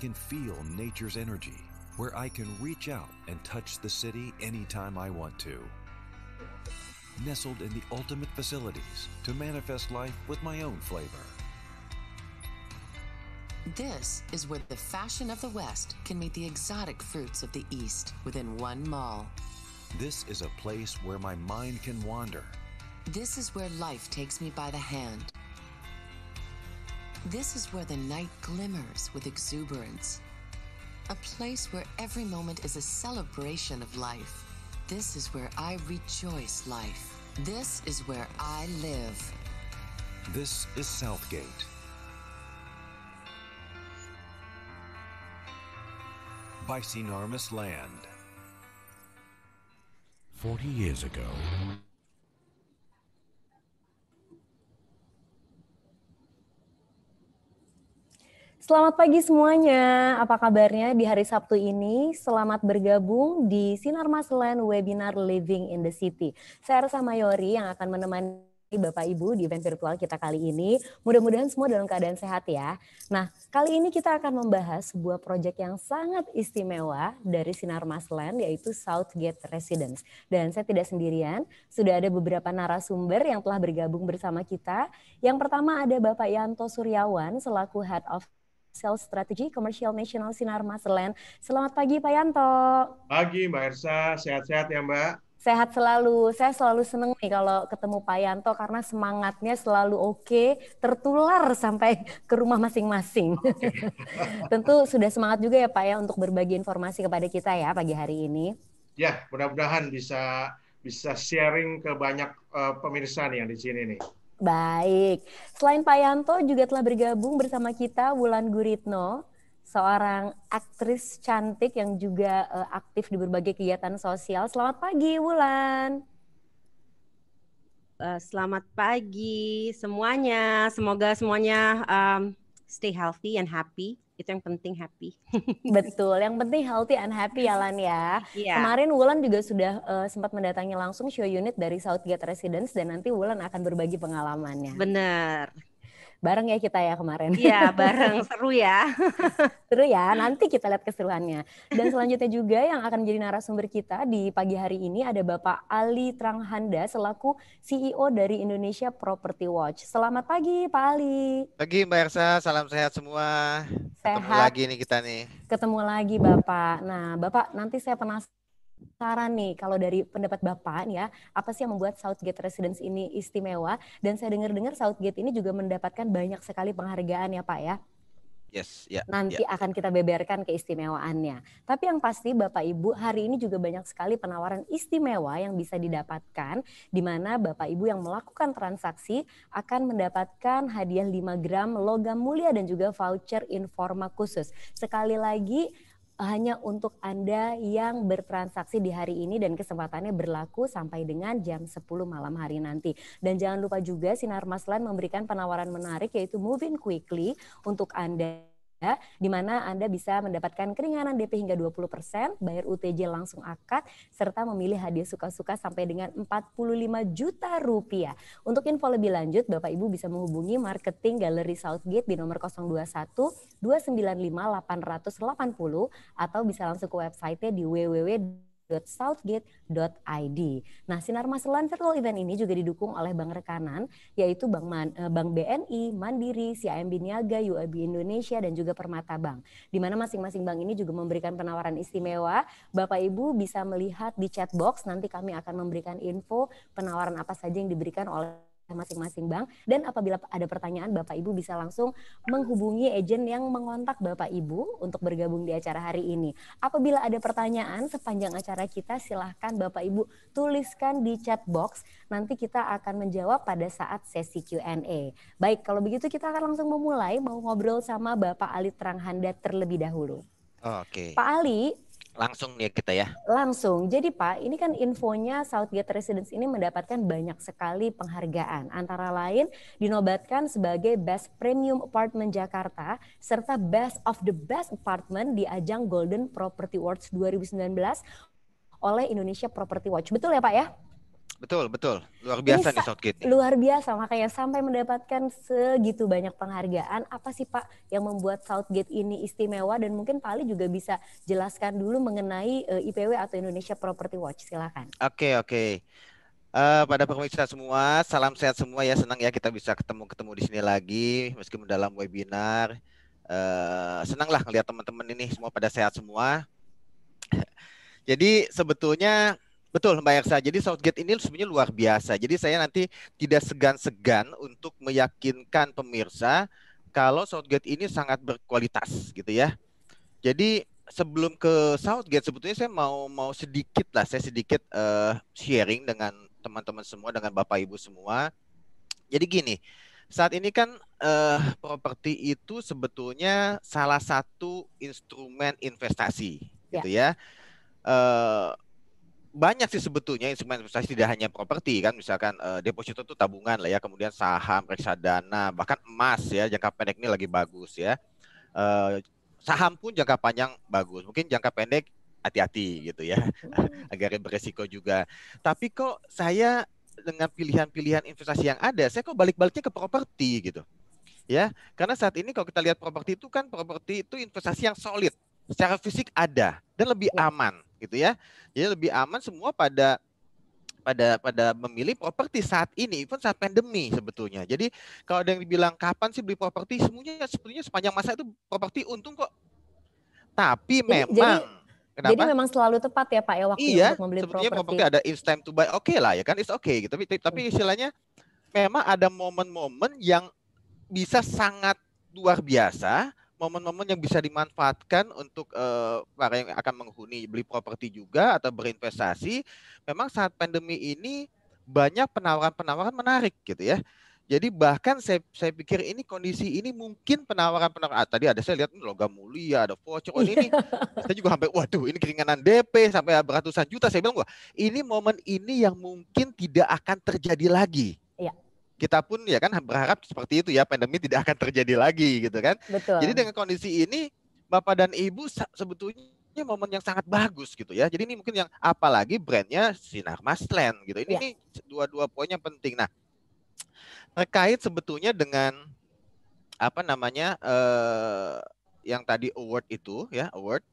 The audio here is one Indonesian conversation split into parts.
can feel nature's energy, where I can reach out and touch the city anytime I want to. Nestled in the ultimate facilities to manifest life with my own flavor. This is where the fashion of the West can meet the exotic fruits of the East within one mall. This is a place where my mind can wander. This is where life takes me by the hand this is where the night glimmers with exuberance. A place where every moment is a celebration of life. This is where I rejoice life. This is where I live. This is Southgate. Bicenormous Land. 40 years ago, Selamat pagi semuanya. Apa kabarnya di hari Sabtu ini? Selamat bergabung di Sinar Maslen Webinar Living in the City. Saya Rasa Mayori yang akan menemani Bapak Ibu di event virtual kita kali ini. Mudah-mudahan semua dalam keadaan sehat ya. Nah, kali ini kita akan membahas sebuah proyek yang sangat istimewa dari Sinar Maslen yaitu Southgate Residence. Dan saya tidak sendirian, sudah ada beberapa narasumber yang telah bergabung bersama kita. Yang pertama ada Bapak Yanto Suryawan selaku Head of Sales Strategy Commercial National Sinar Mas Selamat pagi Pak Yanto. Pagi Mbak Ersa, sehat-sehat ya Mbak? Sehat selalu. Saya selalu seneng nih kalau ketemu Pak Yanto karena semangatnya selalu oke, okay, tertular sampai ke rumah masing-masing. Okay. Tentu sudah semangat juga ya Pak ya untuk berbagi informasi kepada kita ya pagi hari ini. Ya, mudah-mudahan bisa bisa sharing ke banyak uh, pemirsa nih yang di sini nih. Baik. Selain Pak Yanto juga telah bergabung bersama kita Wulan Guritno, seorang aktris cantik yang juga uh, aktif di berbagai kegiatan sosial. Selamat pagi Wulan. Uh, selamat pagi semuanya. Semoga semuanya um, stay healthy and happy itu yang penting happy betul yang penting healthy and happy ya Lan ya yeah. kemarin Wulan juga sudah uh, sempat mendatangi langsung show unit dari Southgate Residence dan nanti Wulan akan berbagi pengalamannya benar bareng ya kita ya kemarin. Iya, bareng seru ya. seru ya. Nanti kita lihat keseruannya. Dan selanjutnya juga yang akan menjadi narasumber kita di pagi hari ini ada Bapak Ali Tranghanda selaku CEO dari Indonesia Property Watch. Selamat pagi Pak Ali. Pagi Mbak Ersa, salam sehat semua. Sehat. Ketemu lagi nih kita nih. Ketemu lagi Bapak. Nah, Bapak nanti saya penasaran saran nih kalau dari pendapat Bapak ya, apa sih yang membuat Southgate Residence ini istimewa? Dan saya dengar-dengar Southgate ini juga mendapatkan banyak sekali penghargaan ya Pak ya. Yes, Yeah, Nanti yeah. akan kita beberkan keistimewaannya. Tapi yang pasti Bapak Ibu hari ini juga banyak sekali penawaran istimewa yang bisa didapatkan di mana Bapak Ibu yang melakukan transaksi akan mendapatkan hadiah 5 gram logam mulia dan juga voucher informa khusus. Sekali lagi hanya untuk Anda yang bertransaksi di hari ini dan kesempatannya berlaku sampai dengan jam 10 malam hari nanti. Dan jangan lupa juga Sinar Maslan memberikan penawaran menarik yaitu moving Quickly untuk Anda Ya, di mana Anda bisa mendapatkan keringanan DP hingga 20%, bayar UTJ langsung akad, serta memilih hadiah suka-suka sampai dengan 45 juta rupiah. Untuk info lebih lanjut, Bapak Ibu bisa menghubungi marketing Galeri Southgate di nomor 021 295 880 atau bisa langsung ke websitenya di www www.southgate.id. Nah, Sinar Maselan Virtual Event ini juga didukung oleh bank rekanan yaitu Bank Man, eh, Bank BNI, Mandiri, CIMB Niaga, UAB Indonesia dan juga Permata Bank. Di mana masing-masing bank ini juga memberikan penawaran istimewa. Bapak Ibu bisa melihat di chat box nanti kami akan memberikan info penawaran apa saja yang diberikan oleh masing-masing bank dan apabila ada pertanyaan Bapak Ibu bisa langsung menghubungi agent yang mengontak Bapak Ibu untuk bergabung di acara hari ini. Apabila ada pertanyaan sepanjang acara kita silahkan Bapak Ibu tuliskan di chat box nanti kita akan menjawab pada saat sesi Q&A. Baik, kalau begitu kita akan langsung memulai mau ngobrol sama Bapak Ali Tranghanda terlebih dahulu. Oh, Oke. Okay. Pak Ali, Langsung ya kita ya. Langsung. Jadi Pak, ini kan infonya Southgate Residence ini mendapatkan banyak sekali penghargaan. Antara lain dinobatkan sebagai Best Premium Apartment Jakarta serta Best of the Best Apartment di ajang Golden Property Awards 2019 oleh Indonesia Property Watch. Betul ya Pak ya? Betul, betul. Luar biasa Ini nih Southgate. Nih. Luar biasa, makanya sampai mendapatkan segitu banyak penghargaan. Apa sih Pak yang membuat Southgate ini istimewa dan mungkin Pak Ali juga bisa jelaskan dulu mengenai uh, eh, IPW atau Indonesia Property Watch. Silakan. Oke, okay, oke. Okay. Uh, eh, pada pemirsa semua, salam sehat semua ya. Senang ya kita bisa ketemu-ketemu di sini lagi meskipun dalam webinar. Uh, senanglah ngelihat teman-teman ini semua pada sehat semua. Jadi sebetulnya Betul Mbak Yaksa. Jadi Southgate ini sebenarnya luar biasa. Jadi saya nanti tidak segan-segan untuk meyakinkan pemirsa kalau Southgate ini sangat berkualitas gitu ya. Jadi sebelum ke Southgate sebetulnya saya mau mau sedikit lah saya sedikit uh, sharing dengan teman-teman semua dengan Bapak Ibu semua. Jadi gini, saat ini kan uh, properti itu sebetulnya salah satu instrumen investasi ya. gitu ya. Uh, banyak sih sebetulnya instrumen investasi tidak hanya properti kan misalkan eh, deposito itu tabungan lah ya kemudian saham reksadana bahkan emas ya jangka pendek ini lagi bagus ya eh, saham pun jangka panjang bagus mungkin jangka pendek hati-hati gitu ya hmm. agar beresiko juga tapi kok saya dengan pilihan-pilihan investasi yang ada saya kok balik-baliknya ke properti gitu ya karena saat ini kalau kita lihat properti itu kan properti itu investasi yang solid secara fisik ada dan lebih ya. aman gitu ya. Jadi lebih aman semua pada pada pada memilih properti saat ini even saat pandemi sebetulnya. Jadi kalau ada yang dibilang kapan sih beli properti semuanya sebetulnya sepanjang masa itu properti untung kok. Tapi jadi, memang jadi, Kenapa? Jadi memang selalu tepat ya Pak ya waktu iya, untuk membeli properti. properti ada it's time to buy. Oke okay lah ya kan it's okay gitu. Tapi tapi istilahnya memang ada momen-momen yang bisa sangat luar biasa momen-momen yang bisa dimanfaatkan untuk uh, para yang akan menghuni beli properti juga atau berinvestasi memang saat pandemi ini banyak penawaran-penawaran menarik gitu ya. Jadi bahkan saya saya pikir ini kondisi ini mungkin penawaran-penawaran ah, tadi ada saya lihat logam mulia, ada voucher oh, ini, ini iya. nah, saya juga sampai waduh ini keringanan DP sampai beratusan juta saya bilang gua ini momen ini yang mungkin tidak akan terjadi lagi kita pun ya kan berharap seperti itu ya pandemi tidak akan terjadi lagi gitu kan. Betul. Jadi dengan kondisi ini Bapak dan Ibu sebetulnya ini momen yang sangat bagus gitu ya. Jadi ini mungkin yang apalagi brandnya Sinar Maslen gitu. Ini, ini iya. dua-dua poinnya penting. Nah, terkait sebetulnya dengan apa namanya eh, yang tadi award itu ya award.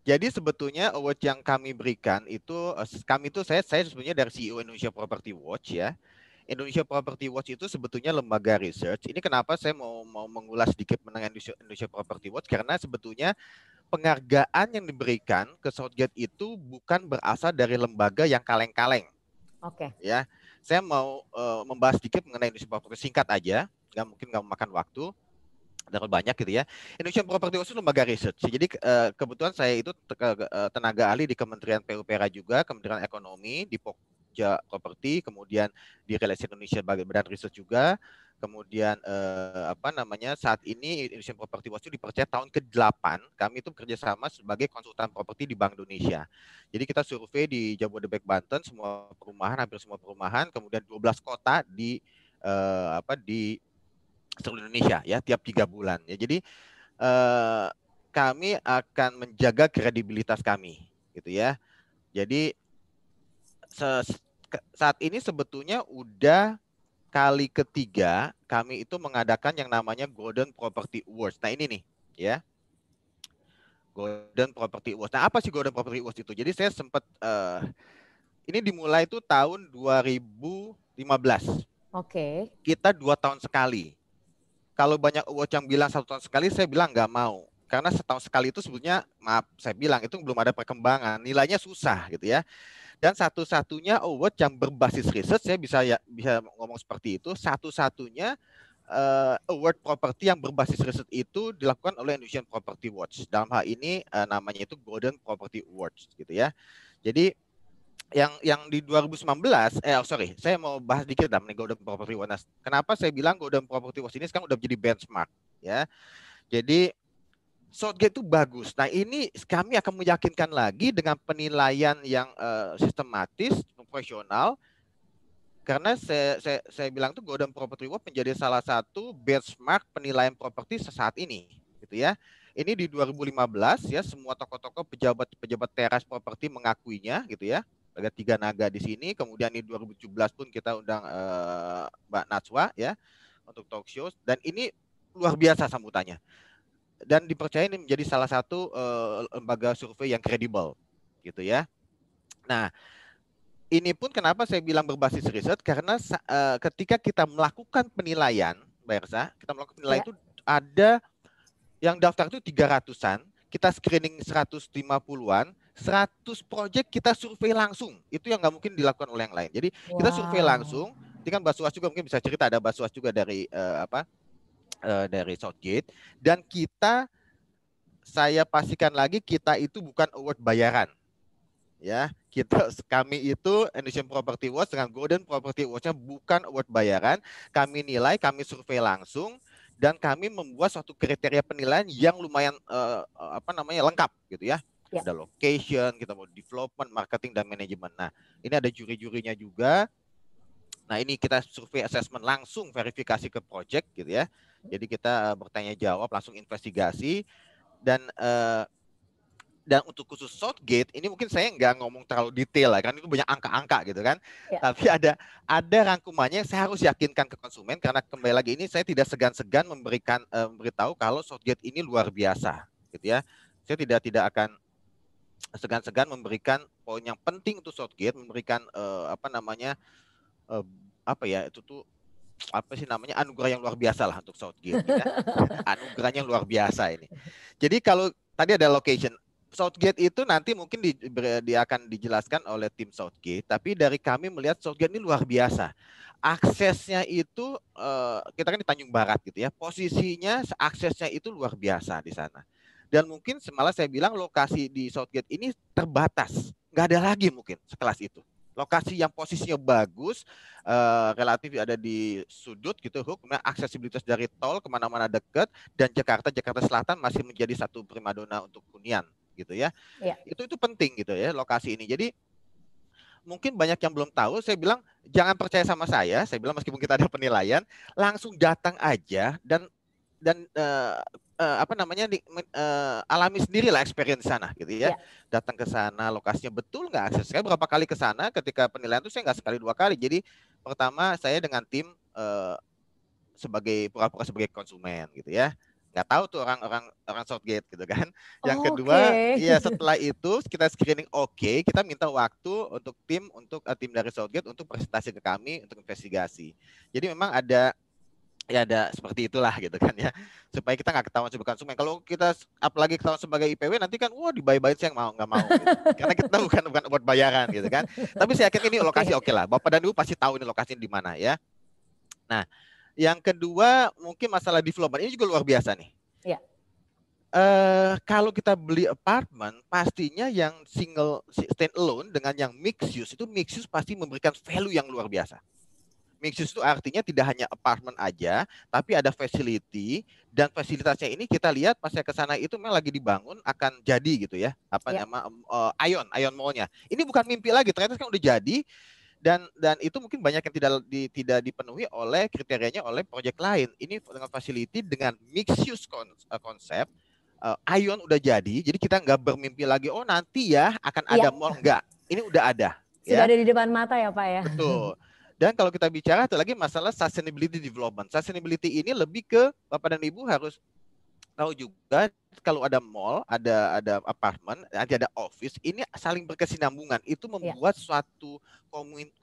Jadi sebetulnya award yang kami berikan itu eh, kami itu saya saya sebetulnya dari CEO Indonesia Property Watch ya. Indonesia Property Watch itu sebetulnya lembaga research. Ini kenapa saya mau mau mengulas sedikit mengenai Indonesia, Property Watch karena sebetulnya penghargaan yang diberikan ke Southgate itu bukan berasal dari lembaga yang kaleng-kaleng. Oke. Okay. Ya, saya mau uh, membahas sedikit mengenai Indonesia Property singkat aja, nggak mungkin nggak memakan waktu terlalu banyak gitu ya. Indonesia Property Watch itu lembaga research. Jadi eh, kebetulan saya itu eh, tenaga ahli di Kementerian PUPR juga, Kementerian Ekonomi di POK. Jogja Property, kemudian di Real Estate Indonesia bagian Badan Riset juga, kemudian eh, apa namanya saat ini Indonesian Property Watch itu dipercaya tahun ke-8 kami itu sama sebagai konsultan properti di Bank Indonesia. Jadi kita survei di Jabodetabek Banten semua perumahan hampir semua perumahan kemudian 12 kota di eh, apa di seluruh Indonesia ya tiap tiga bulan ya. Jadi eh, kami akan menjaga kredibilitas kami gitu ya. Jadi saat ini sebetulnya udah kali ketiga kami itu mengadakan yang namanya Golden Property Awards. Nah ini nih ya. Golden Property Awards. Nah, apa sih Golden Property Awards itu? Jadi saya sempat uh, eh, ini dimulai itu tahun 2015. Oke. Okay. Kita dua tahun sekali. Kalau banyak awards yang bilang satu tahun sekali, saya bilang nggak mau. Karena setahun sekali itu sebetulnya, maaf, saya bilang itu belum ada perkembangan, nilainya susah gitu ya dan satu-satunya award yang berbasis riset saya bisa ya bisa ngomong seperti itu satu-satunya uh, award properti yang berbasis riset itu dilakukan oleh Indonesian Property Watch dalam hal ini uh, namanya itu Golden Property Awards gitu ya jadi yang yang di 2019 eh oh, sorry saya mau bahas dikit dalam Golden Property Awards kenapa saya bilang Golden Property Awards ini sekarang udah jadi benchmark ya jadi Southgate itu bagus. Nah ini kami akan meyakinkan lagi dengan penilaian yang uh, sistematis, profesional. Karena saya, saya, saya bilang tuh Golden Property Award menjadi salah satu benchmark penilaian properti sesaat ini, gitu ya. Ini di 2015 ya semua toko-toko pejabat-pejabat teras properti mengakuinya, gitu ya. Ada tiga naga di sini. Kemudian di 2017 pun kita undang uh, Mbak Natswa ya untuk talk show. dan ini luar biasa sambutannya dan dipercaya ini menjadi salah satu uh, lembaga survei yang kredibel gitu ya. Nah, ini pun kenapa saya bilang berbasis riset karena uh, ketika kita melakukan penilaian, Mbak Ersa, kita melakukan penilaian ya. itu ada yang daftar itu tiga ratusan, kita screening 150-an, 100 proyek kita survei langsung. Itu yang nggak mungkin dilakukan oleh yang lain. Jadi wow. kita survei langsung, ini kan Basuas juga mungkin bisa cerita ada Basuas juga dari uh, apa uh, dari Southgate dan kita saya pastikan lagi kita itu bukan award bayaran. Ya, kita kami itu Indonesian Property Watch dengan Golden Property Watch-nya bukan award bayaran. Kami nilai, kami survei langsung dan kami membuat suatu kriteria penilaian yang lumayan uh, apa namanya lengkap gitu ya. ya. Ada location, kita mau development, marketing dan manajemen. Nah, ini ada juri-jurinya juga. Nah, ini kita survei assessment langsung verifikasi ke project gitu ya. Jadi kita uh, bertanya jawab, langsung investigasi dan uh, dan untuk khusus Southgate ini mungkin saya nggak ngomong terlalu detail lah kan itu banyak angka-angka gitu kan ya. tapi ada ada rangkumannya yang saya harus yakinkan ke konsumen karena kembali lagi ini saya tidak segan-segan memberikan uh, memberitahu kalau Southgate ini luar biasa gitu ya saya tidak tidak akan segan-segan memberikan poin yang penting untuk Southgate memberikan uh, apa namanya uh, apa ya itu tuh apa sih namanya anugerah yang luar biasa lah untuk Southgate. Ya. Anugerahnya yang luar biasa ini. Jadi kalau tadi ada location Southgate itu nanti mungkin di, di akan dijelaskan oleh tim Southgate, tapi dari kami melihat Southgate ini luar biasa. Aksesnya itu eh, kita kan di Tanjung Barat gitu ya, posisinya aksesnya itu luar biasa di sana. Dan mungkin semalam saya bilang lokasi di Southgate ini terbatas, Gak ada lagi mungkin sekelas itu lokasi yang posisinya bagus, uh, relatif ada di sudut gitu, hook, nah, aksesibilitas dari tol kemana-mana dekat, dan Jakarta, Jakarta Selatan masih menjadi satu primadona untuk hunian gitu ya. ya. Itu itu penting gitu ya lokasi ini. Jadi mungkin banyak yang belum tahu, saya bilang jangan percaya sama saya, saya bilang meskipun kita ada penilaian, langsung datang aja dan dan uh, uh, apa namanya di, uh, alami sendiri lah experience sana gitu ya. Yeah. Datang ke sana lokasinya betul nggak akses. Saya berapa kali ke sana ketika penilaian itu saya nggak sekali dua kali. Jadi pertama saya dengan tim uh, sebagai pura-pura sebagai konsumen gitu ya. Nggak tahu tuh orang-orang orang Southgate gitu kan. Yang oh, kedua, okay. ya setelah itu kita screening oke, okay, kita minta waktu untuk tim untuk uh, tim dari Southgate untuk presentasi ke kami untuk investigasi. Jadi memang ada ya ada seperti itulah gitu kan ya supaya kita nggak ketahuan sebagai konsumen kalau kita apalagi ketahuan sebagai IPW nanti kan wah dibayar-bayar sih yang mau nggak mau gitu. karena kita bukan bukan buat bayaran gitu kan tapi saya yakin ini lokasi oke okay. okay lah bapak dan ibu pasti tahu ini lokasi di mana ya nah yang kedua mungkin masalah development ini juga luar biasa nih ya. Uh, kalau kita beli apartemen, pastinya yang single stand alone dengan yang mixed use itu mixed use pasti memberikan value yang luar biasa mixed use itu artinya tidak hanya apartemen aja, tapi ada facility dan fasilitasnya ini kita lihat pas saya ke sana itu memang lagi dibangun akan jadi gitu ya. Apa yeah. nama uh, Ion, Ion Mall-nya. Ini bukan mimpi lagi, ternyata kan udah jadi dan dan itu mungkin banyak yang tidak di, tidak dipenuhi oleh kriterianya oleh proyek lain. Ini dengan facility dengan mixed use eh, konsep uh, Ion udah jadi, jadi kita nggak bermimpi lagi oh nanti ya akan iya. ada yeah. mall enggak. Ini udah ada. Sudah ya. ada di depan mata ya Pak ya. Betul. Dan kalau kita bicara itu lagi masalah sustainability development. Sustainability ini lebih ke Bapak dan Ibu harus tahu juga kalau ada mall, ada ada apartemen, nanti ada office, ini saling berkesinambungan. Itu iya. membuat ya. suatu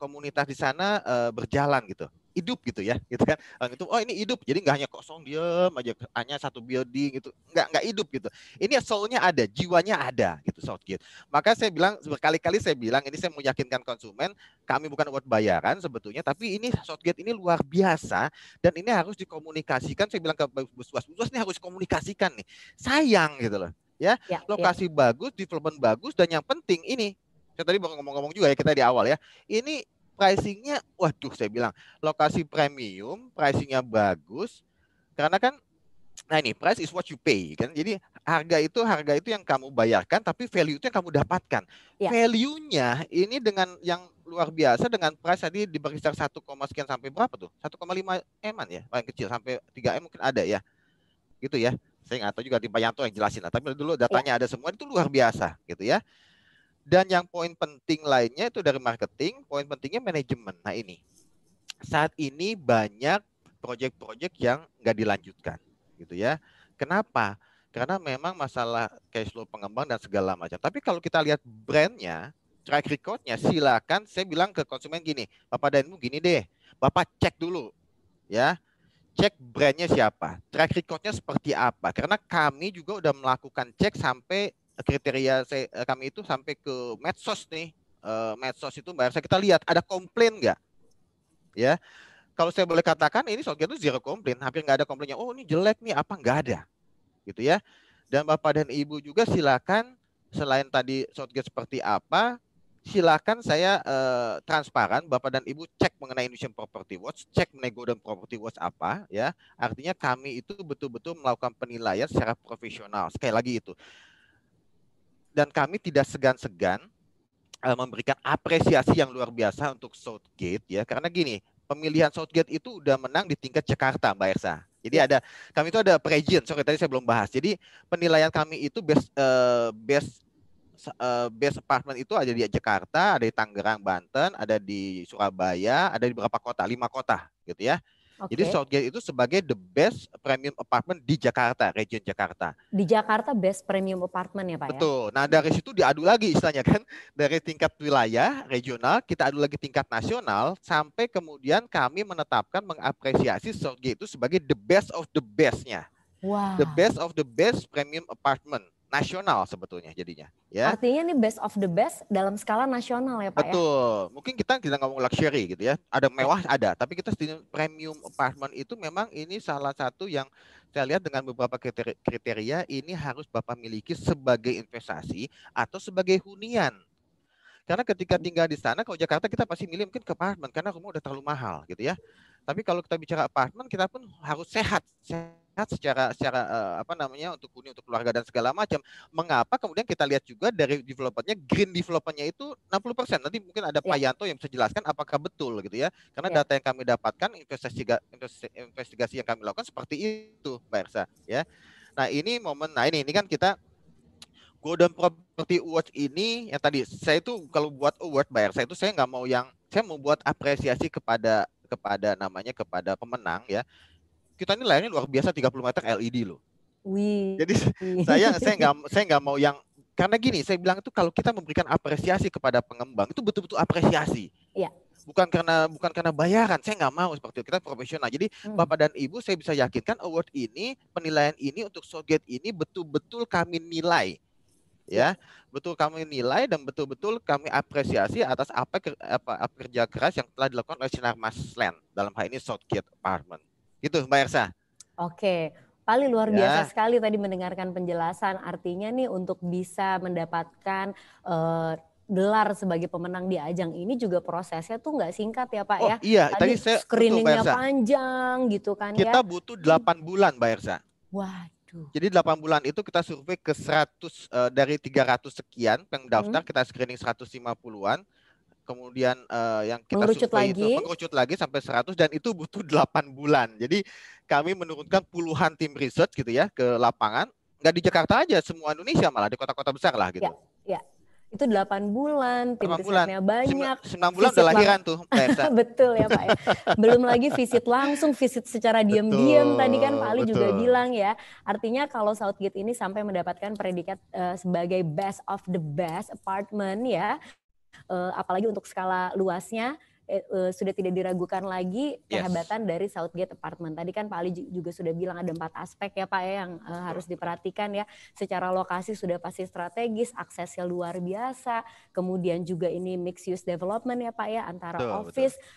komunitas di sana uh, berjalan gitu hidup gitu ya gitu kan orang itu oh ini hidup jadi nggak hanya kosong diem aja hanya satu building gitu nggak nggak hidup gitu ini soulnya ada jiwanya ada gitu Southgate maka saya bilang berkali-kali saya bilang ini saya meyakinkan konsumen kami bukan buat bayaran sebetulnya tapi ini Southgate ini luar biasa dan ini harus dikomunikasikan saya bilang ke bus-bus bus ini harus komunikasikan nih sayang gitu loh ya, ya, ya. lokasi ya. bagus development bagus dan yang penting ini saya tadi ngomong-ngomong juga ya kita di awal ya ini pricingnya, waduh saya bilang lokasi premium, pricingnya bagus, karena kan Nah ini price is what you pay kan. Jadi harga itu harga itu yang kamu bayarkan tapi value itu yang kamu dapatkan. Yeah. Value-nya ini dengan yang luar biasa dengan price tadi di berkisar 1, sekian sampai berapa tuh? 1,5 m ya paling kecil sampai 3 m mungkin ada ya. Gitu ya. Saya nggak tahu juga tim Yanto yang jelasin lah. Tapi dulu datanya yeah. ada semua itu luar biasa gitu ya. Dan yang poin penting lainnya itu dari marketing, poin pentingnya manajemen. Nah ini, saat ini banyak proyek-proyek yang nggak dilanjutkan gitu ya. Kenapa? Karena memang masalah cash flow pengembang dan segala macam. Tapi kalau kita lihat brandnya, track recordnya, silakan saya bilang ke konsumen gini, Bapak Danmu gini deh, Bapak cek dulu ya cek brandnya siapa, track recordnya seperti apa. Karena kami juga udah melakukan cek sampai kriteria saya, eh, kami itu sampai ke medsos nih. Eh, medsos itu Mbak Saya kita lihat ada komplain nggak? Ya. Kalau saya boleh katakan ini soalnya itu zero komplain, hampir nggak ada komplainnya. Oh ini jelek nih apa nggak ada, gitu ya. Dan bapak dan ibu juga silakan selain tadi Sogia seperti apa, silakan saya eh, transparan Bapak dan Ibu cek mengenai Indonesian Property Watch, cek mengenai Golden Property Watch apa ya. Artinya kami itu betul-betul melakukan penilaian secara profesional. Sekali lagi itu dan kami tidak segan-segan eh, memberikan apresiasi yang luar biasa untuk Southgate ya karena gini pemilihan Southgate itu udah menang di tingkat Jakarta Mbak Ersa. Jadi ya. ada kami itu ada region. Sorry tadi saya belum bahas. Jadi penilaian kami itu base base base uh, apartment itu ada di Jakarta, ada di Tangerang, Banten, ada di Surabaya, ada di beberapa kota, lima kota gitu ya. Okay. Jadi Southgate itu sebagai the best premium apartment di Jakarta, region Jakarta. Di Jakarta best premium apartment ya Pak ya? Betul. Ya? Nah dari situ diadu lagi istilahnya kan. Dari tingkat wilayah, regional, kita adu lagi tingkat nasional. Sampai kemudian kami menetapkan mengapresiasi Southgate itu sebagai the best of the bestnya. Wow. The best of the best premium apartment nasional sebetulnya jadinya ya artinya ini best of the best dalam skala nasional ya pak ya? betul ya? mungkin kita kita ngomong luxury gitu ya ada mewah ada tapi kita premium apartment itu memang ini salah satu yang saya lihat dengan beberapa kriteria, ini harus bapak miliki sebagai investasi atau sebagai hunian karena ketika tinggal di sana kalau Jakarta kita pasti milih mungkin ke apartemen karena rumah udah terlalu mahal gitu ya tapi kalau kita bicara apartemen kita pun harus sehat, sehat sehat secara secara uh, apa namanya untuk huni untuk keluarga dan segala macam. Mengapa kemudian kita lihat juga dari developernya green developernya itu 60%. Nanti mungkin ada iya. Pak Yanto yang bisa jelaskan apakah betul gitu ya. Karena iya. data yang kami dapatkan investigasi investigasi yang kami lakukan seperti itu, Mbak Ersa ya. Nah, ini momen nah ini ini kan kita Golden Property Award ini yang tadi saya itu kalau buat award bayar saya itu saya nggak mau yang saya mau buat apresiasi kepada kepada namanya kepada pemenang ya kita ini layarnya luar biasa 30 meter LED loh. Wih. Jadi saya saya nggak saya nggak mau yang karena gini saya bilang itu kalau kita memberikan apresiasi kepada pengembang itu betul-betul apresiasi. Iya. Bukan karena bukan karena bayaran, saya nggak mau seperti itu. Kita profesional. Jadi hmm. bapak dan ibu saya bisa yakinkan award ini, penilaian ini untuk soget ini betul-betul kami nilai ya iya. betul kami nilai dan betul-betul kami apresiasi atas apa, apa, apa kerja keras yang telah dilakukan oleh Sinar Land dalam hal ini Southgate Apartment. Gitu Mbak Ersa. Oke. paling luar ya. biasa sekali tadi mendengarkan penjelasan. Artinya nih untuk bisa mendapatkan uh, gelar sebagai pemenang di ajang ini juga prosesnya tuh nggak singkat ya Pak oh, ya. Iya, tadi, tadi saya screeningnya betul, panjang gitu kan kita ya. Kita butuh 8 bulan Mbak Ersa. Waduh. Jadi 8 bulan itu kita survei ke 100 uh, eh, dari 300 sekian yang mm-hmm. daftar hmm. kita screening 150-an kemudian uh, yang kita mengerucut survei lagi. itu mengerucut lagi sampai 100 dan itu butuh 8 bulan. Jadi kami menurunkan puluhan tim riset gitu ya ke lapangan, nggak di Jakarta aja, semua Indonesia malah di kota-kota besar lah gitu. Ya, ya. Itu 8 bulan, tim 8 bulan. banyak. 9, bulan udah lahiran tuh. Betul ya Pak ya. Belum lagi visit langsung, visit secara diam-diam. Tadi kan Pak Ali betul. juga bilang ya. Artinya kalau Southgate ini sampai mendapatkan predikat uh, sebagai best of the best apartment ya uh, apalagi untuk skala luasnya uh, sudah tidak diragukan lagi kehebatan yes. dari Southgate Apartment. Tadi kan Pak Ali juga sudah bilang ada empat aspek ya Pak ya, yang uh, harus diperhatikan ya. Secara lokasi sudah pasti strategis, aksesnya luar biasa. Kemudian juga ini mixed use development ya Pak ya antara betul, office betul.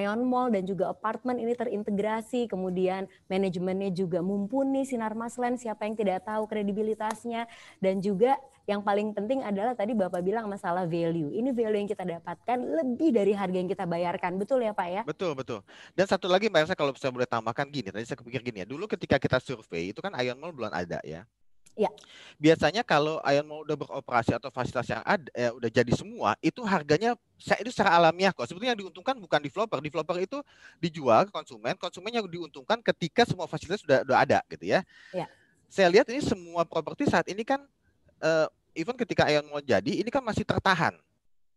Ion Mall dan juga apartemen ini terintegrasi, kemudian manajemennya juga mumpuni, Sinar Maslen siapa yang tidak tahu kredibilitasnya dan juga yang paling penting adalah tadi Bapak bilang masalah value. Ini value yang kita dapatkan lebih dari harga yang kita bayarkan. Betul ya Pak ya? Betul, betul. Dan satu lagi Mbak Elsa kalau bisa boleh tambahkan gini, tadi saya kepikir gini ya, dulu ketika kita survei itu kan Ion Mall belum ada ya. Ya. Biasanya kalau Ion mau udah beroperasi atau fasilitas yang ada ya eh, udah jadi semua, itu harganya saya itu secara alamiah kok. Sebetulnya yang diuntungkan bukan developer. Developer itu dijual ke konsumen, konsumennya diuntungkan ketika semua fasilitas sudah, ada gitu ya. ya. Saya lihat ini semua properti saat ini kan eh, even ketika Aeon mau jadi, ini kan masih tertahan.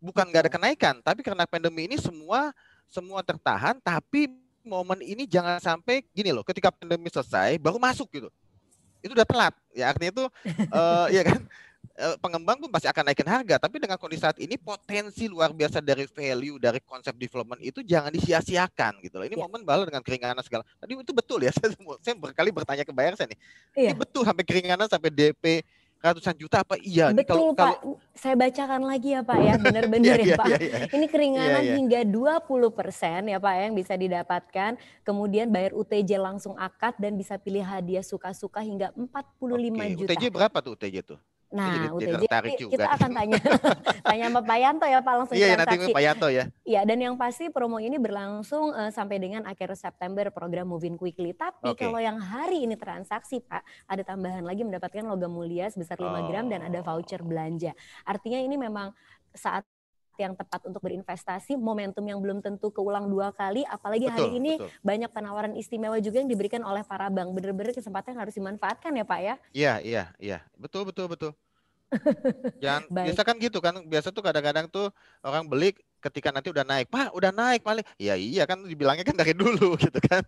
Bukan nggak ada iya. kenaikan, tapi karena pandemi ini semua semua tertahan, tapi momen ini jangan sampai gini loh, ketika pandemi selesai baru masuk gitu. Itu udah telat. Ya artinya itu uh, ya kan eh, pengembang pun pasti akan naikin harga, tapi dengan kondisi saat ini potensi luar biasa dari value dari konsep development itu jangan disia-siakan gitu loh. Ini yeah. momen balon dengan keringanan segala. Tadi itu betul ya saya, saya berkali bertanya ke Bayar saya nih. Yeah. Ini iya. betul sampai keringanan sampai DP ratusan juta apa iya betul kalau, pak kalau... saya bacakan lagi ya pak ya benar-benar iya, ya, iya, iya, ya pak ya, ya. ini keringanan ya, ya. hingga 20 persen ya pak yang bisa didapatkan kemudian bayar UTJ langsung akad dan bisa pilih hadiah suka-suka hingga 45 Oke. juta UTJ berapa tuh UTJ tuh Nah, jadi, jadi tertarik juga. kita akan tanya tanya sama Pak Yanto ya Pak langsung Iya, ya, nanti Pak Yanto ya. Iya, dan yang pasti promo ini berlangsung uh, sampai dengan akhir September program Moving Quickly. Tapi okay. kalau yang hari ini transaksi Pak, ada tambahan lagi mendapatkan logam mulia sebesar 5 oh. gram dan ada voucher belanja. Artinya ini memang saat yang tepat untuk berinvestasi, momentum yang belum tentu keulang dua kali, apalagi betul, hari ini betul. banyak penawaran istimewa juga yang diberikan oleh para bank. Benar-benar kesempatan harus dimanfaatkan ya Pak ya? Iya, iya, iya. Betul, betul, betul. Jangan, biasa kan gitu kan, biasa tuh kadang-kadang tuh orang beli ketika nanti udah naik, Pak, udah naik paling. Ya iya kan dibilangnya kan dari dulu gitu kan.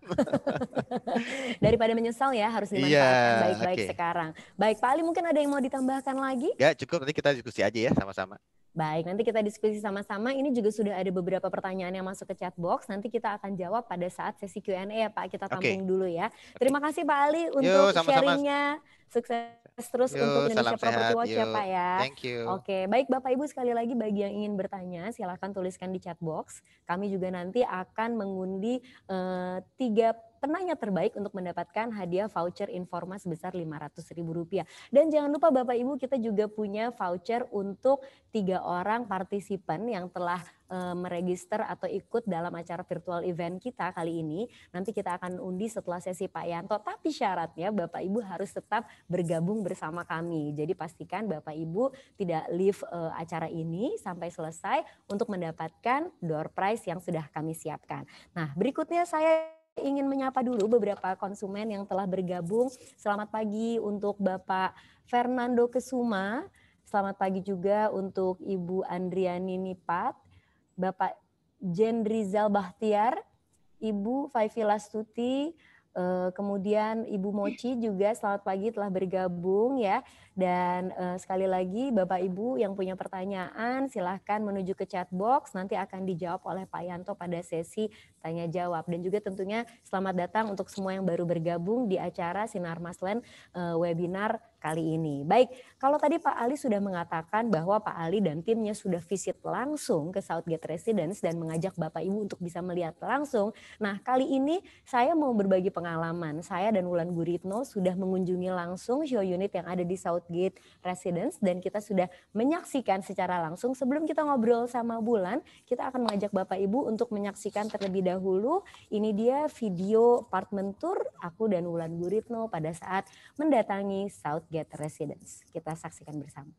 Daripada menyesal ya harus iya, dimanfaatkan baik-baik yeah, okay. sekarang. Baik Pak Ali mungkin ada yang mau ditambahkan lagi? Ya cukup nanti kita diskusi aja ya sama-sama. Baik, nanti kita diskusi sama-sama. Ini juga sudah ada beberapa pertanyaan yang masuk ke chat box. Nanti kita akan jawab pada saat sesi Q&A ya Pak. Kita tampung okay. dulu ya. Terima kasih Pak Ali untuk sharingnya. Sukses. Terus yuk, untuk Indonesia Property sehat, Watch yuk. ya Pak ya. Thank you. Oke, baik Bapak Ibu sekali lagi bagi yang ingin bertanya silahkan tuliskan di chat box. Kami juga nanti akan mengundi eh, tiga penanya terbaik untuk mendapatkan hadiah voucher Informa sebesar Rp500.000. Dan jangan lupa Bapak Ibu kita juga punya voucher untuk tiga orang partisipan yang telah Eh, meregister atau ikut dalam acara virtual event kita kali ini. Nanti kita akan undi setelah sesi Pak Yanto, tapi syaratnya Bapak Ibu harus tetap bergabung bersama kami. Jadi pastikan Bapak Ibu tidak leave uh, acara ini sampai selesai untuk mendapatkan door prize yang sudah kami siapkan. Nah, berikutnya saya ingin menyapa dulu beberapa konsumen yang telah bergabung. Selamat pagi untuk Bapak Fernando Kesuma. Selamat pagi juga untuk Ibu Andriani Nipat. Bapak Jen Rizal Bahtiar, Ibu Faifila Stuti, eh, kemudian Ibu Moci juga selamat pagi telah bergabung ya. Dan eh, sekali lagi Bapak Ibu yang punya pertanyaan silahkan menuju ke chat box nanti akan dijawab oleh Pak Yanto pada sesi tanya jawab. Dan juga tentunya selamat datang untuk semua yang baru bergabung di acara Sinar Maslen eh, webinar kali ini. Baik, kalau tadi Pak Ali sudah mengatakan bahwa Pak Ali dan timnya sudah visit langsung ke Southgate Residence dan mengajak Bapak Ibu untuk bisa melihat langsung. Nah, kali ini saya mau berbagi pengalaman. Saya dan Wulan Guritno sudah mengunjungi langsung show unit yang ada di Southgate Residence dan kita sudah menyaksikan secara langsung. Sebelum kita ngobrol sama Bulan, kita akan mengajak Bapak Ibu untuk menyaksikan terlebih dahulu. Ini dia video apartment tour aku dan Wulan Guritno pada saat mendatangi South get residence. Kita saksikan bersama.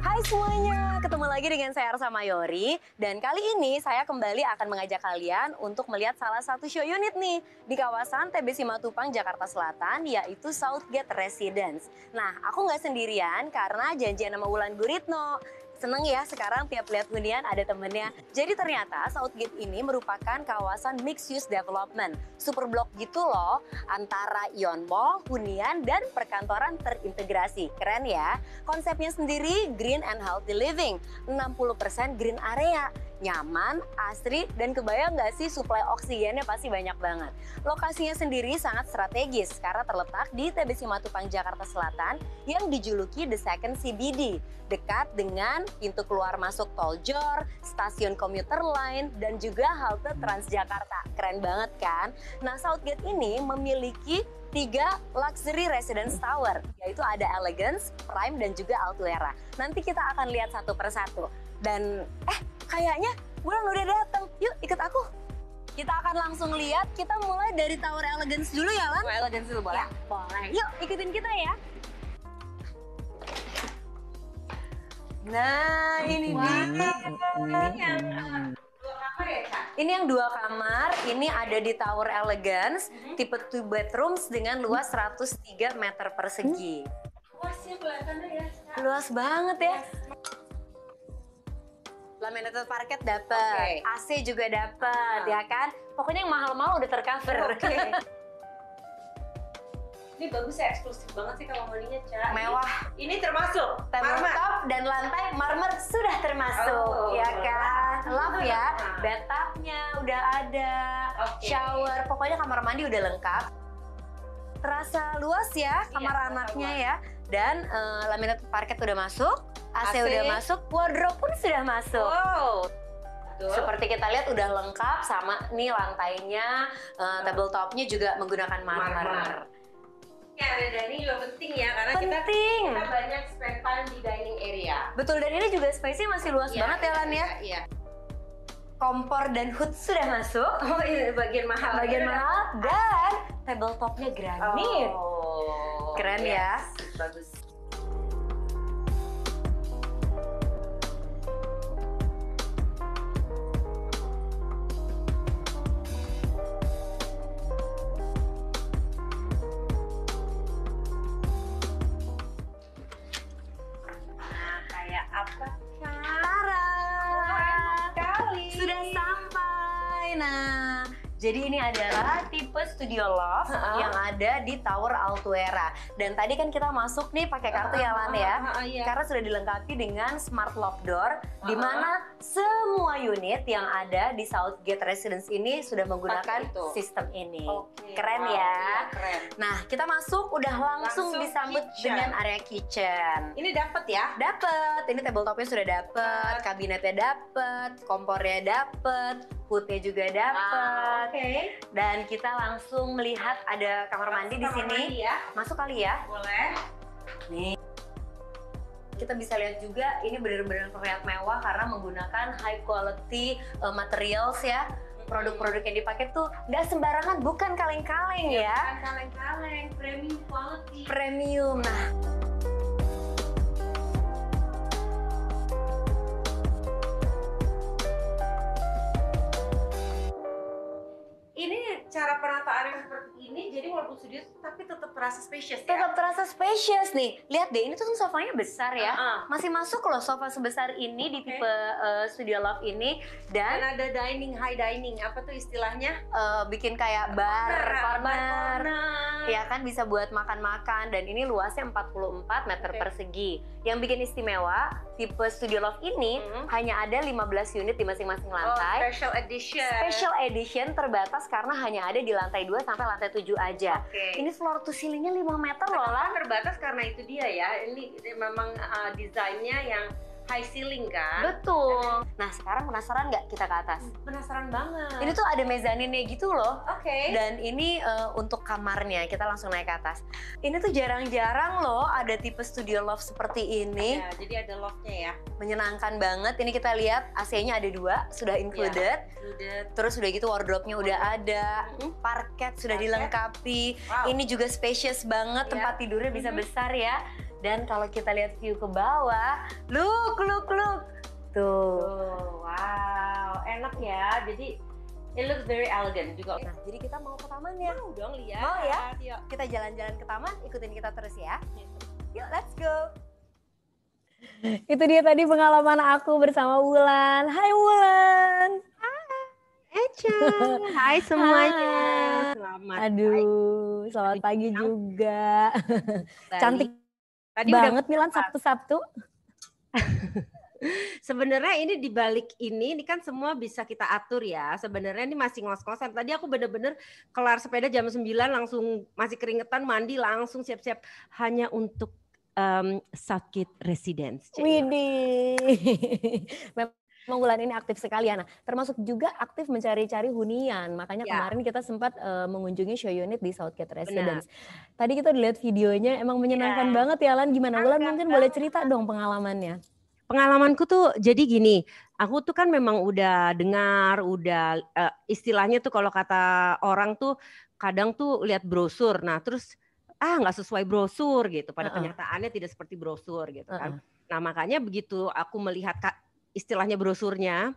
Hai semuanya, ketemu lagi dengan saya Arsa Mayori dan kali ini saya kembali akan mengajak kalian untuk melihat salah satu show unit nih di kawasan TB Simatupang Jakarta Selatan yaitu Southgate Residence. Nah, aku nggak sendirian karena janjian sama Wulan Guritno. Seneng ya sekarang tiap lihat hunian ada temennya. Jadi ternyata Southgate ini merupakan kawasan mixed use development. Super blok gitu loh, antara Ion Mall, hunian, dan perkantoran terintegrasi. Keren ya? Konsepnya sendiri green and healthy living, 60% green area nyaman, asri, dan kebayang nggak sih suplai oksigennya pasti banyak banget. Lokasinya sendiri sangat strategis karena terletak di TBC Matupang, Jakarta Selatan yang dijuluki The Second CBD, dekat dengan pintu keluar masuk Tol Jor, stasiun komuter lain, dan juga halte Transjakarta. Keren banget kan? Nah, Southgate ini memiliki tiga luxury residence tower, yaitu ada Elegance, Prime, dan juga Altuera. Nanti kita akan lihat satu persatu. Dan eh kayaknya bulan udah datang. Yuk ikut aku. Kita akan langsung lihat. Kita mulai dari Tower Elegance dulu ya, Lan? Tower Elegance dulu boleh. Ya, boleh. Yuk ikutin kita ya. Nah, ini wow. dia. Yang, ini yang dua kamar, ini ada di Tower Elegance, mm -hmm. tipe two bedrooms dengan luas 103 meter persegi. Luasnya kelihatannya ya. Luas banget ya. yes laminated parket dapat, okay. AC juga dapat, nah. ya kan? Pokoknya yang mahal-mahal udah tercover. Okay. ini bagus ya, eksklusif banget sih kalau mandinya cak Mewah. Ini, ini termasuk marmer. dan lantai marmer sudah termasuk, oh, ya kan? Love ya, bathtubnya udah ada, okay. shower, pokoknya kamar mandi udah lengkap terasa luas ya iya, kamar iya, anaknya ya dan uh, laminat parket udah masuk, AC, AC udah masuk, wardrobe pun sudah masuk. Wow. Betul. Seperti kita lihat udah lengkap sama nih lantainya, uh, tabletopnya juga menggunakan marmer. marmer. Ya, ini juga penting ya karena penting. Kita, kita banyak spare time di dining area. Betul dan ini juga space-nya masih luas ya, banget ya Lan ya. Iya. Ya kompor dan hood sudah masuk. Oh iya, bagian mahal. Bagian iya. mahal dan tabletopnya granit. Oh, keren yes. ya. Bagus. Jadi ini adalah tipe studio loft uh yang ada di Tower Altuera. Dan tadi kan kita masuk nih pakai kartu uh -huh. ya ya. Uh iya. Karena sudah dilengkapi dengan smart lock door di mana semua unit yang ada di Southgate Residence ini sudah menggunakan sistem ini. Okay. Keren wow, ya. Iya, keren. Nah, kita masuk udah langsung, langsung disambut kitchen. dengan area kitchen. Ini dapet ya? Dapet. Ini tabletopnya sudah dapet. kabinetnya dapet, kompornya dapet, hoodnya juga dapat. Ah, oke. okay. Dan kita langsung melihat ada kamar langsung mandi di sini. Mandi ya. Masuk kali ya? Boleh. Nih kita bisa lihat juga ini benar-benar terlihat mewah karena menggunakan high quality uh, materials ya produk-produk yang dipakai tuh nggak sembarangan, bukan kaleng-kaleng ya. ya. Bukan kaleng-kaleng, premium quality. Premium. Nah, ini cara penataan yang seperti ini jadi walaupun studio tapi tetap terasa spacious ya? Tetap terasa spacious nih. Lihat deh ini tuh sofanya besar ya. Uh -huh. Masih masuk loh sofa sebesar ini di tipe uh, studio love ini dan, dan ada dining high dining apa tuh istilahnya? Uh, bikin kayak bar, Bar corner. Ya kan bisa buat makan-makan dan ini luasnya 44 meter okay. persegi yang bikin istimewa, tipe Studio Love ini hmm. hanya ada 15 unit di masing-masing oh, lantai. Oh, special edition. Special edition terbatas karena hanya ada di lantai 2 sampai lantai 7 aja. Okay. Ini floor to ceilingnya 5 meter loh lah. Terbatas karena itu dia ya. Ini, ini memang uh, desainnya yang high ceiling kan? Betul. Nah sekarang penasaran nggak kita ke atas? Penasaran banget. Ini tuh ada mezaninnya gitu loh. Oke. Okay. Dan ini uh, untuk kamarnya, kita langsung naik ke atas. Ini tuh jarang-jarang loh ada tipe studio loft seperti ini. Ya, jadi ada loftnya ya. Menyenangkan banget. Ini kita lihat AC-nya ada dua, sudah iya, included. Ya, included. Terus sudah gitu wardrobe-nya udah ada, hmm. parket sudah parket. dilengkapi. Wow. Ini juga spacious banget, ya. tempat tidurnya bisa hmm. besar ya. Dan kalau kita lihat view ke bawah, look, look, look. Tuh. Oh, wow, enak ya. Jadi It looks very elegant juga. Nah, jadi kita mau ke taman ya? Mau dong, lihat. Mau ya? Yuk. Iya. Kita jalan-jalan ke taman, ikutin kita terus ya. Iya. Yuk, let's go. Itu dia tadi pengalaman aku bersama Wulan. Hai Wulan. Hai Echa. Hai semuanya. Hai. Selamat Aduh, pagi. selamat pagi juga. Cantik Tadi banget udah... Milan Sabtu-Sabtu. sebenarnya ini di balik ini ini kan semua bisa kita atur ya. Sebenarnya ini masih ngos-ngosan. Tadi aku bener-bener kelar sepeda jam 9 langsung masih keringetan, mandi langsung siap-siap hanya untuk um, sakit residence. Widih. bulan ini aktif sekali Nah, termasuk juga aktif mencari-cari hunian. Makanya ya. kemarin kita sempat uh, mengunjungi show unit di Southgate Residence. Benar. Tadi kita lihat videonya emang menyenangkan ya. banget ya Lan. Gimana Wulan mungkin boleh cerita dong pengalamannya? Pengalamanku tuh jadi gini, aku tuh kan memang udah dengar, udah uh, istilahnya tuh kalau kata orang tuh kadang tuh lihat brosur. Nah, terus ah nggak sesuai brosur gitu. Pada uh -uh. kenyataannya tidak seperti brosur gitu kan. Uh -uh. Nah, makanya begitu aku melihat istilahnya brosurnya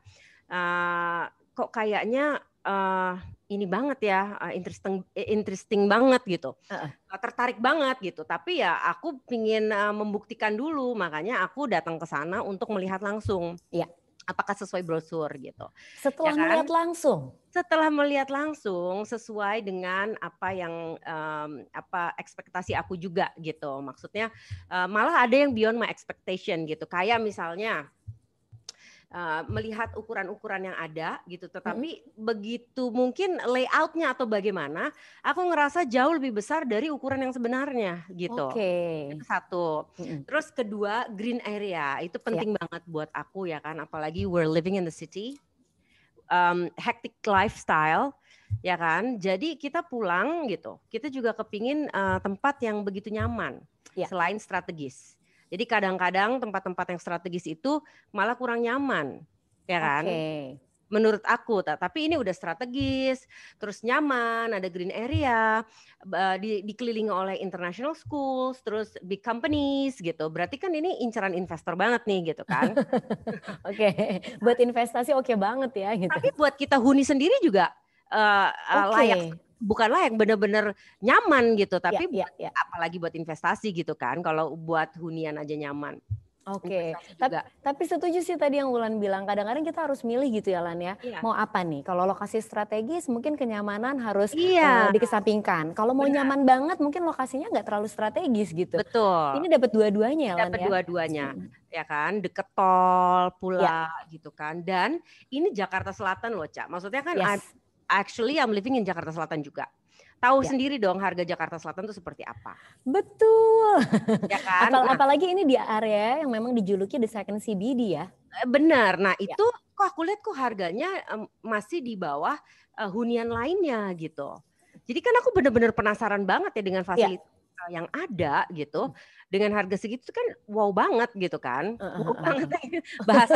uh, kok kayaknya uh, ini banget ya uh, interesting interesting banget gitu uh-uh. tertarik banget gitu tapi ya aku ingin uh, membuktikan dulu makanya aku datang ke sana untuk melihat langsung ya apakah sesuai brosur gitu setelah ya kan? melihat langsung setelah melihat langsung sesuai dengan apa yang um, apa ekspektasi aku juga gitu maksudnya uh, malah ada yang beyond my expectation gitu kayak misalnya Eh, melihat ukuran-ukuran yang ada gitu. Hmm. Tetapi hmm. begitu mungkin layoutnya atau bagaimana, aku ngerasa jauh lebih besar dari ukuran yang sebenarnya gitu. Oke. Okay. satu. Hmm. Terus kedua green area itu penting yeah. banget buat aku ya kan, apalagi we're living in the city, um, hectic lifestyle ya kan. Jadi kita pulang gitu, kita juga kepingin uh, tempat yang begitu nyaman. Yeah. Selain strategis, jadi kadang-kadang tempat-tempat yang strategis itu malah kurang nyaman, ya kan? Okay. Menurut aku, tapi ini udah strategis, terus nyaman, ada green area, di, dikelilingi oleh international schools, terus big companies gitu. Berarti kan ini incaran investor banget nih gitu kan? oke, okay. buat investasi oke okay banget ya. Gitu. Tapi buat kita huni sendiri juga uh, eh, eh, okay. layak bukanlah yang benar-benar nyaman gitu, iya, tapi ya, ya, ya. apalagi buat investasi gitu kan. Kalau buat hunian aja nyaman. Oke, okay. tapi, tapi setuju sih tadi yang Wulan bilang. Kadang-kadang kita harus milih gitu ya Lan ya. Iya. Mau apa nih? Kalau lokasi strategis mungkin kenyamanan harus iya. uh, dikesampingkan. Kalau mau Benar. nyaman banget mungkin lokasinya nggak terlalu strategis gitu. Betul. Ini dapat dua-duanya ya Lan ya. Dapat dua-duanya. Hmm. Ya kan, deket tol pula ya. gitu kan. Dan ini Jakarta Selatan loh, Cak. Maksudnya kan yes actually I'm living in Jakarta Selatan juga. Tahu ya. sendiri dong harga Jakarta Selatan itu seperti apa. Betul. Ya kan? Apal nah, apalagi ini di area yang memang dijuluki the second CBD ya. Eh, benar. Nah, ya. itu kok aku lihat kok harganya masih di bawah uh, hunian lainnya gitu. Jadi kan aku benar-benar penasaran banget ya dengan ya. fasilitas ya yang ada gitu dengan harga segitu kan wow banget gitu kan uh, uh. bahasa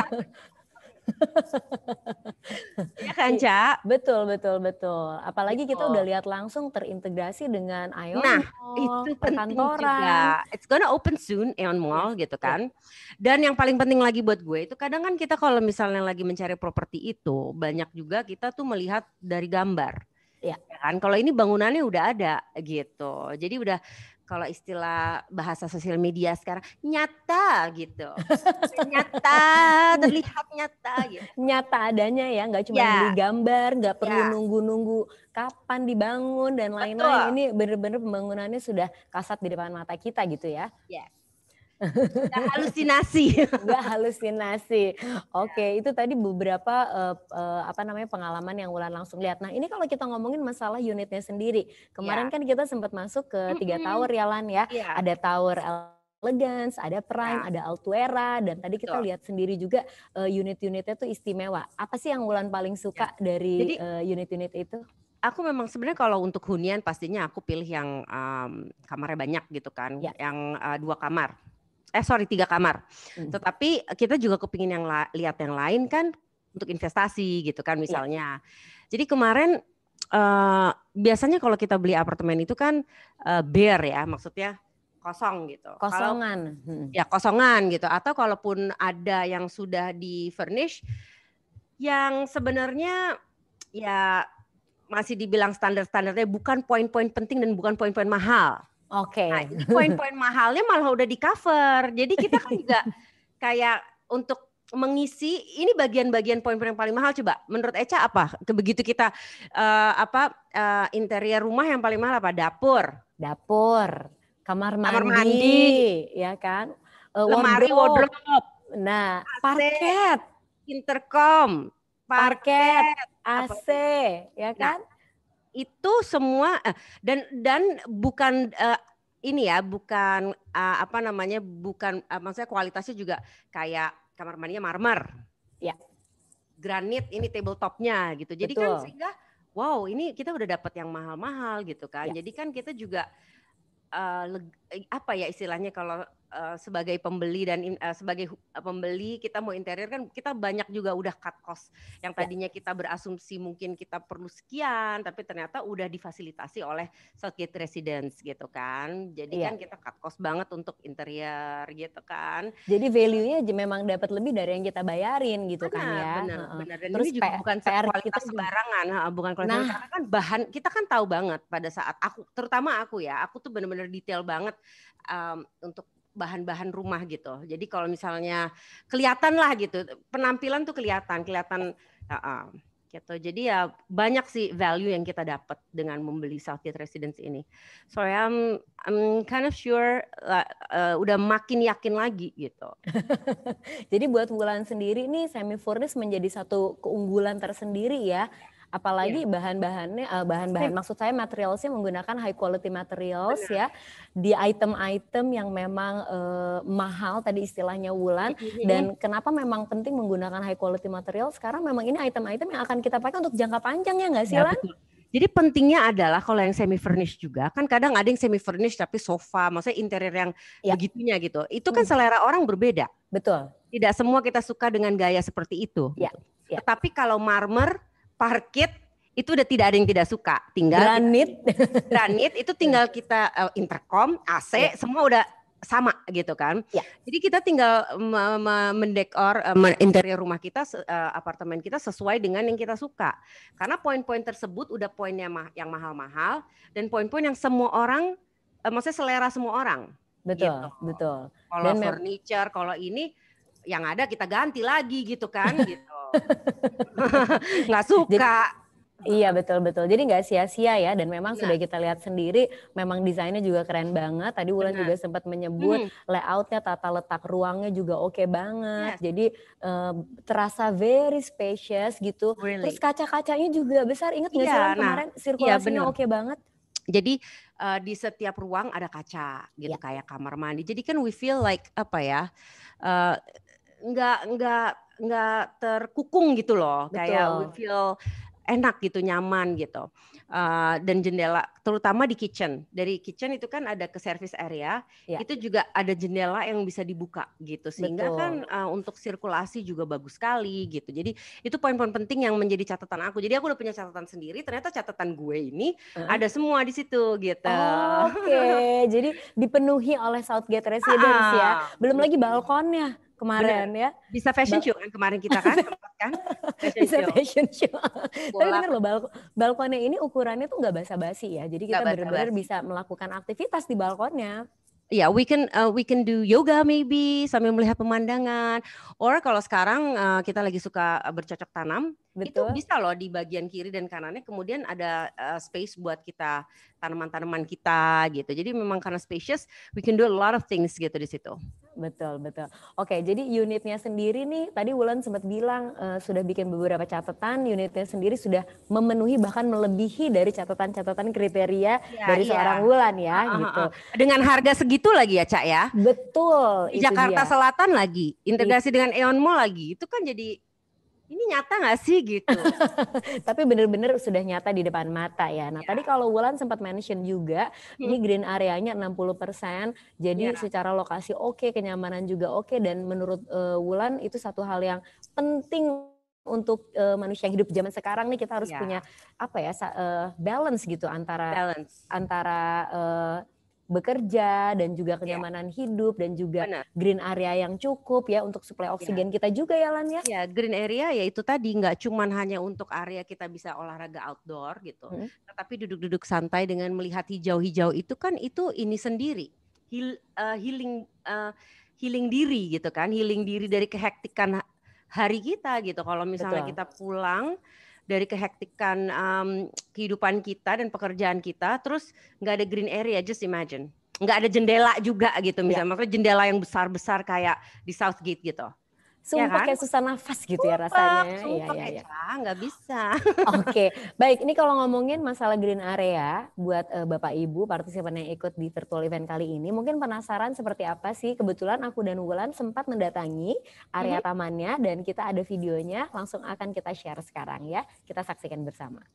Iya kan, Cak? Betul, betul, betul. Apalagi betul. kita udah gitu. lihat langsung terintegrasi dengan Aeon Nah, Mall, itu perkantoran. juga. It's gonna open soon Aeon Mall gitu kan. Dan yang paling penting lagi buat gue itu kadang kan kita kalau misalnya lagi mencari properti itu, banyak juga kita tuh melihat dari gambar. Iya. Ya. kan kalau ini bangunannya udah ada gitu. Jadi udah kalau istilah bahasa sosial media sekarang nyata gitu nyata terlihat nyata gitu. nyata adanya ya nggak cuma yeah. beli gambar nggak perlu ya. nunggu-nunggu kapan dibangun dan lain-lain ini benar-benar pembangunannya sudah kasat di depan mata kita gitu ya yes. Ya. Gak halusinasi. Nggak halusinasi. Oke, okay, itu tadi beberapa uh, uh, apa namanya pengalaman yang Wulan langsung lihat. Nah, ini kalau kita ngomongin masalah unitnya sendiri. Kemarin yeah. kan kita sempat masuk ke tiga mm -hmm. tower ya Lan ya. Yeah. Ada tower Elegance, ada Prime, ya. ada Altuera, dan tadi kita Betul. lihat sendiri juga eh, unit-unitnya tuh istimewa. Apa sih yang Wulan paling iya. suka ya. dari unit-unit itu? Aku memang sebenarnya kalau untuk hunian pastinya aku pilih yang um, kamarnya banyak gitu kan, ya. yang uh, dua kamar eh sorry tiga kamar. Hmm. Tetapi kita juga kepingin yang lihat yang lain kan untuk investasi gitu kan iya. misalnya. Yeah. Jadi kemarin uh, biasanya kalau kita beli apartemen itu kan uh, bare ya maksudnya kosong gitu. Kosongan. Kalau, hmm. Ya kosongan gitu atau kalaupun ada yang sudah di furnish yang sebenarnya ya masih dibilang standar-standarnya bukan poin-poin penting dan bukan poin-poin mahal. Oke. Okay. Nah, poin-poin mahalnya malah udah di cover. Jadi kita kan juga kayak untuk mengisi ini bagian-bagian poin-poin yang paling mahal coba menurut Eca apa begitu kita uh, apa uh, interior rumah yang paling mahal apa dapur dapur kamar mandi, kamar mandi. ya kan uh, lemari wardrobe, wardrobe. nah parket intercom parket, AC, AC ya nah, kan itu semua eh, dan dan bukan uh, ini ya bukan uh, apa namanya bukan uh, maksudnya kualitasnya juga kayak kamar mandinya marmer ya granit ini table topnya gitu jadi kan Betul. kan sehingga wow ini kita udah dapat yang mahal-mahal gitu kan ya. jadi kan kita juga uh, apa ya istilahnya kalau uh, sebagai pembeli dan uh, sebagai eh, pembeli kita mau interior kan kita banyak juga udah cut cost yang ya. tadinya kita berasumsi mungkin kita perlu sekian tapi ternyata udah difasilitasi oleh Southgate Residence gitu kan jadi iya. kan kita cut cost banget untuk interior gitu kan jadi value-nya memang dapat lebih dari yang kita bayarin gitu nah, kan ya benar uh -uh. benar terus juga PR, bukan PR kualitas sembarangan bukan kualitas nah. karena kan bahan kita kan tahu banget pada saat aku terutama aku ya aku tuh benar-benar detail banget um, untuk bahan-bahan rumah gitu. Jadi kalau misalnya kelihatan lah gitu, penampilan tuh kelihatan, kelihatan uh, uh, gitu. Jadi ya banyak sih value yang kita dapat dengan membeli Southgate Residence ini. So I'm I'm kind of sure uh, uh, udah makin yakin lagi gitu. Jadi buat Wulan sendiri nih semi furnis menjadi satu keunggulan tersendiri ya Iya. apalagi yeah. bahan-bahannya uh, bahan-bahan maksud saya materialsnya menggunakan high quality materials Benar. ya di item-item yang memang uh, mahal tadi istilahnya Wulan mm-hmm. dan kenapa memang penting menggunakan high quality materials sekarang memang ini item-item yang akan kita pakai untuk jangka panjang ya nggak sih ya, Lan? Betul. Jadi pentingnya adalah kalau yang semi furnish juga kan kadang ada yang semi furnish tapi sofa, maksudnya interior yang ya. begitunya gitu. Itu kan hmm. selera orang berbeda. Betul. Tidak semua kita suka dengan gaya seperti itu. Ya. Tetapi kalau marmer parkit itu udah tidak ada yang tidak suka. Tinggal granit, kita, granit itu tinggal kita uh, intercom, AC, yeah. semua udah sama gitu kan. Yeah. Jadi kita tinggal mendekor eh, interior rumah kita eh, apartemen kita sesuai dengan yang kita suka. Karena poin-poin tersebut udah poinnya yang mahal-mahal dan poin-poin yang semua orang maksudnya selera semua orang. Betul, gitu. betul. Kalau furniture, kalau ini yang ada kita ganti lagi gitu kan gitu. nggak suka. Jadi, Iya betul betul. Jadi nggak sia-sia ya dan memang nah. sudah kita lihat sendiri memang desainnya juga keren banget. Tadi Wulan juga sempat menyebut hmm. layoutnya, tata letak ruangnya juga oke okay banget. Yes. Jadi uh, terasa very spacious gitu. Really? Terus kaca-kacanya juga besar. Ingat nggak yeah, sih nah, kemarin iya, sirkulasinya yeah, oke okay banget. Jadi uh, di setiap ruang ada kaca gitu yeah. kayak kamar mandi. Jadi kan we feel like apa ya? Uh, enggak enggak nggak terkukung gitu loh Betul. kayak we feel enak gitu nyaman gitu uh, dan jendela terutama di kitchen dari kitchen itu kan ada ke service area ya. itu juga ada jendela yang bisa dibuka gitu sehingga Betul. kan uh, untuk sirkulasi juga bagus sekali gitu jadi itu poin-poin penting yang menjadi catatan aku jadi aku udah punya catatan sendiri ternyata catatan gue ini hmm. ada semua di situ gitu oh, oke okay. jadi dipenuhi oleh Southgate Residence ya. ah, ya belum lagi balkonnya kemarin bener. ya. Bisa fashion show kan kemarin kita kan, kan? Bisa fashion show. Tapi benar loh balkonnya ini ukurannya tuh nggak basa-basi ya. Jadi kita benar-benar bisa melakukan aktivitas di balkonnya. Ya, yeah, we can uh, we can do yoga maybe sambil melihat pemandangan. Or kalau sekarang uh, kita lagi suka bercocok tanam, Betul. Itu bisa loh di bagian kiri dan kanannya kemudian ada uh, space buat kita tanaman-tanaman kita gitu. Jadi memang karena spacious, we can do a lot of things gitu di situ. Betul, betul. Oke, jadi unitnya sendiri nih tadi Wulan sempat bilang uh, sudah bikin beberapa catatan, unitnya sendiri sudah memenuhi bahkan melebihi dari catatan-catatan kriteria yeah, dari yeah. seorang Wulan ya uh, gitu. Dengan harga segitu lagi ya, Cak ya? Betul. Di Jakarta Selatan lagi, integrasi It. dengan Eon Mall lagi. Itu kan jadi ini nyata nggak sih gitu. Tapi bener-bener sudah nyata di depan mata ya. Nah ya. tadi kalau Wulan sempat mention juga, hmm. ini green areanya 60%, jadi ya. secara lokasi oke, okay, kenyamanan juga oke, okay, dan menurut uh, Wulan itu satu hal yang penting untuk uh, manusia yang hidup zaman sekarang nih kita harus ya. punya apa ya uh, balance gitu antara balance. antara uh, bekerja dan juga iya. kenyamanan yeah. hidup dan juga Benar. green area yang cukup ya untuk suplai iya. oksigen yeah. kita juga ya Lan ya. Yeah, green area ya itu tadi nggak cuma hanya untuk area kita bisa olahraga outdoor gitu, hmm. tetapi duduk-duduk santai dengan melihat hijau-hijau itu kan itu ini sendiri heal, uh, eh, healing uh, healing diri gitu kan, healing diri dari kehektikan hari kita gitu. Kalau misalnya Betul. kita pulang dari kehektikan um, kehidupan kita dan pekerjaan kita terus nggak ada green area just imagine nggak ada jendela juga gitu ya. misalnya yeah. maksudnya jendela yang besar besar kayak di Southgate gitu Ya sumpah ya kan? kayak susah nafas gitu ya ya, sumpah, ya rasanya. Sumpah ya, ya, ya. nggak bisa. Oke, okay. baik. Ini kalau ngomongin masalah green area, buat uh, Bapak Ibu partisipan yang ikut di virtual event kali ini, mungkin penasaran seperti apa sih? Kebetulan aku dan Wulan sempat mendatangi area -hmm. tamannya dan kita ada videonya, langsung akan kita share sekarang ya. Kita saksikan bersama.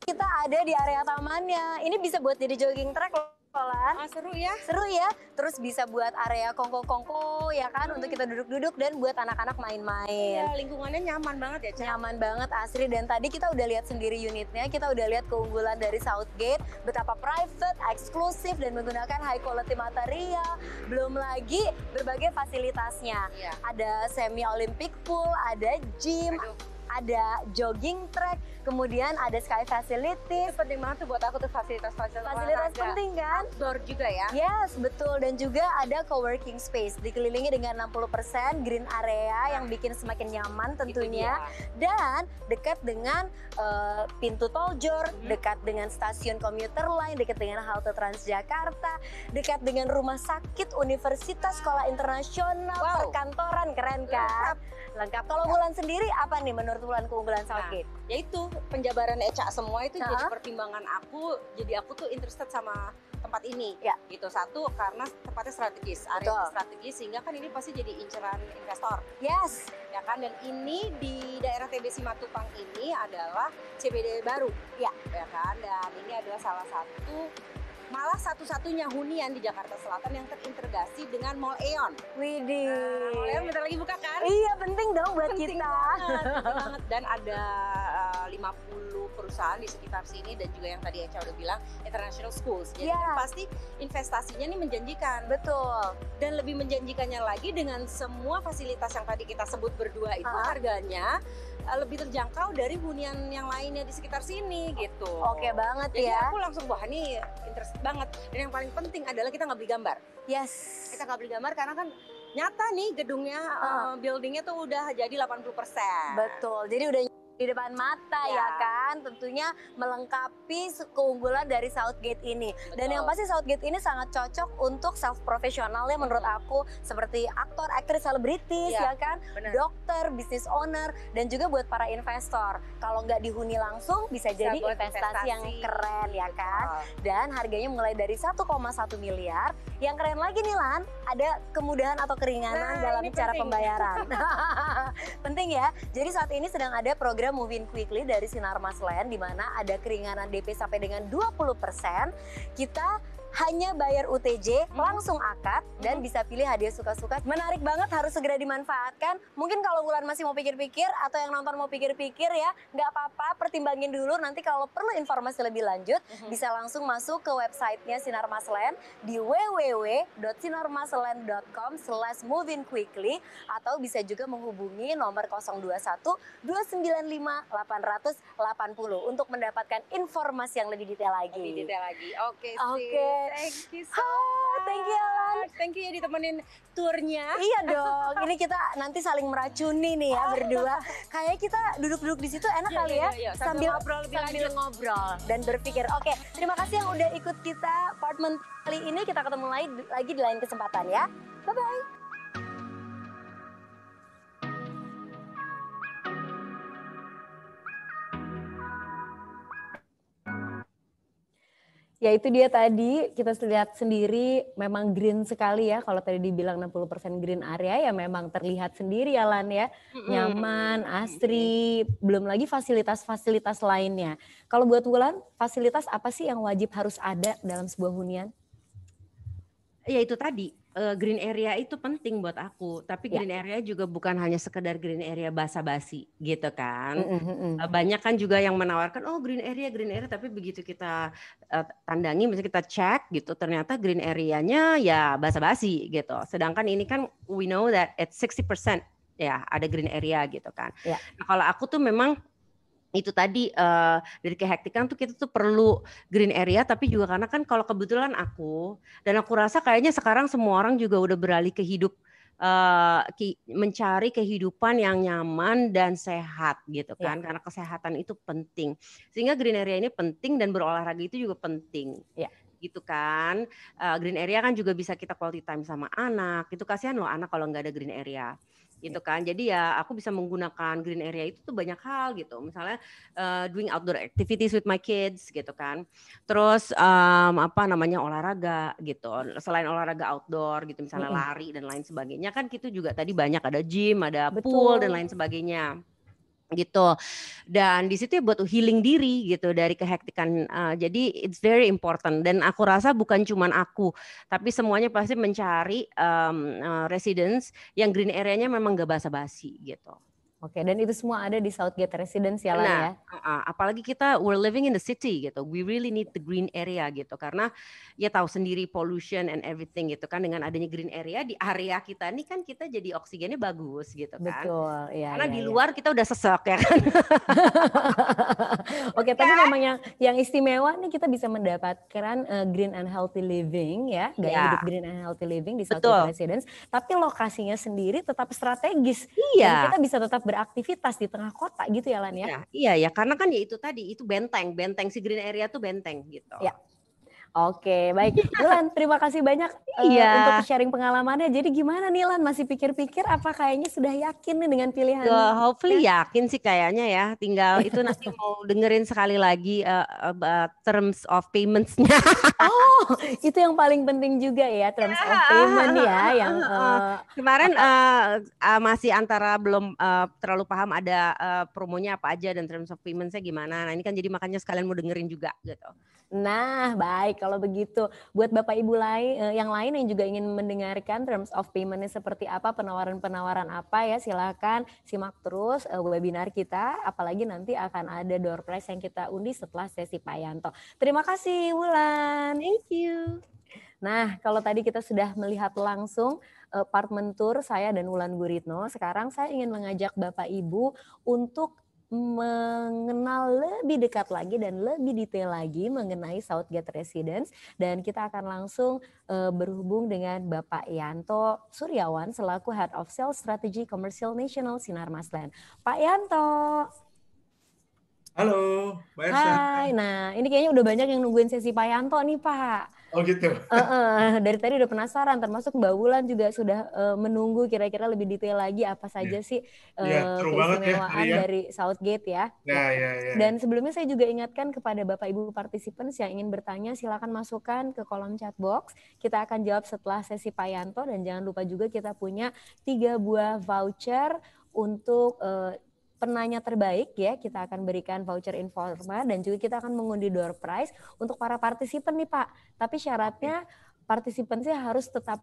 Kita ada di area tamannya. Ini bisa buat jadi jogging track loh sekolahan. Ah, seru ya. Seru ya. Terus bisa buat area kongko-kongko ya kan hmm. untuk kita duduk-duduk dan buat anak-anak main-main. Iya, lingkungannya nyaman banget ya, Cak. Nyaman banget asri dan tadi kita udah lihat sendiri unitnya, kita udah lihat keunggulan dari Southgate betapa private, eksklusif dan menggunakan high quality material. Belum lagi berbagai fasilitasnya. Iya. Ada semi Olympic pool, ada gym. Aduh ada jogging track, kemudian ada sky facility. Itu penting banget tuh buat aku tuh fasilitas-fasilitas Fasilitas -fasilitas penting kan? Outdoor juga ya? Yes, betul. Dan juga ada co-working space, dikelilingi dengan 60% green area nah. yang bikin semakin nyaman tentunya. Dan dekat dengan uh, pintu tol jor, hmm. dekat dengan stasiun komuter lain, dekat dengan halte Transjakarta, dekat dengan rumah sakit, universitas, sekolah internasional, wow. perkantoran, keren kan? Lengkap. Lengkap. Kalau Bulan sendiri apa nih menurut Bulan keunggulan Southgate? Nah, yaitu penjabaran Eca semua itu uh jadi pertimbangan aku. Jadi aku tuh interested sama tempat ini. Ya. Gitu satu karena tempatnya strategis, area strategis sehingga kan ini pasti jadi inceran investor. Yes. Ya kan dan ini di daerah TBC Matupang ini adalah CBD baru. Ya. Ya kan dan ini adalah salah satu malah satu-satunya hunian di Jakarta Selatan yang terintegrasi dengan Mall Aeon. Widih. Nah, Mall Eon bentar lagi buka kan? Iya, penting dong buat penting kita. Banget, penting banget. Dan ada eh, uh, 50 perusahaan di sekitar sini dan juga yang tadi Echa udah bilang international schools. Jadi yeah. pasti investasinya nih menjanjikan. Betul. Dan lebih menjanjikannya lagi dengan semua fasilitas yang tadi kita sebut berdua itu uh harganya Eh, lebih terjangkau dari hunian yang lainnya di sekitar sini gitu. Oke okay banget Jadi ya. Jadi aku langsung wah ini interest banget. Dan yang paling penting adalah kita nggak beli gambar. Yes. Kita nggak beli gambar karena kan nyata nih gedungnya, uh. buildingnya tuh udah jadi 80%. Betul. Jadi udah di depan mata ya, ya kan tentunya melengkapi keunggulan dari Southgate ini Betul. dan yang pasti Southgate ini sangat cocok untuk self profesionalnya hmm. menurut aku seperti aktor aktris selebritis ya, ya kan bener. dokter bisnis owner dan juga buat para investor kalau nggak dihuni langsung bisa, bisa jadi investasi, investasi yang keren ya kan Betul. dan harganya mulai dari 1,1 miliar yang keren lagi nih Lan ada kemudahan atau keringanan nah, dalam cara penting. pembayaran penting ya jadi saat ini sedang ada program program Moving Quickly dari Sinarmas Land di mana ada keringanan DP sampai dengan 20%. Kita hanya bayar UTJ, hmm. langsung akad, dan hmm. bisa pilih hadiah suka-suka. Menarik banget, harus segera dimanfaatkan. Mungkin kalau bulan masih mau pikir-pikir, atau yang nonton mau pikir-pikir ya, nggak apa-apa, pertimbangin dulu. Nanti kalau perlu informasi lebih lanjut, hmm. bisa langsung masuk ke websitenya Sinar Maslen di www.sinarmaslen.com slash moving quickly, atau bisa juga menghubungi nomor 021 295 880 untuk mendapatkan informasi yang lebih detail lagi. Lebih detail lagi, oke okay, sih. Okay. Thank you so oh, Thank you Alan. Thank you ya ditemenin turnya. Iya dong. Ini kita nanti saling meracuni nih ya oh. berdua. Kayaknya kita duduk-duduk di situ enak yeah, kali iya, ya. Yeah, yeah, sambil, ngobrol sambil, sambil ngobrol dan berpikir. Oke, okay, terima kasih yang udah ikut kita apartment kali ini. Kita ketemu lagi di lain kesempatan ya. Bye bye. ya itu dia tadi kita lihat sendiri memang green sekali ya kalau tadi dibilang 60% green area ya memang terlihat sendiri ya Lan ya nyaman, asri, belum lagi fasilitas-fasilitas lainnya. Kalau buat Wulan, fasilitas apa sih yang wajib harus ada dalam sebuah hunian? Ya itu tadi uh, green area itu penting buat aku. Tapi ya. green ya. area juga bukan hanya sekedar green area basa-basi gitu kan. Mm -hmm. banyak kan juga yang menawarkan oh green area green area tapi begitu kita uh, tandangi misalnya kita cek gitu ternyata green area-nya ya basa-basi gitu. Sedangkan ini kan we know that at 60% ya ada green area gitu kan. Ya. Nah, kalau aku tuh memang itu tadi uh, dari kehektikan tuh kita tuh perlu green area tapi juga karena kan kalau kebetulan aku dan aku rasa kayaknya sekarang semua orang juga udah beralih ke hidup uh, ki, mencari kehidupan yang nyaman dan sehat gitu iya. kan yeah. karena kesehatan itu penting sehingga green area ini penting dan berolahraga itu juga penting ya gitu kan. Uh, green area kan juga bisa kita quality time sama anak. Itu kasihan loh anak kalau nggak ada green area. Iya. gitu kan. Jadi ya aku bisa menggunakan green area itu tuh banyak hal gitu. Misalnya uh, doing outdoor activities with my kids gitu kan. Terus um, apa namanya olahraga gitu. Selain olahraga outdoor gitu misalnya mm -hmm. lari dan lain sebagainya kan kita juga tadi banyak ada gym, ada Betul. pool dan lain sebagainya gitu dan di situ ya buat healing diri gitu dari kehektikan uh, jadi it's very important dan aku rasa bukan cuman aku tapi semuanya pasti mencari um, uh, eh, residence yang green area-nya memang gak basa-basi gitu Oke, dan itu semua ada di Southgate Residence ya nah, ya. apalagi kita we're living in the city gitu. We really need the green area gitu karena ya tahu sendiri pollution and everything gitu kan dengan adanya green area di area kita ini kan kita jadi oksigennya bagus gitu kan. Betul, iya. Karena ya, di iya. luar ya. kita udah sesek ya kan. Oke, iya tapi kan? memang yang yang istimewa nih kita bisa mendapatkan uh, green and healthy living ya, gaya ya. hidup green and healthy living di Southgate Residence, tapi lokasinya sendiri tetap strategis. Iya. kita bisa tetap beraktivitas di tengah kota gitu ya Lan ya. Iya, iya ya karena kan ya itu tadi itu benteng, benteng si green area tuh benteng gitu. Ya. Oke, baik. Lan, terima kasih banyak eh, iya. untuk sharing pengalamannya. Jadi gimana nih Lan, masih pikir-pikir apa kayaknya sudah yakin nih dengan pilihan? Uh, hopefully nah. yakin sih kayaknya ya. Tinggal itu nanti mau dengerin sekali lagi uh, uh, terms of payments-nya. oh, itu yang paling penting juga ya, terms of payment ya yang uh, kemarin uh, uh, masih antara belum uh, terlalu paham ada uh, promonya apa aja dan terms of payment-nya gimana. Nah, ini kan jadi makanya sekalian mau dengerin juga gitu. Nah, baik kalau begitu. Buat Bapak Ibu lain eh, yang lain yang juga ingin mendengarkan terms of paymentnya seperti apa, penawaran-penawaran apa ya, silakan simak terus eh, webinar kita. Apalagi nanti akan ada door prize yang kita undi setelah sesi Pak Yanto. Terima kasih Wulan. Thank you. Nah, kalau tadi kita sudah melihat langsung apartment eh, tour saya dan Wulan Guritno, sekarang saya ingin mengajak Bapak Ibu untuk mengenal lebih dekat lagi dan lebih detail lagi mengenai Southgate Residence dan kita akan langsung uh, berhubung dengan Bapak Yanto Suryawan selaku Head of Sales Strategy Commercial National Sinar Masland. Pak Yanto. Halo, Mbak Hai, nah ini kayaknya udah banyak yang nungguin sesi Pak Yanto nih Pak. Oh gitu. Uh, uh, dari tadi udah penasaran, termasuk Mbak Wulan juga sudah uh, menunggu kira-kira lebih detail lagi apa saja yeah. sih uh, eh, yeah, iya, ya keistimewaan ya, ya. dari Southgate ya. Yeah, ya. yeah, yeah. Ya, ya. Dan sebelumnya saya juga ingatkan kepada Bapak Ibu partisipan yang ingin bertanya, silakan masukkan ke kolom chat box. Kita akan jawab setelah sesi Pak Yanto dan jangan lupa juga kita punya tiga buah voucher untuk uh, penanya terbaik ya kita akan berikan voucher Informa dan juga kita akan mengundi door prize untuk para partisipan nih Pak. Tapi syaratnya partisipan sih harus tetap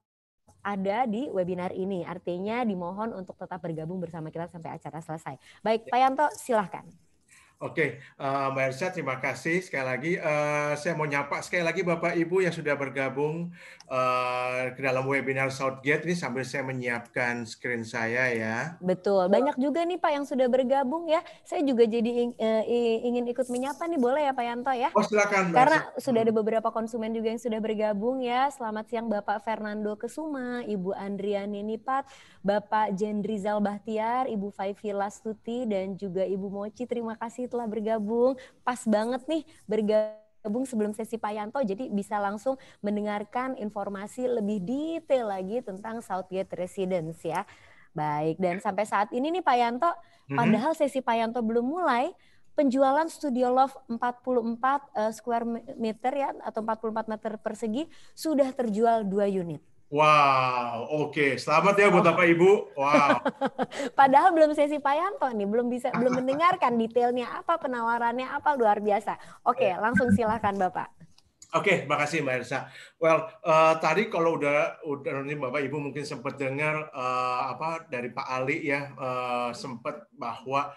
ada di webinar ini. Artinya dimohon untuk tetap bergabung bersama kita sampai acara selesai. Baik, Pak Yanto silahkan. Oke, uh, Mbak Ersa, terima kasih sekali lagi. Uh, saya mau nyapa sekali lagi Bapak Ibu yang sudah bergabung uh, ke dalam webinar Southgate ini sambil saya menyiapkan screen saya ya. Betul, banyak juga nih Pak yang sudah bergabung ya. Saya juga jadi ing ingin ikut menyapa nih, boleh ya Pak Yanto ya? Oh silakan. Mbak. Karena sudah ada hmm. beberapa konsumen juga yang sudah bergabung ya. Selamat siang Bapak Fernando Kesuma, Ibu Andriani Nipat, Bapak Jendrizal Bahtiar, Ibu Faifila Stuti, dan juga Ibu Mochi. Terima kasih kasih telah bergabung. Pas banget nih bergabung sebelum sesi Payanto, jadi bisa langsung mendengarkan informasi lebih detail lagi tentang Southgate Residence ya. Baik, dan sampai saat ini nih Pak Yanto, padahal sesi Pak Yanto belum mulai, penjualan Studio Love 44 uh, square meter ya atau 44 meter persegi sudah terjual dua unit. Wow, oke. Okay. Selamat ya buat Bapak Ibu. Wow. Padahal belum sesi Pak Yanto nih, belum bisa belum mendengarkan detailnya apa, penawarannya apa luar biasa. Oke, okay, iya. langsung silakan Bapak. Oke, okay, kasih Mbak Ersa. Well, uh, tadi kalau udah udah nanti Bapak Ibu mungkin sempat dengar uh, apa dari Pak Ali ya, uh, eh, sempat bahwa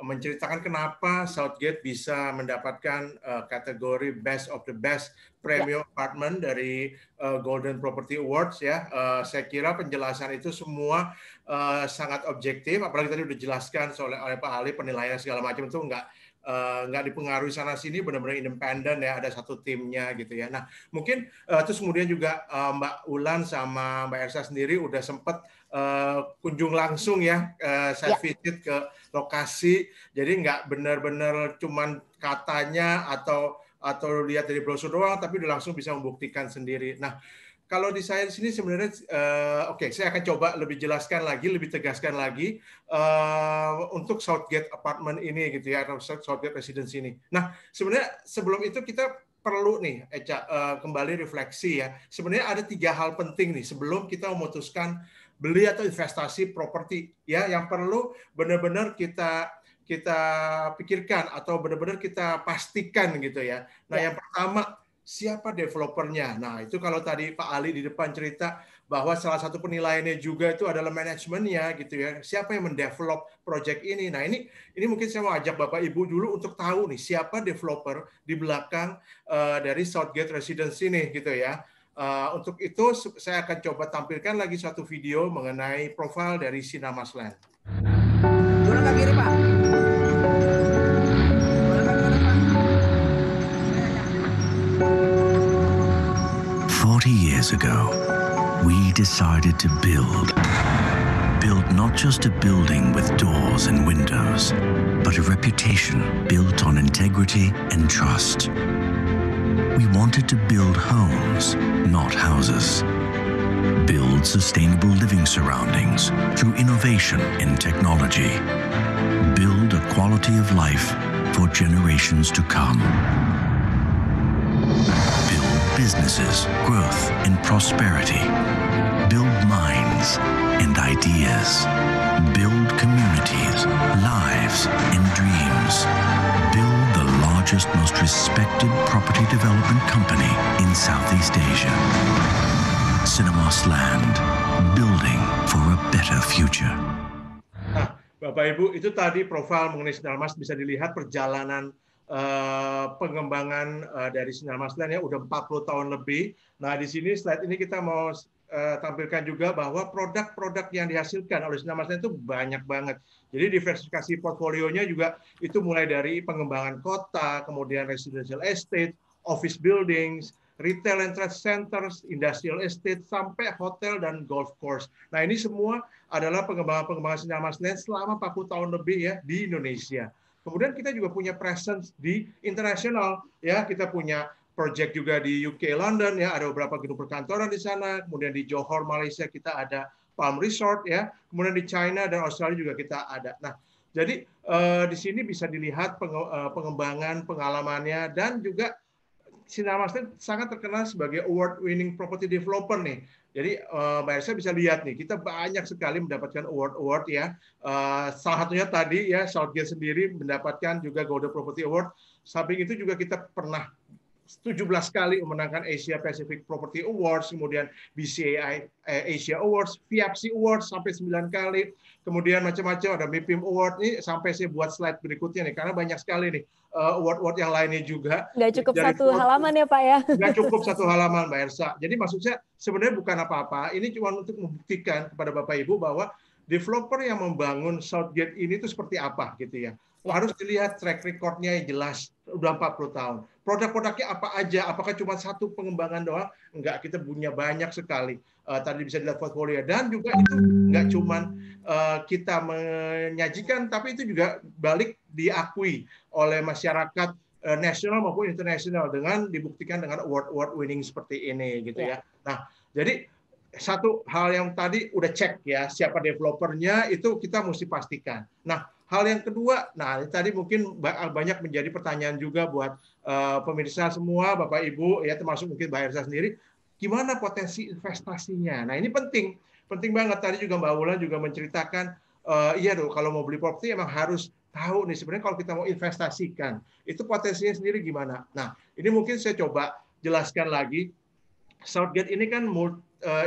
menceritakan kenapa Southgate bisa mendapatkan uh, kategori Best of the Best Premium ya. Apartment dari uh, Golden Property Awards ya. Uh, saya kira penjelasan itu semua uh, sangat objektif, apalagi tadi sudah dijelaskan oleh, oleh Pak Ali penilaian segala macam itu enggak uh, nggak dipengaruhi sana sini benar-benar independen ya ada satu timnya gitu ya nah mungkin uh, terus kemudian juga uh, Mbak Ulan sama Mbak Ersa sendiri udah sempat uh, kunjung langsung ya uh, saya yeah. visit ke lokasi. Jadi nggak benar-benar cuman katanya atau atau lihat dari brosur doang, tapi udah langsung bisa membuktikan sendiri. Nah, kalau di saya di sini sebenarnya uh, oke, okay, saya akan coba lebih jelaskan lagi, lebih tegaskan lagi uh, untuk Southgate Apartment ini gitu ya atau Southgate Residence ini. Nah, sebenarnya sebelum itu kita perlu nih Eca uh, kembali refleksi ya. Sebenarnya ada tiga hal penting nih sebelum kita memutuskan beli atau investasi properti ya yang perlu benar-benar kita kita pikirkan atau benar-benar kita pastikan gitu ya. Nah, ya. yang pertama siapa developernya. Nah, itu kalau tadi Pak Ali di depan cerita bahwa salah satu penilaiannya juga itu adalah manajemennya gitu ya. Siapa yang mendevelop project ini? Nah, ini ini mungkin saya mau ajak Bapak Ibu dulu untuk tahu nih siapa developer di belakang uh, dari Southgate Residence ini gitu ya. Eh, untuk itu saya akan coba tampilkan lagi satu video mengenai profil dari Sinamasland. Jualan ke kiri, Pak. Forty years ago, we decided to build. Build not just a building with doors and windows, but a reputation built on integrity and trust. We wanted to build homes, not houses. Build sustainable living surroundings through innovation in technology. Build a quality of life for generations to come. Build businesses, growth, and prosperity. Build minds and ideas. Build communities, lives, and dreams largest, most respected property development company in Southeast Asia. Cinemas Land, building for a better future. Nah, Bapak Ibu, itu tadi profil mengenai Sinarmas bisa dilihat perjalanan Uh, pengembangan uh, dari sinyal Land ya udah 40 tahun lebih. Nah, di sini slide ini kita mau uh, tampilkan juga bahwa produk-produk yang dihasilkan oleh sinyal Land itu banyak banget. Jadi diversifikasi portfolionya juga itu mulai dari pengembangan kota, kemudian residential estate, office buildings, retail and trade centers, industrial estate, sampai hotel dan golf course. Nah ini semua adalah pengembangan-pengembangan senyaman Nen selama 40 tahun lebih ya di Indonesia. Kemudian kita juga punya presence di internasional ya kita punya project juga di UK London ya ada beberapa gedung perkantoran di sana kemudian di Johor Malaysia kita ada Palm Resort ya, kemudian di China dan Australia juga kita ada. Nah, jadi uh, di sini bisa dilihat eh, pengembangan pengalamannya dan juga Sinarmaster sangat terkenal sebagai award-winning property developer nih. Jadi uh, Mbak Ersa bisa lihat nih, kita banyak sekali mendapatkan award-award ya. Uh, salah satunya tadi ya Southgate sendiri mendapatkan juga Golden Property Award. Samping itu juga kita pernah 17 kali memenangkan Asia Pacific Property Awards, kemudian BCAI eh, Asia Awards, PFC Awards sampai 9 kali, kemudian macam-macam ada MIPIM Award ini sampai saya buat slide berikutnya nih karena banyak sekali nih eh, award-award yang lainnya juga. Nggak cukup Dari satu halaman ya Pak ya? Nggak cukup satu halaman Mbak Ersa. Jadi maksudnya sebenarnya bukan apa-apa, ini cuma untuk membuktikan kepada Bapak Ibu bahwa developer yang membangun Southgate ini itu seperti apa gitu ya. ya. Harus dilihat track recordnya yang jelas, udah 40 tahun Produk-produknya apa aja? Apakah cuma satu pengembangan doang? Enggak, kita punya banyak sekali. Uh, tadi bisa dilihat portfolio dan juga itu enggak cuma uh, eh, kita menyajikan, tapi itu juga balik diakui oleh masyarakat uh, nasional maupun internasional dengan dibuktikan dengan award-award winning seperti ini, gitu ya. Iya. Nah, jadi satu hal yang tadi udah cek ya siapa developernya itu kita mesti pastikan. Nah Hal yang kedua, nah tadi mungkin banyak menjadi pertanyaan juga buat uh, pemirsa semua, Bapak Ibu, ya termasuk mungkin Mbak Ersa sendiri, gimana potensi investasinya? Nah ini penting, penting banget. Tadi juga Mbak Wulan juga menceritakan, uh, iya dong kalau mau beli properti emang harus tahu nih sebenarnya kalau kita mau investasikan, itu potensinya sendiri gimana? Nah ini mungkin saya coba jelaskan lagi. Southgate ini kan uh,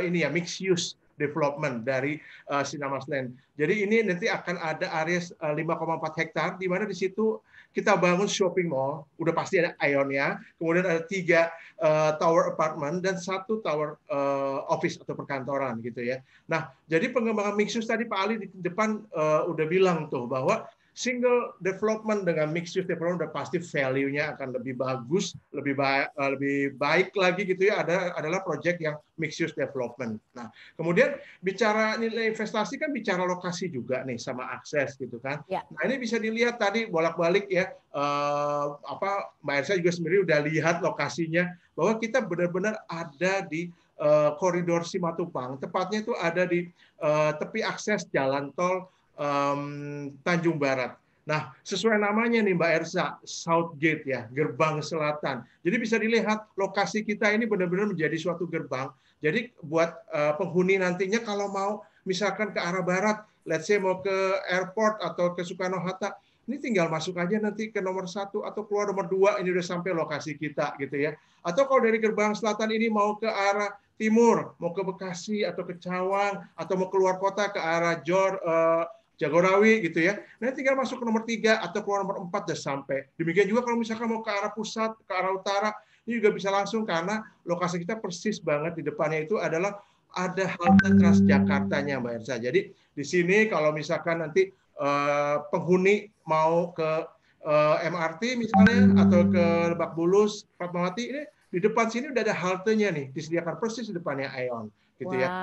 ini ya mixed use development dari uh, eh, Sinamas Land. Jadi ini nanti akan ada area 5,4 eh, hektar di mana di situ kita bangun shopping mall, udah pasti ada Ionnya, kemudian ada tiga uh, tower apartment dan satu tower uh, office atau perkantoran gitu ya. Nah, jadi pengembangan mixus tadi Pak Ali di depan uh, udah bilang tuh bahwa single development dengan mixed use development udah pasti value-nya akan lebih bagus, lebih baik eh, lebih baik lagi gitu ya ada adalah project yang mixed use development. Nah, kemudian bicara nilai investasi kan bicara lokasi juga nih sama akses gitu kan. Ya. Nah, ini bisa dilihat tadi bolak-balik ya eh, apa Mbak Ersa juga sendiri udah lihat lokasinya bahwa kita benar-benar ada di eh, koridor Simatupang, tepatnya itu ada di eh, tepi akses jalan tol um, Tanjung Barat. Nah, sesuai namanya nih Mbak Ersa, Southgate ya, gerbang selatan. Jadi bisa dilihat lokasi kita ini benar-benar menjadi suatu gerbang. Jadi buat uh, penghuni nantinya kalau mau misalkan ke arah barat, let's say mau ke airport atau ke Soekarno-Hatta, ini tinggal masuk aja nanti ke nomor satu atau keluar nomor dua, ini udah sampai lokasi kita gitu ya. Atau kalau dari gerbang selatan ini mau ke arah timur, mau ke Bekasi atau ke Cawang, atau mau keluar kota ke arah Jor, uh, Jagorawi gitu ya. Nanti tinggal masuk ke nomor tiga atau keluar nomor empat dan sampai. Demikian juga kalau misalkan mau ke arah pusat, ke arah utara, ini juga bisa langsung karena lokasi kita persis banget di depannya itu adalah ada halte Transjakartanya Mbak Ersa. Jadi di sini kalau misalkan nanti eh, penghuni mau ke eh, MRT misalnya atau ke Lebak Bulus, Fatmawati ini di depan sini udah ada haltenya nih disediakan persis di depannya Ion gitu ya. wow.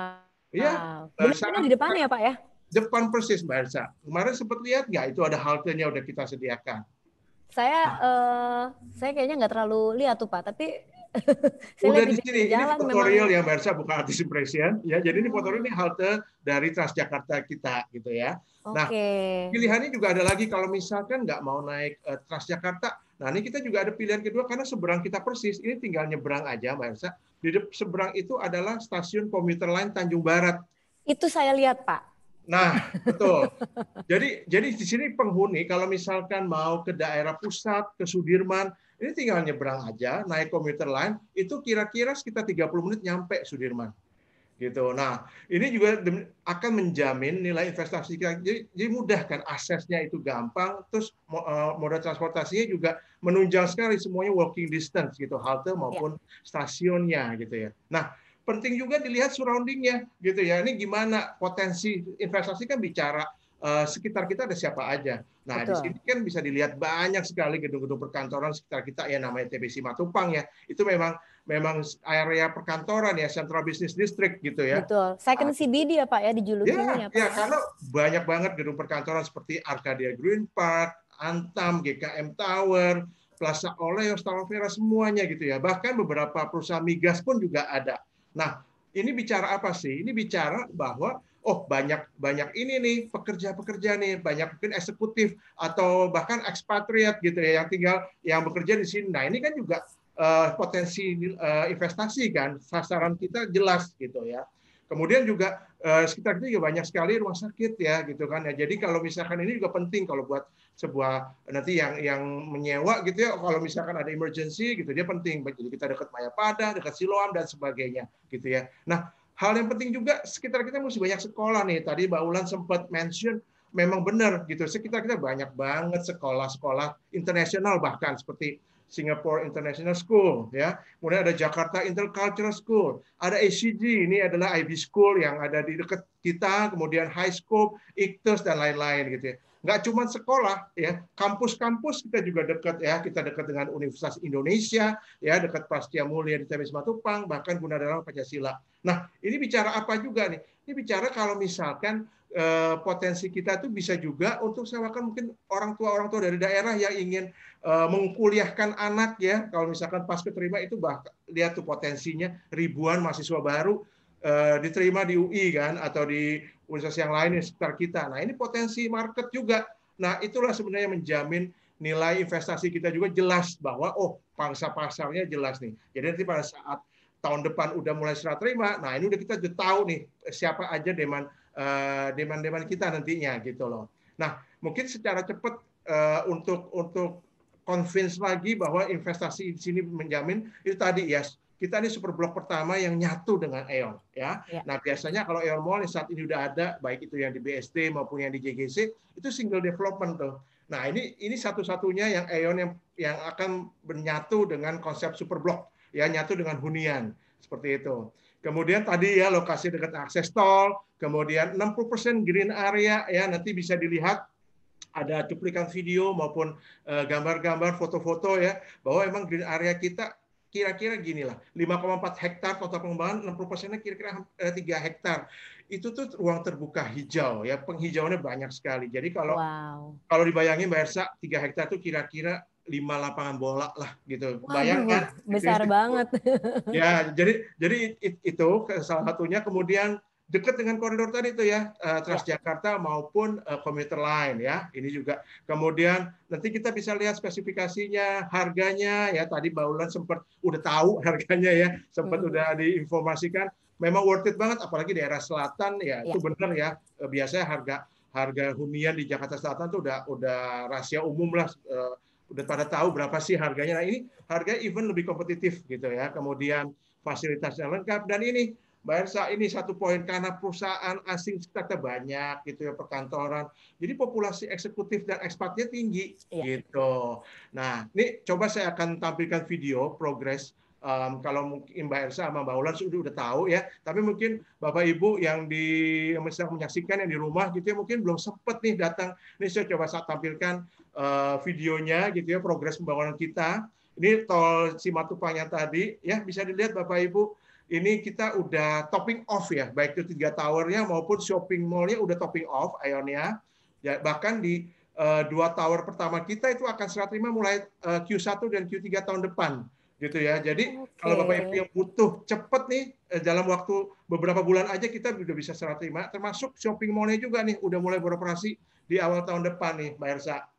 ya. Iya. Wow. Eh, ini di depan ya Pak ya? depan persis Mbak Elsa. Kemarin sempat lihat nggak itu ada haltenya udah kita sediakan. Saya uh, saya kayaknya nggak terlalu lihat tuh Pak, tapi udah di sini. ini tutorial memang. ya Mbak Elsa, bukan artis impression. Ya, jadi ini tutorial ini halte dari Transjakarta kita gitu ya. Okay. Nah, pilihannya juga ada lagi kalau misalkan nggak mau naik uh, Transjakarta. Nah, ini kita juga ada pilihan kedua karena seberang kita persis. Ini tinggal nyebrang aja Mbak Elsa. Di seberang itu adalah stasiun komuter lain Tanjung Barat. Itu saya lihat Pak Nah, betul. Jadi jadi di sini penghuni kalau misalkan mau ke daerah pusat, ke Sudirman, ini tinggal nyebrang aja, naik komuter lain, itu kira-kira sekitar 30 menit nyampe Sudirman. Gitu. Nah, ini juga akan menjamin nilai investasi kita. Jadi, jadi mudah kan aksesnya itu gampang, terus eh, moda transportasinya juga menunjang sekali semuanya walking distance gitu, halte ya. maupun stasiunnya gitu ya. Nah, penting juga dilihat surroundingnya gitu ya. Ini gimana potensi investasi kan bicara uh, sekitar kita ada siapa aja. Nah, Betul. di sini kan bisa dilihat banyak sekali gedung-gedung perkantoran sekitar kita ya namanya TBC Matupang ya. Itu memang memang area perkantoran ya Central Business District gitu ya. Betul. Second nah, CBD ya Pak ya dijulukinya ya, ya, Pak. Ya, ya, karena banyak banget gedung perkantoran seperti Arcadia Green Park, Antam, GKM Tower, Plaza Oleo, Talavera semuanya gitu ya. Bahkan beberapa perusahaan migas pun juga ada Nah, ini bicara apa sih? Ini bicara bahwa oh banyak banyak ini nih pekerja-pekerja nih banyak mungkin eksekutif atau bahkan ekspatriat gitu ya yang tinggal yang bekerja di sini. Nah ini kan juga uh, potensi uh, investasi kan sasaran kita jelas gitu ya. Kemudian juga eh, sekitar itu juga banyak sekali rumah sakit ya gitu kan. Ya, jadi kalau misalkan ini juga penting kalau buat sebuah nanti yang yang menyewa gitu ya kalau misalkan ada emergency gitu dia penting. Jadi kita dekat Mayapada, dekat Siloam dan sebagainya gitu ya. Nah, hal yang penting juga sekitar kita mesti banyak sekolah nih. Tadi Mbak Ulan sempat mention memang benar gitu. Sekitar kita banyak banget sekolah-sekolah internasional bahkan seperti Singapore International School, ya. Kemudian ada Jakarta Intercultural School, ada ACG, ini adalah IB School yang ada di dekat kita, kemudian High School, IKTES dan lain-lain gitu ya. Nggak cuma sekolah, ya, kampus-kampus kita juga dekat ya, kita dekat dengan Universitas Indonesia, ya, dekat Prastia Mulia di TBS Matupang, bahkan Gunadarma Pancasila. Nah, ini bicara apa juga nih? Ini bicara kalau misalkan Eh, potensi kita itu bisa juga untuk sewakan mungkin orang tua orang tua dari daerah yang ingin eh, mengkuliahkan anak ya kalau misalkan pas keterima itu bah lihat tuh potensinya ribuan mahasiswa baru eh, diterima di UI kan atau di universitas yang lain di sekitar kita nah ini potensi market juga nah itulah sebenarnya menjamin nilai investasi kita juga jelas bahwa oh pangsa pasarnya jelas nih jadi nanti pada saat tahun depan udah mulai serah terima nah ini udah kita udah tahu nih siapa aja demand Eh, demand-demand kita nantinya gitu loh. Nah, mungkin secara cepat uh, untuk untuk convince lagi bahwa investasi di sini menjamin itu tadi ya yes, kita ini super blok pertama yang nyatu dengan Aeon ya. ya. Nah biasanya kalau Aeon Mall yang saat ini sudah ada baik itu yang di BSD maupun yang di JGC itu single development tuh. Nah ini ini satu-satunya yang Aeon yang yang akan menyatu dengan konsep super blok ya nyatu dengan hunian seperti itu. Kemudian tadi ya lokasi dekat akses tol, kemudian 60% green area ya nanti bisa dilihat ada cuplikan video maupun eh, gambar-gambar foto-foto ya bahwa emang green area kita kira-kira gini ginilah 5,4 hektar total pengembangan 60 persennya kira-kira 3 eh, hektar itu tuh ruang terbuka hijau ya penghijauannya banyak sekali jadi kalau wow. kalau dibayangin mbak Ersa 3 hektar tuh kira-kira lima lapangan bola lah gitu. Bayangkan besar gitu. banget. Ya, jadi jadi itu salah satunya kemudian dekat dengan koridor tadi itu ya Transjakarta eh, Transjakarta maupun eh, komuter lain ya. Ini juga kemudian nanti kita bisa lihat spesifikasinya, harganya ya tadi Mbak Ulan sempat udah tahu harganya ya, sempat hmm. udah diinformasikan. Memang worth it banget apalagi daerah selatan ya, ya. itu benar ya eh, biasanya harga harga hunian di Jakarta Selatan tuh udah udah rahasia umum lah udah pada tahu berapa sih harganya. Nah ini harga even lebih kompetitif gitu ya. Kemudian fasilitasnya lengkap dan ini Mbak Elsa ini satu poin karena perusahaan asing kita banyak gitu ya perkantoran. Jadi populasi eksekutif dan ekspatnya tinggi iya. gitu. Nah, ini coba saya akan tampilkan video progres um, kalau mungkin Mbak Elsa sama Mbak Ular sudah udah tahu ya, tapi mungkin Bapak Ibu yang di yang menyaksikan yang di rumah gitu ya mungkin belum sempat nih datang. Ini saya coba saya tampilkan Eh, videonya gitu ya progres pembangunan kita. Ini tol Simatupangnya tadi ya bisa dilihat Bapak Ibu ini kita udah topping off ya baik itu tiga towernya maupun shopping mallnya udah topping off Ionia. Ya, bahkan di uh, dua tower pertama kita itu akan serah terima mulai uh, eh, Q1 dan Q3 tahun depan gitu ya. Jadi okay. kalau Bapak Ibu yang butuh cepet nih dalam waktu beberapa bulan aja kita sudah bisa serah terima termasuk shopping mallnya juga nih udah mulai beroperasi di awal tahun depan nih Mbak Ersa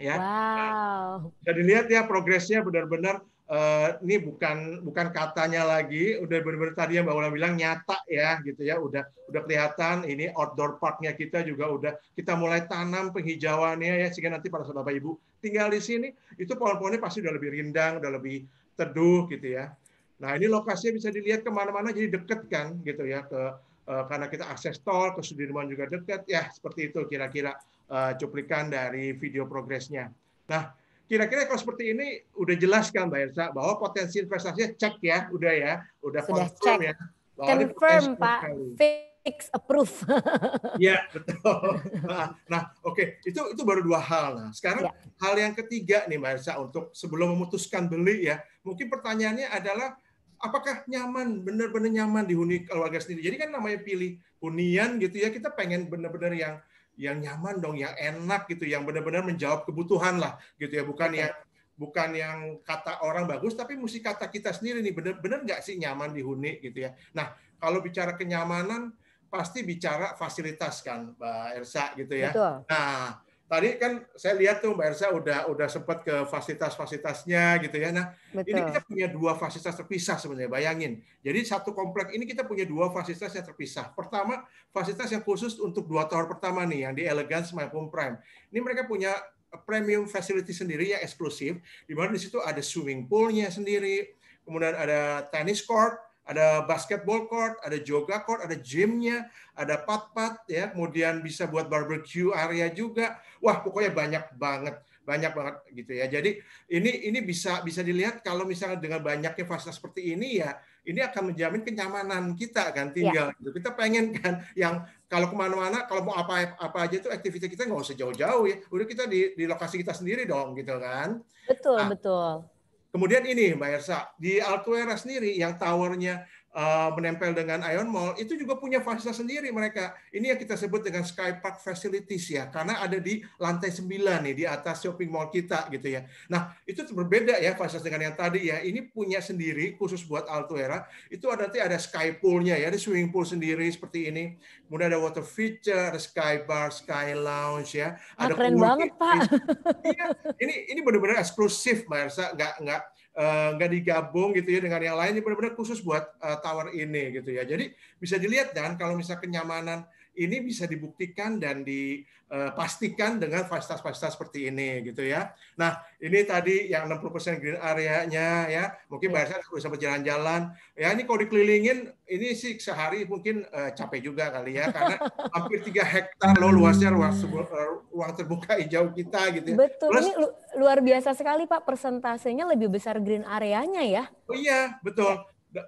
ya. Wow. jadi dilihat ya progresnya benar-benar Uh, ini bukan bukan katanya lagi, udah benar-benar tadi yang Mbak Ulan bilang nyata ya gitu ya, udah udah kelihatan ini outdoor parknya kita juga udah kita mulai tanam penghijauannya ya sehingga nanti para saudara ibu tinggal di sini itu pohon-pohonnya pasti udah lebih rindang, udah lebih teduh gitu ya. Nah ini lokasinya bisa dilihat kemana-mana jadi deket kan gitu ya ke eh, karena kita akses tol ke Sudirman juga dekat ya seperti itu kira-kira uh, cuplikan dari video progresnya. Nah, kira-kira kalau seperti ini udah jelaskan Mbak Elsa bahwa potensi investasinya cek ya, udah ya, udah Sudah confirm cek. ya. Confirm Pak, fix approve. Iya, betul. Nah, nah oke, okay. itu itu baru dua hal. Nah, sekarang ya. hal yang ketiga nih Mbak Elsa untuk sebelum memutuskan beli ya, mungkin pertanyaannya adalah apakah nyaman benar-benar nyaman dihuni keluarga sendiri jadi kan namanya pilih hunian gitu ya kita pengen benar-benar yang yang nyaman dong, yang enak gitu, yang benar-benar menjawab kebutuhan lah gitu ya, bukan yang bukan yang kata orang bagus, tapi mesti kata kita sendiri nih benar-benar nggak sih nyaman dihuni gitu ya. Nah kalau bicara kenyamanan pasti bicara fasilitas kan, Mbak Ersa gitu ya. Betul. Nah tadi kan saya lihat tuh Mbak Ersa udah udah sempat ke fasilitas-fasilitasnya gitu ya. Nah, Betul. ini kita punya dua fasilitas terpisah sebenarnya, bayangin. Jadi satu komplek ini kita punya dua fasilitas yang terpisah. Pertama, fasilitas yang khusus untuk dua tower pertama nih yang di Elegance My Home Prime. Ini mereka punya premium facility sendiri yang eksklusif di mana di situ ada swimming poolnya sendiri, kemudian ada tennis court, ada basketball court, ada yoga court, ada gymnya, ada pat-pat ya, kemudian bisa buat barbecue area juga. Wah, pokoknya banyak banget, banyak banget gitu ya. Jadi ini ini bisa bisa dilihat kalau misalnya dengan banyaknya fasilitas seperti ini ya, ini akan menjamin kenyamanan kita kan ya. tinggal. Ya. Kita pengen kan yang kalau kemana-mana, kalau mau apa apa aja itu aktivitas kita nggak usah jauh-jauh ya. Udah kita di, di lokasi kita sendiri dong gitu kan. Betul nah, betul. Kemudian ini Mbak Ersa, di Altuera sendiri yang towernya Eh, menempel dengan Ion Mall itu juga punya fasilitas sendiri mereka. Ini yang kita sebut dengan Sky Park Facilities ya, karena ada di lantai 9 nih di atas shopping mall kita gitu ya. Nah, itu berbeda ya fasilitas dengan yang tadi ya. Ini punya sendiri khusus buat Altuera. Itu ada nanti ada sky pool-nya ya, ada swimming pool sendiri seperti ini. Kemudian ada water feature, ada sky bar, sky lounge ya. Ah, ada keren banget, Pak. Iya, ini ini benar-benar eksklusif, Mbak Ersa. Nggak nggak Eh, nggak uh, digabung gitu ya dengan yang lainnya ini benar-benar khusus buat uh, tower ini gitu ya. Jadi bisa dilihat dan kalau misalnya kenyamanan ini bisa dibuktikan dan dipastikan eh, dengan fasilitas-fasilitas seperti ini gitu ya. Nah, ini tadi yang 60% green area-nya ya, mungkin bahasa ya. Mbak bisa berjalan jalan Ya ini kalau dikelilingin ini sih sehari mungkin uh, capek juga kali ya karena hampir tiga hektar lo luasnya ruang, eh, ruang terbuka hijau kita gitu ya. Betul. Plus, ini lu, luar biasa sekali Pak persentasenya lebih besar green areanya ya. Oh iya, betul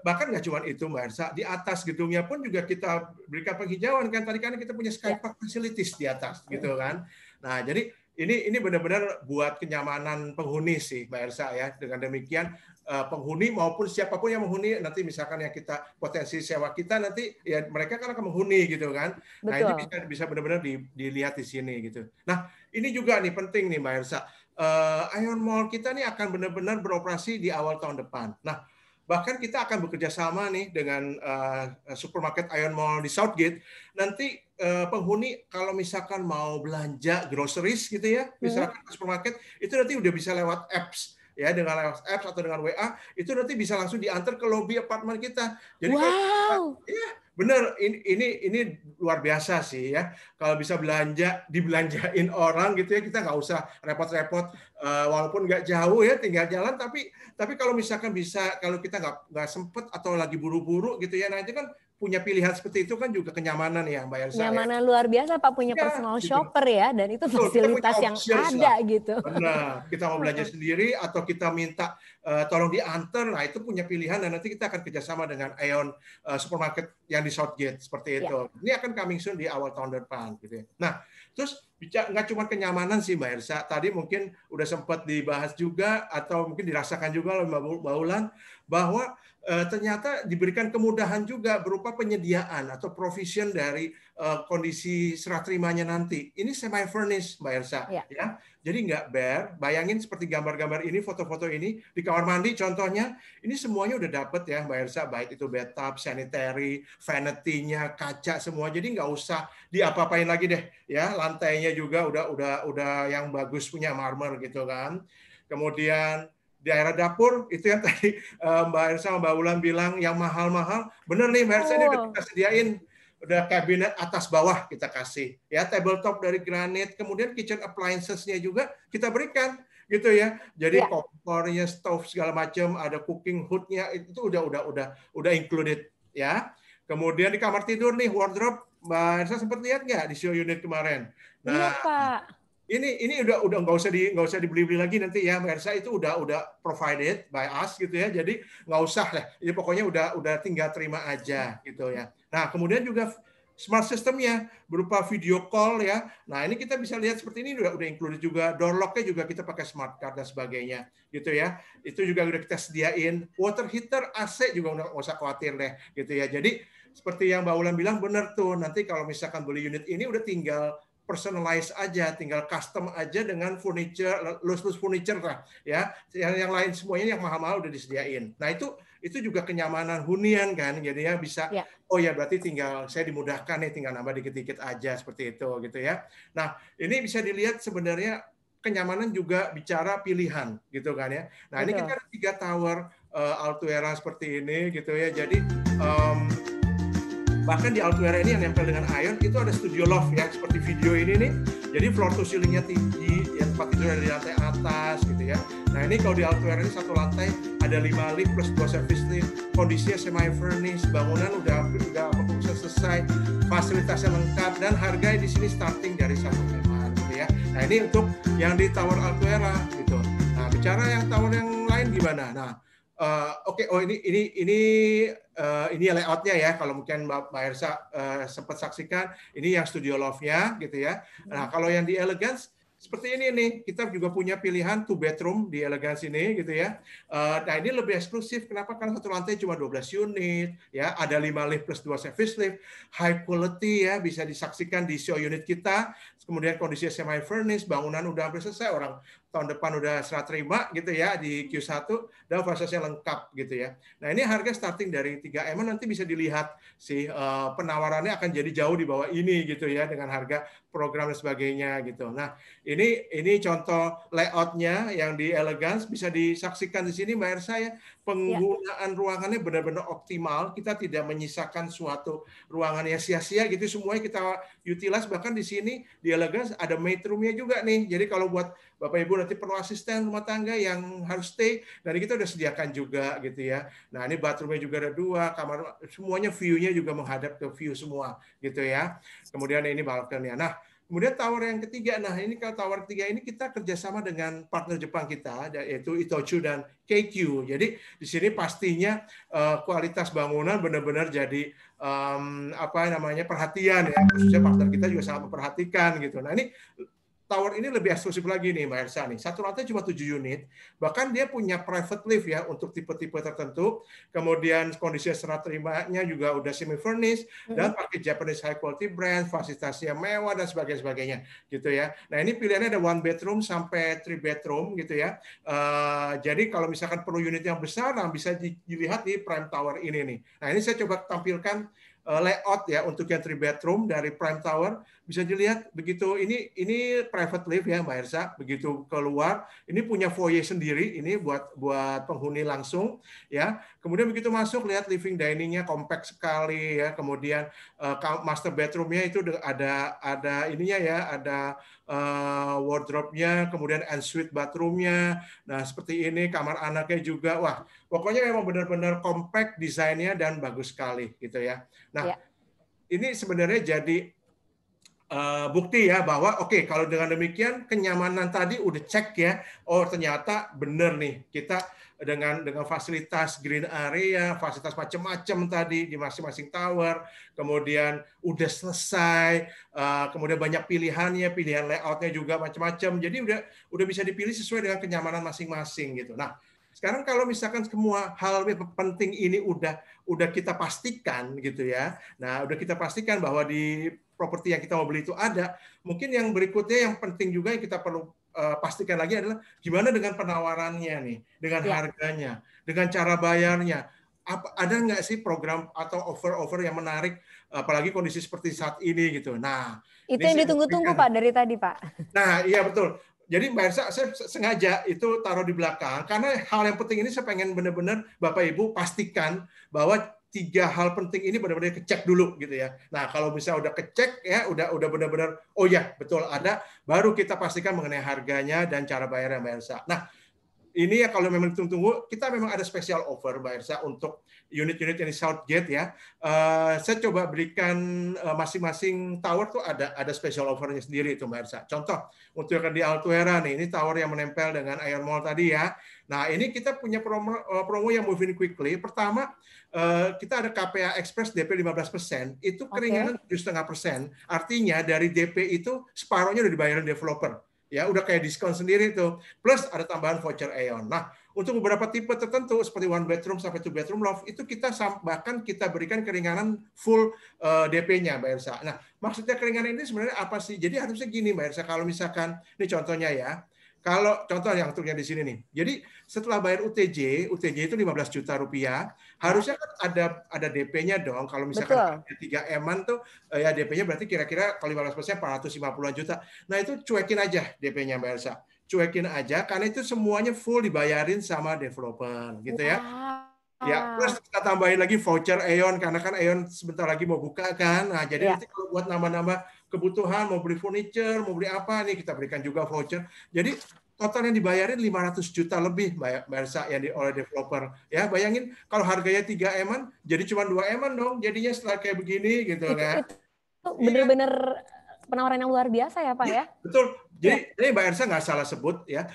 bahkan nggak cuma itu Mbak Ersa, di atas gedungnya pun juga kita berikan penghijauan kan tadi kan kita punya ya. skypark facilities di atas ya. gitu kan. Nah, jadi ini ini benar-benar buat kenyamanan penghuni sih Mbak Ersa ya. Dengan demikian eh, penghuni maupun siapapun yang menghuni nanti misalkan yang kita potensi sewa kita nanti ya mereka kan akan menghuni gitu kan. Betul. Nah, ini bisa bisa benar-benar dilihat di sini gitu. Nah, ini juga nih penting nih Mbak Ersa. Uh, eh, Ion Mall kita nih akan benar-benar beroperasi di awal tahun depan. Nah, Bahkan kita akan bekerja sama nih dengan eh, supermarket Ion Mall di Southgate. Nanti eh, penghuni kalau misalkan mau belanja groceries gitu ya, hmm. misalkan hmm. supermarket itu nanti udah bisa lewat apps ya dengan lewat apps atau dengan WA itu nanti bisa langsung diantar ke lobi apartemen kita. Jadi wow. Kalau, ya benar ini ini ini luar biasa sih ya kalau bisa belanja dibelanjain orang gitu ya kita nggak usah repot-repot eh, walaupun nggak jauh ya tinggal jalan tapi tapi kalau misalkan bisa kalau kita nggak nggak sempet atau lagi buru-buru gitu ya nanti kan punya pilihan seperti itu kan juga kenyamanan ya Mbak Elsa. Ya. Kenyamanan ya. luar biasa Pak punya ya, personal gitu. shopper ya dan itu Betul, fasilitas yang ada lah. gitu. Nah, kita mau belanja sendiri atau kita minta uh, tolong diantar, nah itu punya pilihan dan nanti kita akan kerjasama dengan Aeon uh, supermarket yang di Southgate seperti iya. itu. Ya. Ini akan coming soon di awal tahun depan gitu. Ya. Nah, terus nggak cuma kenyamanan sih Mbak Elsa, tadi mungkin udah sempat dibahas juga atau mungkin dirasakan juga oleh Mbak Baulan bahwa Eh, ternyata diberikan kemudahan juga berupa penyediaan atau provision dari uh, kondisi serah terimanya nanti. Ini semi furnished, Mbak Ersa. ya. ya. Jadi nggak bare. Bayangin seperti gambar-gambar ini, foto-foto ini di kamar mandi contohnya. Ini semuanya udah dapet ya, Mbak Ersa. Baik itu bathtub, sanitary, vanity-nya, kaca semua. Jadi nggak usah diapa-apain lagi deh, ya. Lantainya juga udah udah udah yang bagus punya marmer gitu kan. Kemudian di daerah dapur itu yang tadi eh, Mbak Ersa Mbak Ulan bilang yang mahal-mahal bener nih Mbak Ersa oh. ini udah kita sediain udah kabinet atas bawah kita kasih ya table top dari granit kemudian kitchen appliancesnya juga kita berikan gitu ya. Jadi yeah. kompornya, stove segala macam, ada cooking hoodnya itu udah udah udah udah included ya. Kemudian di kamar tidur nih wardrobe, Mbak Elsa sempat lihat nggak di show unit kemarin? Iya, nah, iya, Pak ini ini udah udah nggak usah di nggak usah dibeli-beli lagi nanti ya merasa itu udah udah provided by us gitu ya jadi nggak usah lah ini pokoknya udah udah tinggal terima aja gitu ya nah kemudian juga smart systemnya berupa video call ya nah ini kita bisa lihat seperti ini udah udah included juga door locknya juga kita pakai smart card dan sebagainya gitu ya itu juga udah kita sediain water heater AC juga udah nggak usah khawatir deh gitu ya jadi seperti yang Mbak Ulan bilang benar tuh nanti kalau misalkan beli unit ini udah tinggal personalize aja, tinggal custom aja dengan furniture, loose-loose furniture lah, ya. Yang, yang lain semuanya yang mahal-mahal udah disediain. Nah itu itu juga kenyamanan hunian kan, jadi ya bisa. Ya. Oh ya berarti tinggal saya dimudahkan nih, tinggal nambah dikit-dikit aja seperti itu gitu ya. Nah ini bisa dilihat sebenarnya kenyamanan juga bicara pilihan gitu kan ya. Nah Betul. ini kita ada tiga tower uh, Altuera seperti ini gitu ya. Jadi um, Bahkan di Altuera ini yang nempel dengan ion itu ada studio loft ya, seperti video ini nih. Jadi floor to ceilingnya tinggi, ya tempat tidur ada di lantai atas gitu ya. Nah ini kalau di Altuera ini satu lantai ada lima lift plus dua service lift, kondisinya semi furnished, bangunan udah udah pembangunan selesai, fasilitasnya lengkap dan harga di sini starting dari satu miliar gitu ya. Nah ini untuk yang di Tower Altuera gitu. Nah bicara yang tower yang lain gimana? Nah uh, oke okay, oh ini ini ini uh, ini layoutnya ya kalau mungkin mbak mbak Ersa uh, eh, sempat saksikan ini yang studio love-nya gitu ya hmm. nah kalau yang di elegance seperti ini nih kita juga punya pilihan two bedroom di elegance ini gitu ya uh, nah ini lebih eksklusif kenapa karena satu lantai cuma 12 unit ya ada lima lift plus dua service lift high quality ya bisa disaksikan di show unit kita kemudian kondisi semi furnished bangunan udah hampir selesai orang tahun depan udah serah terima gitu ya di Q1 dan fasenya lengkap gitu ya. Nah, ini harga starting dari 3M nah, nanti bisa dilihat si uh, penawarannya akan jadi jauh di bawah ini gitu ya dengan harga program dan sebagainya gitu. Nah, ini ini contoh layoutnya yang di Elegance bisa disaksikan di sini Mbak saya ya. Penggunaan ya. ruangannya benar-benar optimal. Kita tidak menyisakan suatu ruangan yang sia-sia gitu semuanya kita utilize bahkan di sini di Elegance ada metrumnya juga nih. Jadi kalau buat Bapak Ibu nanti perlu asisten rumah tangga yang harus stay dari kita udah sediakan juga gitu ya. Nah ini bathroomnya juga ada dua, kamar semuanya viewnya juga menghadap ke view semua gitu ya. Kemudian ini balkonnya. Nah Kemudian tower yang ketiga, nah ini kalau tower ketiga ini kita kerjasama dengan partner Jepang kita, yaitu Itochu dan KQ. Jadi di sini pastinya uh, kualitas bangunan benar-benar jadi um, apa namanya perhatian ya, khususnya partner kita juga sangat memperhatikan gitu. Nah ini tower ini lebih eksklusif lagi nih Mbak Ersa nih. Satu lantai cuma 7 unit, bahkan dia punya private lift ya untuk tipe-tipe tertentu. Kemudian kondisi serat terimanya juga udah semi furnished mm -hmm. dan pakai Japanese high quality brand, fasilitasnya mewah dan sebagainya sebagainya gitu ya. Nah, ini pilihannya ada one bedroom sampai three bedroom gitu ya. Uh, jadi kalau misalkan perlu unit yang besar, nah bisa dilihat di Prime Tower ini nih. Nah, ini saya coba tampilkan eh, layout ya untuk yang three bedroom dari Prime Tower bisa dilihat begitu ini ini private lift ya Mbak Ersa begitu keluar ini punya foyer sendiri ini buat buat penghuni langsung ya kemudian begitu masuk lihat living diningnya kompak sekali ya kemudian eh, master bedroomnya itu ada ada ininya ya ada uh, wardrobe-nya kemudian ensuite bathroomnya nah seperti ini kamar anaknya juga wah pokoknya memang benar-benar kompak desainnya dan bagus sekali gitu ya nah ya. ini sebenarnya jadi Eh, bukti ya bahwa oke okay, kalau dengan demikian kenyamanan tadi udah cek ya oh ternyata benar nih kita dengan dengan fasilitas green area, fasilitas macam-macam tadi di masing-masing tower, kemudian udah selesai, uh, kemudian banyak pilihannya, pilihan layoutnya juga macam-macam. Jadi udah udah bisa dipilih sesuai dengan kenyamanan masing-masing gitu. Nah, sekarang kalau misalkan semua hal penting ini udah udah kita pastikan gitu ya. Nah, udah kita pastikan bahwa di properti yang kita mau beli itu ada. Mungkin yang berikutnya yang penting juga yang kita perlu eh, pastikan lagi adalah gimana dengan penawarannya nih, dengan ya. harganya, dengan cara bayarnya. Apa, ada nggak sih program atau offer-offer yang menarik, apalagi kondisi seperti saat ini gitu. Nah, itu yang ditunggu-tunggu Pak dari tadi Pak. Nah, iya betul. Jadi Mbak Ersa, saya sengaja itu taruh di belakang karena hal yang penting ini saya pengen benar-benar Bapak Ibu pastikan bahwa tiga hal penting ini benar-benar kecek dulu gitu ya. Nah kalau misalnya udah kecek ya, udah udah benar-benar oh ya betul ada, baru kita pastikan mengenai harganya dan cara bayarnya Mbak ersa. Nah ini ya kalau memang ditunggu, kita memang ada special offer Mbak ersa, untuk unit-unit yang di Southgate ya. Uh, saya coba berikan uh, masing-masing tower tuh ada ada special offernya sendiri itu Mbak ersa. Contoh untuk yang di Altuera nih, ini tower yang menempel dengan Iron Mall tadi ya. Nah ini kita punya promo, eh, promo yang moving quickly. Pertama Eh, kita ada KPA Express DP 15%, itu keringanan tujuh setengah persen. Artinya dari DP itu separuhnya udah dibayarin developer, ya udah kayak diskon sendiri itu Plus ada tambahan voucher Aeon. Nah, untuk beberapa tipe tertentu seperti one bedroom sampai two bedroom loft itu kita bahkan kita berikan keringanan full uh, eh, DP-nya, Mbak Elsa. Nah, maksudnya keringanan ini sebenarnya apa sih? Jadi harusnya gini, Mbak Elsa, kalau misalkan ini contohnya ya, kalau contoh yang truknya di sini nih. Jadi setelah bayar UTJ, UTJ itu 15 juta rupiah, harusnya kan ada ada DP-nya dong. Kalau misalkan tiga eman tuh eh, ya DP-nya berarti kira-kira kalau 15 persen 450 puluh juta. Nah itu cuekin aja DP-nya Mbak Elsa. Cuekin aja karena itu semuanya full dibayarin sama developer gitu ya. Ya, terus kita tambahin lagi voucher Aeon karena kan Aeon sebentar lagi mau buka kan. Nah, jadi ya. nanti kalau buat nama-nama kebutuhan, mau beli furniture, mau beli apa nih, kita berikan juga voucher. Jadi total yang dibayarin 500 juta lebih Mbak Ersa yang di, oleh developer. Ya, bayangin kalau harganya 3 eman, jadi cuma 2 eman dong, jadinya setelah kayak begini gitu kan. Itu iya. bener-bener ya. penawaran yang luar biasa ya Pak ya. ya? Betul. Jadi, ya. ini Mbak Ersa nggak salah sebut ya,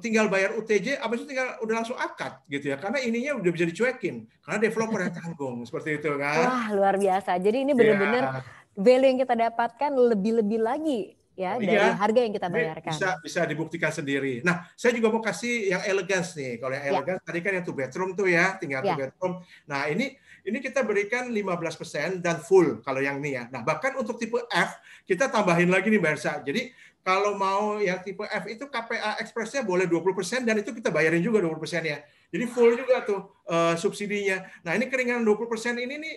tinggal bayar UTJ, abis itu tinggal udah langsung akad gitu ya, karena ininya udah bisa dicuekin, karena developer yang tanggung seperti itu kan. Wah luar biasa. Jadi ini iya. benar-benar ya value yang kita dapatkan lebih-lebih lagi ya iya. dari harga yang kita bayarkan. Bisa bisa dibuktikan sendiri. Nah, saya juga mau kasih yang elegan nih. Kalau yang elegans ya. tadi kan yang two bedroom tuh ya, tinggal ya. two bedroom. Nah, ini ini kita berikan 15% dan full kalau yang ini ya. Nah, bahkan untuk tipe F kita tambahin lagi nih Mbak Jadi kalau mau yang tipe F itu KPA ekspresnya boleh 20% dan itu kita bayarin juga 20% ya. Jadi full juga tuh uh, subsidinya. Nah, ini keringan 20% ini nih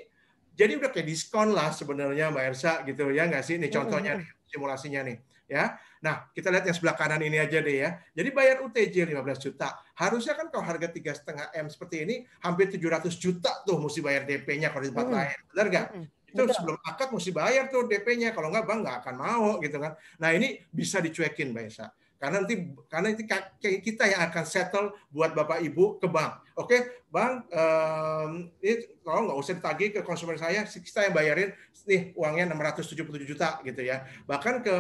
jadi udah kayak diskon lah sebenarnya Mbak Ersa gitu ya nggak sih? Ini contohnya nih, simulasinya nih ya. Nah, kita lihat yang sebelah kanan ini aja deh ya. Jadi bayar UTJ 15 juta. Harusnya kan kalau harga tiga setengah M seperti ini hampir 700 juta tuh mesti bayar DP-nya kalau di tempat mm. lain. Benar nggak? Itu Betul. sebelum akad mesti bayar tuh DP-nya. Kalau nggak, Bang nggak akan mau gitu kan. Nah, ini bisa dicuekin Mbak Ersa. Karena nanti karena nanti kita yang akan settle buat Bapak Ibu ke bank. Oke, Bang, um, ini tolong nggak usah ditagih ke konsumen saya, kita yang bayarin nih uangnya 677 juta gitu ya. Bahkan ke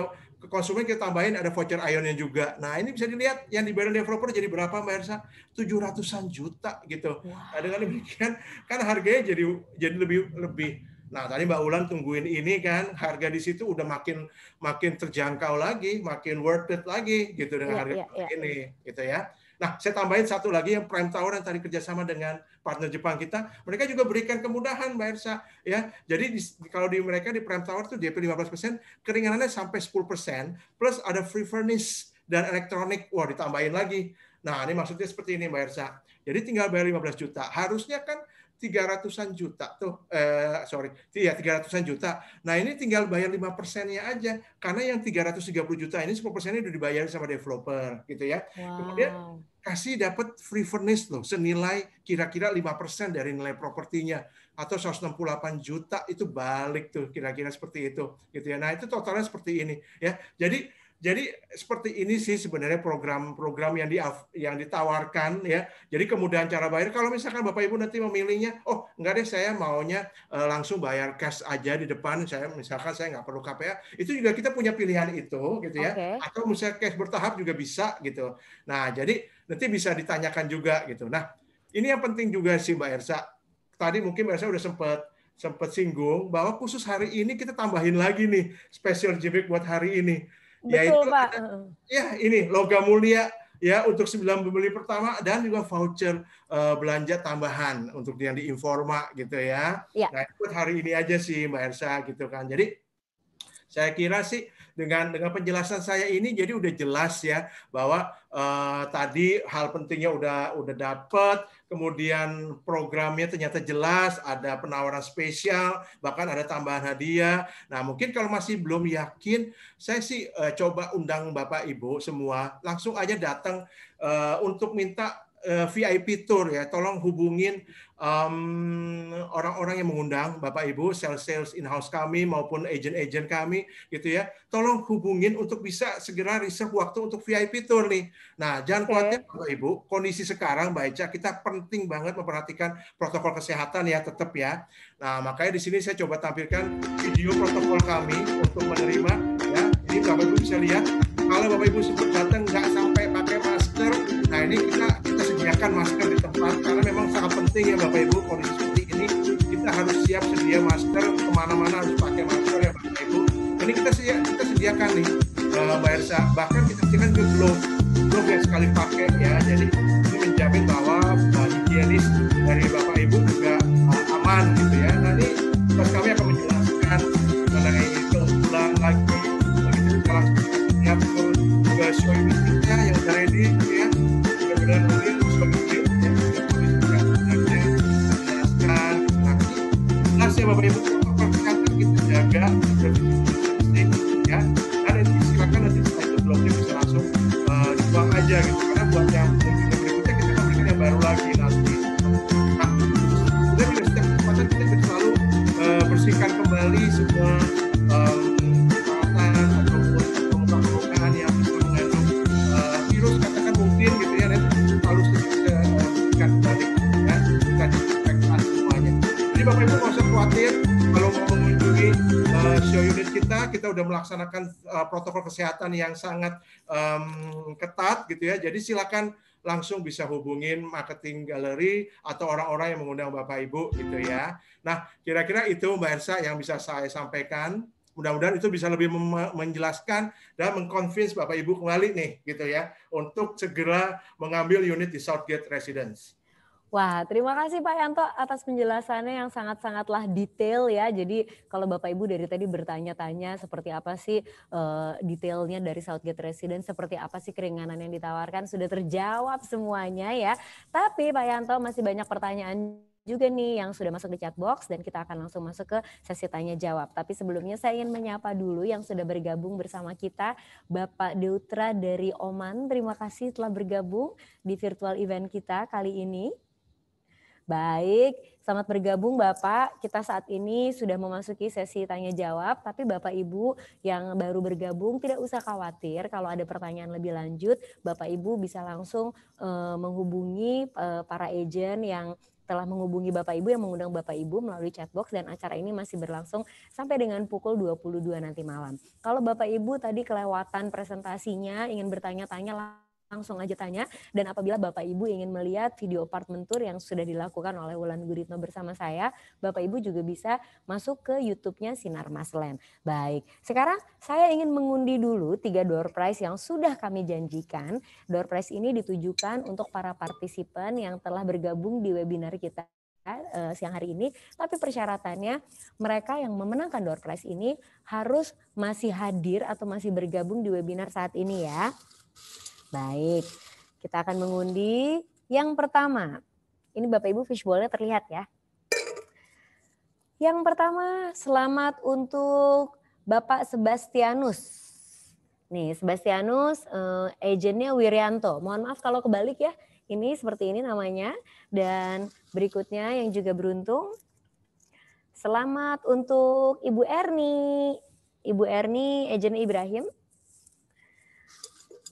ke konsumen kita tambahin ada voucher Ionnya juga. Nah, ini bisa dilihat yang dibayar developer jadi berapa Mbak Ersa? 700-an juta gitu. Wow. Nah, dengan demikian kan harganya jadi jadi lebih lebih Nah, tadi Mbak Ulan tungguin ini kan, harga di situ udah makin makin terjangkau lagi, makin worth it lagi gitu dengan yeah, harga yeah, yeah. ini, gitu ya. Nah, saya tambahin satu lagi yang Prime Tower yang tadi kerjasama dengan partner Jepang kita, mereka juga berikan kemudahan, Mbak Ersa. Ya, jadi di, kalau di mereka di Prime Tower itu DP 15%, keringanannya sampai 10%, plus ada free furnace dan elektronik. Wah, ditambahin lagi. Nah, ini maksudnya seperti ini, Mbak Ersa. Jadi tinggal bayar 15 juta. Harusnya kan tiga ratusan juta tuh eh sorry, iya tiga ratusan juta. Nah, ini tinggal bayar lima persennya aja karena yang tiga tiga ratus puluh juta ini 10 persennya udah dibayar sama developer gitu ya. Wow. Kemudian kasih dapat free furnish loh senilai kira-kira lima persen dari nilai propertinya atau 168 juta itu balik tuh kira-kira seperti itu gitu ya. Nah, itu totalnya seperti ini ya. Jadi jadi seperti ini sih sebenarnya program-program yang di yang ditawarkan ya. Jadi kemudahan cara bayar kalau misalkan Bapak Ibu nanti memilihnya, oh enggak deh saya maunya uh, langsung bayar cash aja di depan saya misalkan saya nggak perlu KPA, itu juga kita punya pilihan itu gitu ya. Okay. Atau misalnya cash bertahap juga bisa gitu. Nah, jadi nanti bisa ditanyakan juga gitu. Nah, ini yang penting juga sih Mbak Ersa. Tadi mungkin Mbak Ersa udah sempat sempat singgung bahwa khusus hari ini kita tambahin lagi nih special jibik buat hari ini. Ya, Betul, yaitu Pak. ya ini logam mulia ya untuk 9 pembeli pertama dan juga voucher uh, belanja tambahan untuk yang di Informa gitu ya. ya. Nah, ikut hari ini aja sih Mbak Ersa gitu kan. Jadi saya kira sih dengan dengan penjelasan saya ini jadi udah jelas ya bahwa uh, tadi hal pentingnya udah udah dapat, kemudian programnya ternyata jelas, ada penawaran spesial, bahkan ada tambahan hadiah. Nah, mungkin kalau masih belum yakin, saya sih uh, coba undang Bapak Ibu semua langsung aja datang uh, untuk minta VIP tour ya. Tolong hubungin orang orang-orang yang mengundang Bapak Ibu, sales-sales in-house kami maupun agent-agent kami gitu ya. Tolong hubungin untuk bisa segera riset waktu untuk VIP tour nih. Nah, jangan okay. khawatir Bapak Ibu, kondisi sekarang Mbak Eca kita penting banget memperhatikan protokol kesehatan ya tetap ya. Nah, makanya di sini saya coba tampilkan video protokol kami untuk menerima ya. Jadi Bapak Ibu bisa lihat kalau Bapak Ibu sempat datang nggak sampai pakai masker, nah ini kita gunakan masker di tempat karena memang sangat penting ya Bapak Ibu kondisi seperti ini kita harus siap sedia masker kemana-mana harus pakai masker ya Bapak Ibu. Ini kita sedia, kita sediakan nih eh, bayar Irsa bahkan kita sediakan juga glove glove yang sekali pakai ya jadi ini menjamin bahwa eh, higienis dari Bapak Ibu juga eh, aman gitu ya. Nanti pas kami akan menjelaskan mengenai itu ulang lagi bagaimana sekarang lihat ke show ini ya, yang udah ready ya mengingatkan kembali semua um, peralatan ataupun perusahaan-perusahaan yang bisa mengandung uh, virus katakan mungkin gitu ya dan harus diingatkan uh, kembali gitu ya kita disinfektan semuanya jadi bapak ibu nggak usah khawatir kalau mau mengunjungi uh, show unit kita kita sudah melaksanakan uh, protokol kesehatan yang sangat um, ketat gitu ya jadi silakan langsung bisa hubungin marketing galeri atau orang-orang yang mengundang Bapak Ibu gitu ya. Nah, kira-kira itu Mbak Ersa yang bisa saya sampaikan. Mudah-mudahan itu bisa lebih menjelaskan dan mengconvince Bapak Ibu kembali nih gitu ya untuk segera mengambil unit di Southgate Residence. Wah, terima kasih Pak Yanto atas penjelasannya yang sangat-sangatlah detail ya. Jadi kalau Bapak Ibu dari tadi bertanya-tanya seperti apa sih uh, detailnya dari Southgate Residence, seperti apa sih keringanan yang ditawarkan, sudah terjawab semuanya ya. Tapi Pak Yanto masih banyak pertanyaan juga nih yang sudah masuk di chat box dan kita akan langsung masuk ke sesi tanya jawab. Tapi sebelumnya saya ingin menyapa dulu yang sudah bergabung bersama kita Bapak Deutra dari Oman. Terima kasih telah bergabung di virtual event kita kali ini. Baik, selamat bergabung Bapak. Kita saat ini sudah memasuki sesi tanya jawab, tapi Bapak Ibu yang baru bergabung tidak usah khawatir kalau ada pertanyaan lebih lanjut, Bapak Ibu bisa langsung uh, menghubungi uh, para agent yang telah menghubungi Bapak Ibu yang mengundang Bapak Ibu melalui chatbox dan acara ini masih berlangsung sampai dengan pukul 22 nanti malam. Kalau Bapak Ibu tadi kelewatan presentasinya ingin bertanya-tanya langsung aja tanya. Dan apabila Bapak Ibu ingin melihat video apartment tour yang sudah dilakukan oleh Wulan Guritno bersama saya, Bapak Ibu juga bisa masuk ke YouTube-nya Sinar Maslen. Baik, sekarang saya ingin mengundi dulu tiga door prize yang sudah kami janjikan. Door prize ini ditujukan untuk para partisipan yang telah bergabung di webinar kita eh, siang hari ini. Tapi persyaratannya mereka yang memenangkan door prize ini harus masih hadir atau masih bergabung di webinar saat ini ya. Baik, kita akan mengundi yang pertama. Ini Bapak Ibu fishbowlnya terlihat ya. Yang pertama, selamat untuk Bapak Sebastianus. Nih, Sebastianus, eh, agennya Wirianto. Mohon maaf kalau kebalik ya. Ini seperti ini namanya. Dan berikutnya yang juga beruntung, selamat untuk Ibu Erni. Ibu Erni, agennya Ibrahim.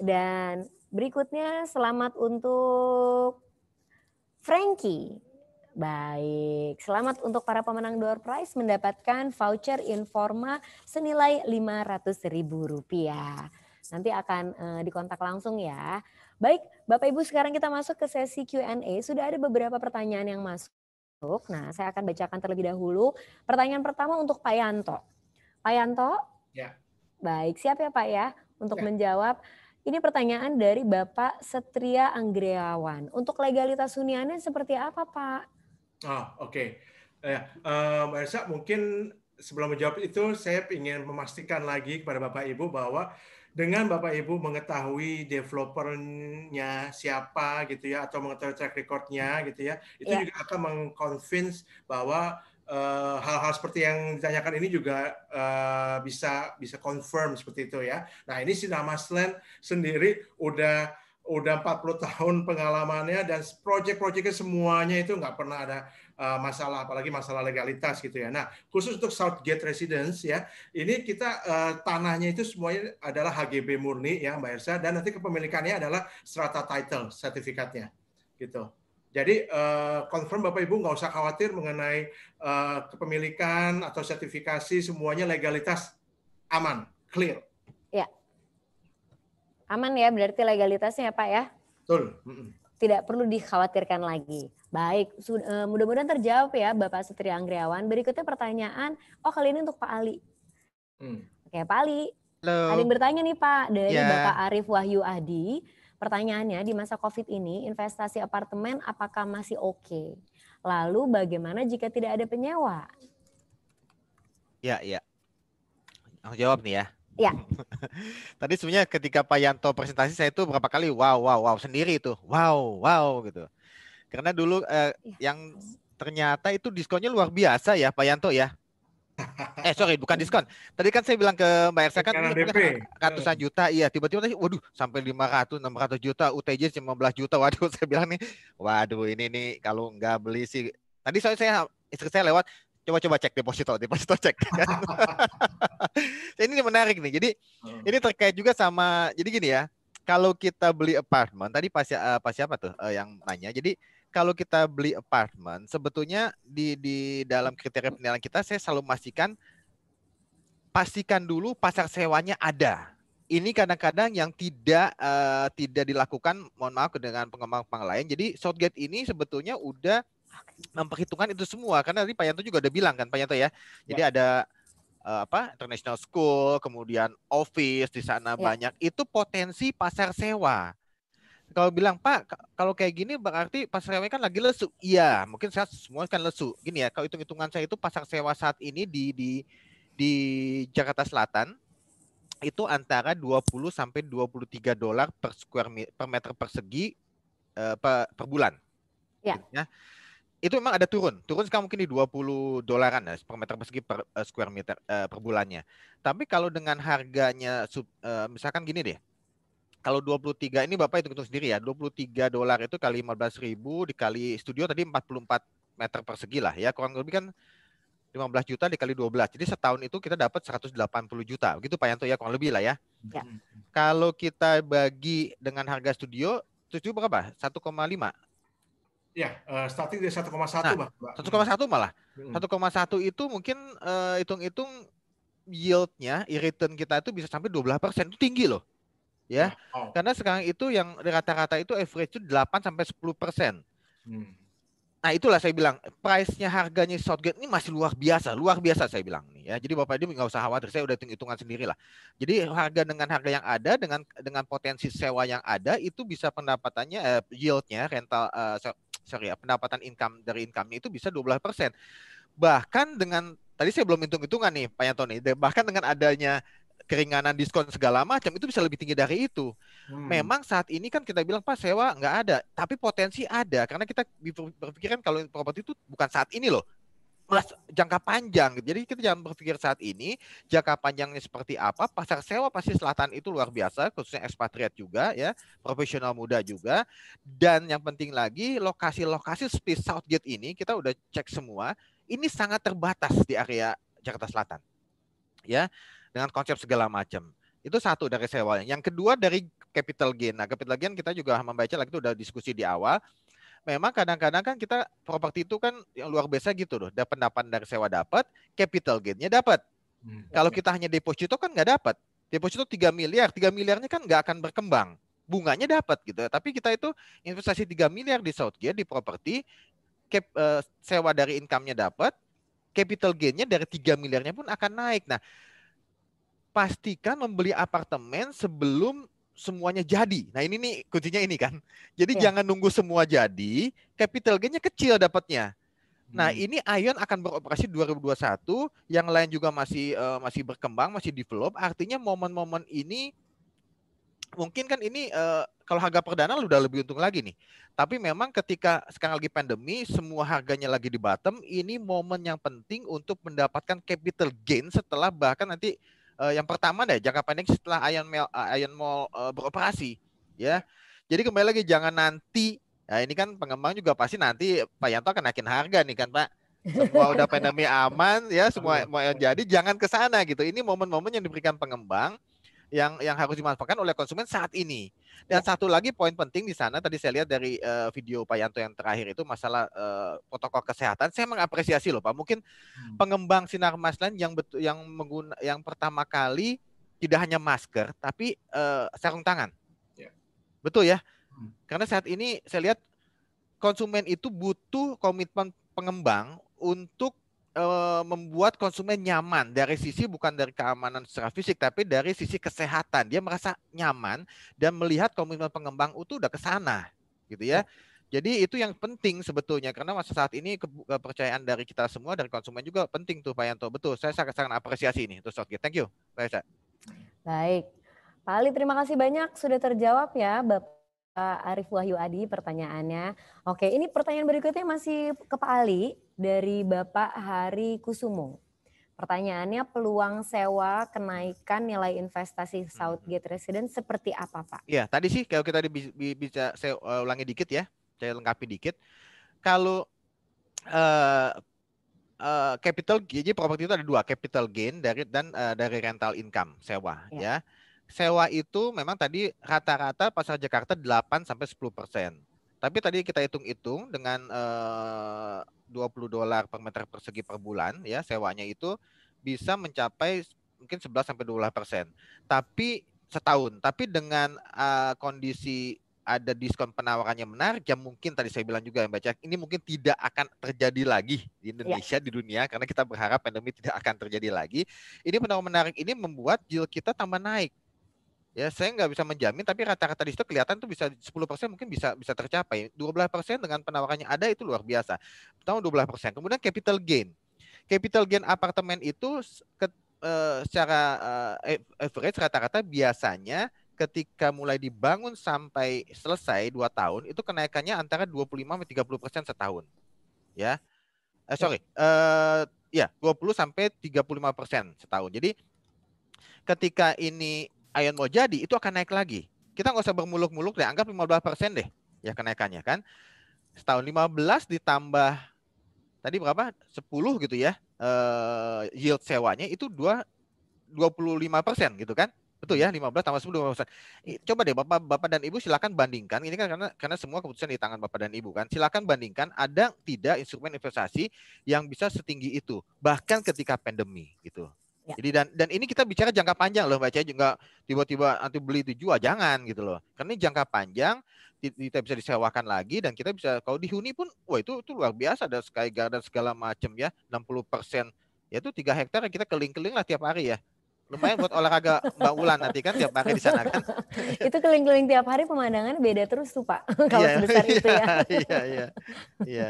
Dan berikutnya selamat untuk Frankie. Baik, selamat untuk para pemenang door prize mendapatkan voucher Informa senilai Rp500.000. Nanti akan uh, dikontak langsung ya. Baik, Bapak Ibu sekarang kita masuk ke sesi Q&A. Sudah ada beberapa pertanyaan yang masuk. Nah, saya akan bacakan terlebih dahulu. Pertanyaan pertama untuk Pak Yanto. Pak Yanto? Ya. Baik, siap ya Pak ya untuk ya. menjawab. Ini pertanyaan dari Bapak Setria Anggriawan. Untuk legalitas huniannya seperti apa, Pak? Ah, oke. Okay. Ya, eh, um, Mbak Ersa mungkin sebelum menjawab itu, saya ingin memastikan lagi kepada Bapak Ibu bahwa dengan Bapak Ibu mengetahui developernya siapa gitu ya atau mengetahui track recordnya gitu ya itu yeah. juga akan mengconvince bahwa Eh, hal-hal uh, seperti yang ditanyakan ini juga uh, bisa bisa confirm seperti itu ya. Nah ini si nama Slend sendiri udah udah 40 tahun pengalamannya dan proyek-proyeknya semuanya itu nggak pernah ada uh, masalah apalagi masalah legalitas gitu ya. Nah khusus untuk Southgate Residence ya ini kita uh, tanahnya itu semuanya adalah HGB murni ya Mbak Ersa dan nanti kepemilikannya adalah strata title sertifikatnya gitu. Jadi uh, confirm Bapak Ibu nggak usah khawatir mengenai uh, kepemilikan atau sertifikasi semuanya legalitas aman, clear. Ya. Aman ya berarti legalitasnya ya Pak ya? Betul. Tidak perlu dikhawatirkan lagi. Baik, eh, mudah-mudahan terjawab ya Bapak Setri Anggriawan. Berikutnya pertanyaan, oh kali ini untuk Pak Ali. Hmm. Oke Pak Ali, Halo. ada yang bertanya nih Pak dari ya. Bapak Arif Wahyu Adi Pertanyaannya, di masa COVID ini, investasi apartemen apakah masih oke? Okay? Lalu bagaimana jika tidak ada penyewa? Ya, ya. Aku oh, jawab nih ya. Ya. Tadi sebenarnya ketika Pak Yanto presentasi saya itu berapa kali wow wow wow sendiri itu. Wow wow gitu. Karena dulu eh, ya. yang ternyata itu diskonnya luar biasa ya Pak Yanto ya eh sorry bukan diskon tadi kan saya bilang ke mbak Ersa kan ratusan juta iya tiba-tiba tadi waduh sampai 500 600 juta UTJ 15 juta waduh saya bilang nih waduh ini nih kalau nggak beli sih tadi soalnya saya istri saya lewat coba-coba cek deposito deposito cek kan? ini menarik nih jadi hmm. ini terkait juga sama jadi gini ya kalau kita beli apartemen tadi pas uh, eh, pas siapa tuh uh, yang nanya jadi kalau kita beli apartemen sebetulnya di di dalam kriteria penilaian kita saya selalu memastikan pastikan dulu pasar sewanya ada. Ini kadang-kadang yang tidak uh, tidak dilakukan mohon maaf dengan pengembang-pengembang lain. Jadi Southgate ini sebetulnya udah memperhitungkan itu semua karena tadi Pak Yanto juga udah bilang kan Pak Yanto ya. ya. Jadi ada uh, apa international school, kemudian office di sana ya. banyak. Itu potensi pasar sewa kalau bilang Pak kalau kayak gini berarti pasar sewa kan lagi lesu. Iya, mungkin saya semua kan lesu. Gini ya, kalau hitung-hitungan saya itu pasar sewa saat ini di di di Jakarta Selatan itu antara 20 sampai 23 dolar per square per meter persegi uh, eh, per, per bulan. Ya. Gitu ya. Itu memang ada turun. Turun sekarang mungkin di 20 dolaran ya, per meter persegi per uh, square meter uh, per bulannya. Tapi kalau dengan harganya sub, uh, misalkan gini deh kalau 23 ini Bapak itu hitung sendiri ya, 23 dolar itu kali 15 ribu dikali studio tadi 44 meter persegi lah ya, kurang lebih kan 15 juta dikali 12. Jadi setahun itu kita dapat 180 juta. Begitu Pak Yanto ya kurang lebih lah ya. ya. Kalau kita bagi dengan harga studio, studio berapa? 1,5. Ya, uh, starting dari 1,1 nah, Pak. 1,1 malah. Hmm. 1,1 itu mungkin eh, hitung-hitung uh, yieldnya, return kita itu bisa sampai 12 persen. Itu tinggi loh ya. Nah, oh. Karena sekarang itu yang rata-rata itu average itu 8 sampai 10 persen. Hmm. Nah itulah saya bilang price-nya harganya Southgate ini masih luar biasa, luar biasa saya bilang nih ya. Jadi bapak ibu nggak usah khawatir, saya udah hitung hitungan sendiri lah. Jadi harga dengan harga yang ada, dengan dengan potensi sewa yang ada itu bisa pendapatannya eh, yieldnya rental eh, sorry ya pendapatan income dari income itu bisa 12 persen. Bahkan dengan tadi saya belum hitung hitungan nih Pak Yanto bahkan dengan adanya keringanan diskon segala macam itu bisa lebih tinggi dari itu. Hmm. Memang saat ini kan kita bilang pak sewa nggak ada, tapi potensi ada karena kita berpikiran kalau properti itu bukan saat ini loh, plus jangka panjang. Jadi kita jangan berpikir saat ini jangka panjangnya seperti apa. Pasar sewa pasti selatan itu luar biasa, khususnya ekspatriat juga ya, profesional muda juga. Dan yang penting lagi lokasi-lokasi seperti Southgate ini kita udah cek semua, ini sangat terbatas di area Jakarta Selatan. Ya, dengan konsep segala macam. Itu satu dari sewanya. Yang kedua dari capital gain. Nah, capital gain kita juga membaca lagi itu udah diskusi di awal. Memang kadang-kadang kan kita properti itu kan yang luar biasa gitu loh. dapat pendapatan dari sewa dapat, capital gainnya dapat. Hmm. Kalau kita hanya deposito kan nggak dapat. Deposito 3 miliar, 3 miliarnya kan nggak akan berkembang. Bunganya dapat gitu. Tapi kita itu investasi 3 miliar di Southgate di properti, cap, uh, sewa dari income-nya dapat, capital gain-nya dari 3 miliarnya pun akan naik. Nah, pastikan membeli apartemen sebelum semuanya jadi. Nah ini nih kuncinya ini kan. Jadi ya. jangan nunggu semua jadi, capital gainnya kecil dapatnya. Nah hmm. ini Ion akan beroperasi 2021, yang lain juga masih uh, masih berkembang, masih develop. Artinya momen-momen ini mungkin kan ini uh, kalau harga perdana udah lebih untung lagi nih. Tapi memang ketika sekarang lagi pandemi, semua harganya lagi di bottom, ini momen yang penting untuk mendapatkan capital gain setelah bahkan nanti uh, yang pertama deh jangka pendek setelah Ion Mall, uh, Ion Mall uh, beroperasi ya. Jadi kembali lagi jangan nanti ya ini kan pengembang juga pasti nanti Pak Yanto akan naikin harga nih kan Pak. Semua udah pandemi aman ya, semua mau jadi jangan ke sana gitu. Ini momen-momen yang diberikan pengembang yang yang harus dimanfaatkan oleh konsumen saat ini. Dan ya. satu lagi poin penting di sana tadi saya lihat dari uh, video Pak Yanto yang terakhir itu masalah uh, protokol kesehatan. Saya mengapresiasi loh Pak. Mungkin hmm. pengembang sinar maslan yang betul yang mengguna yang pertama kali tidak hanya masker tapi uh, sarung tangan. Ya. Betul ya? Hmm. Karena saat ini saya lihat konsumen itu butuh komitmen pengembang untuk Eh, membuat konsumen nyaman dari sisi bukan dari keamanan secara fisik tapi dari sisi kesehatan. Dia merasa nyaman dan melihat komitmen pengembang itu udah ke sana gitu ya. Iya. Jadi itu yang penting sebetulnya karena masa saat ini kepercayaan dari kita semua dan konsumen juga penting tuh Pak Yanto. Betul, saya sangat-sangat apresiasi ini untuk Shotgate. Thank you, Baik. Pak Ali, terima kasih banyak sudah terjawab ya Bapak Arif Wahyu Adi pertanyaannya. Oke, ini pertanyaan berikutnya masih ke Pak Ali dari Bapak Hari Kusumo. Pertanyaannya peluang sewa kenaikan nilai investasi Southgate hmm. Residence seperti apa Pak? Ya tadi sih kalau kita bisa saya eh, ulangi dikit ya, saya lengkapi dikit. Kalau uh, uh, capital jadi properti itu ada dua capital gain dari dan uh, dari rental income sewa ya. ya. Sewa itu memang tadi rata-rata pasar Jakarta 8 sampai 10 persen. Tapi tadi kita hitung-hitung dengan uh, 20 dolar per meter persegi per bulan ya sewanya itu bisa mencapai mungkin 11 sampai 12 persen. Tapi setahun. Tapi dengan uh, kondisi ada diskon penawarannya menarik ya mungkin tadi saya bilang juga yang baca ini mungkin tidak akan terjadi lagi di ya. Indonesia yeah. di dunia karena kita berharap pandemi tidak akan terjadi lagi. Ini penawaran menarik ini membuat yield kita tambah naik ya saya nggak bisa menjamin tapi rata-rata di situ kelihatan tuh bisa 10% mungkin bisa bisa tercapai 12% dengan penawarannya ada itu luar biasa tahun 12% kemudian capital gain capital gain apartemen itu ke, uh, eh, secara uh, average rata-rata biasanya ketika mulai dibangun sampai selesai 2 tahun itu kenaikannya antara 25 sampai 30% setahun ya eh, ya. sorry eh, ya 20 sampai 35% setahun jadi ketika ini Ion mau jadi, itu akan naik lagi. Kita nggak usah bermuluk-muluk deh, anggap 15% deh ya kenaikannya kan. Setahun 15 ditambah tadi berapa? 10 gitu ya. Uh, yield sewanya itu 2 25% gitu kan. Betul ya, 15 tambah 10 25%. Coba deh Bapak Bapak dan Ibu silakan bandingkan. Ini kan karena karena semua keputusan di tangan Bapak dan Ibu kan. Silakan bandingkan ada tidak instrumen investasi yang bisa setinggi itu bahkan ketika pandemi gitu. Ya. Jadi dan dan ini kita bicara jangka panjang loh Mbak juga tiba-tiba nanti beli tujuh jual jangan gitu loh. Karena ini jangka panjang kita bisa disewakan lagi dan kita bisa kalau dihuni pun wah itu itu luar biasa ada sky garden segala macam ya 60% persen ya yaitu tiga hektar kita keliling-keliling lah tiap hari ya lumayan buat olahraga Mbak Ulan nanti kan tiap hari di sana kan. itu keliling-keliling tiap hari pemandangan beda terus tuh Pak kalau yeah, sebesar yeah, itu ya. Iya iya. Iya. iya.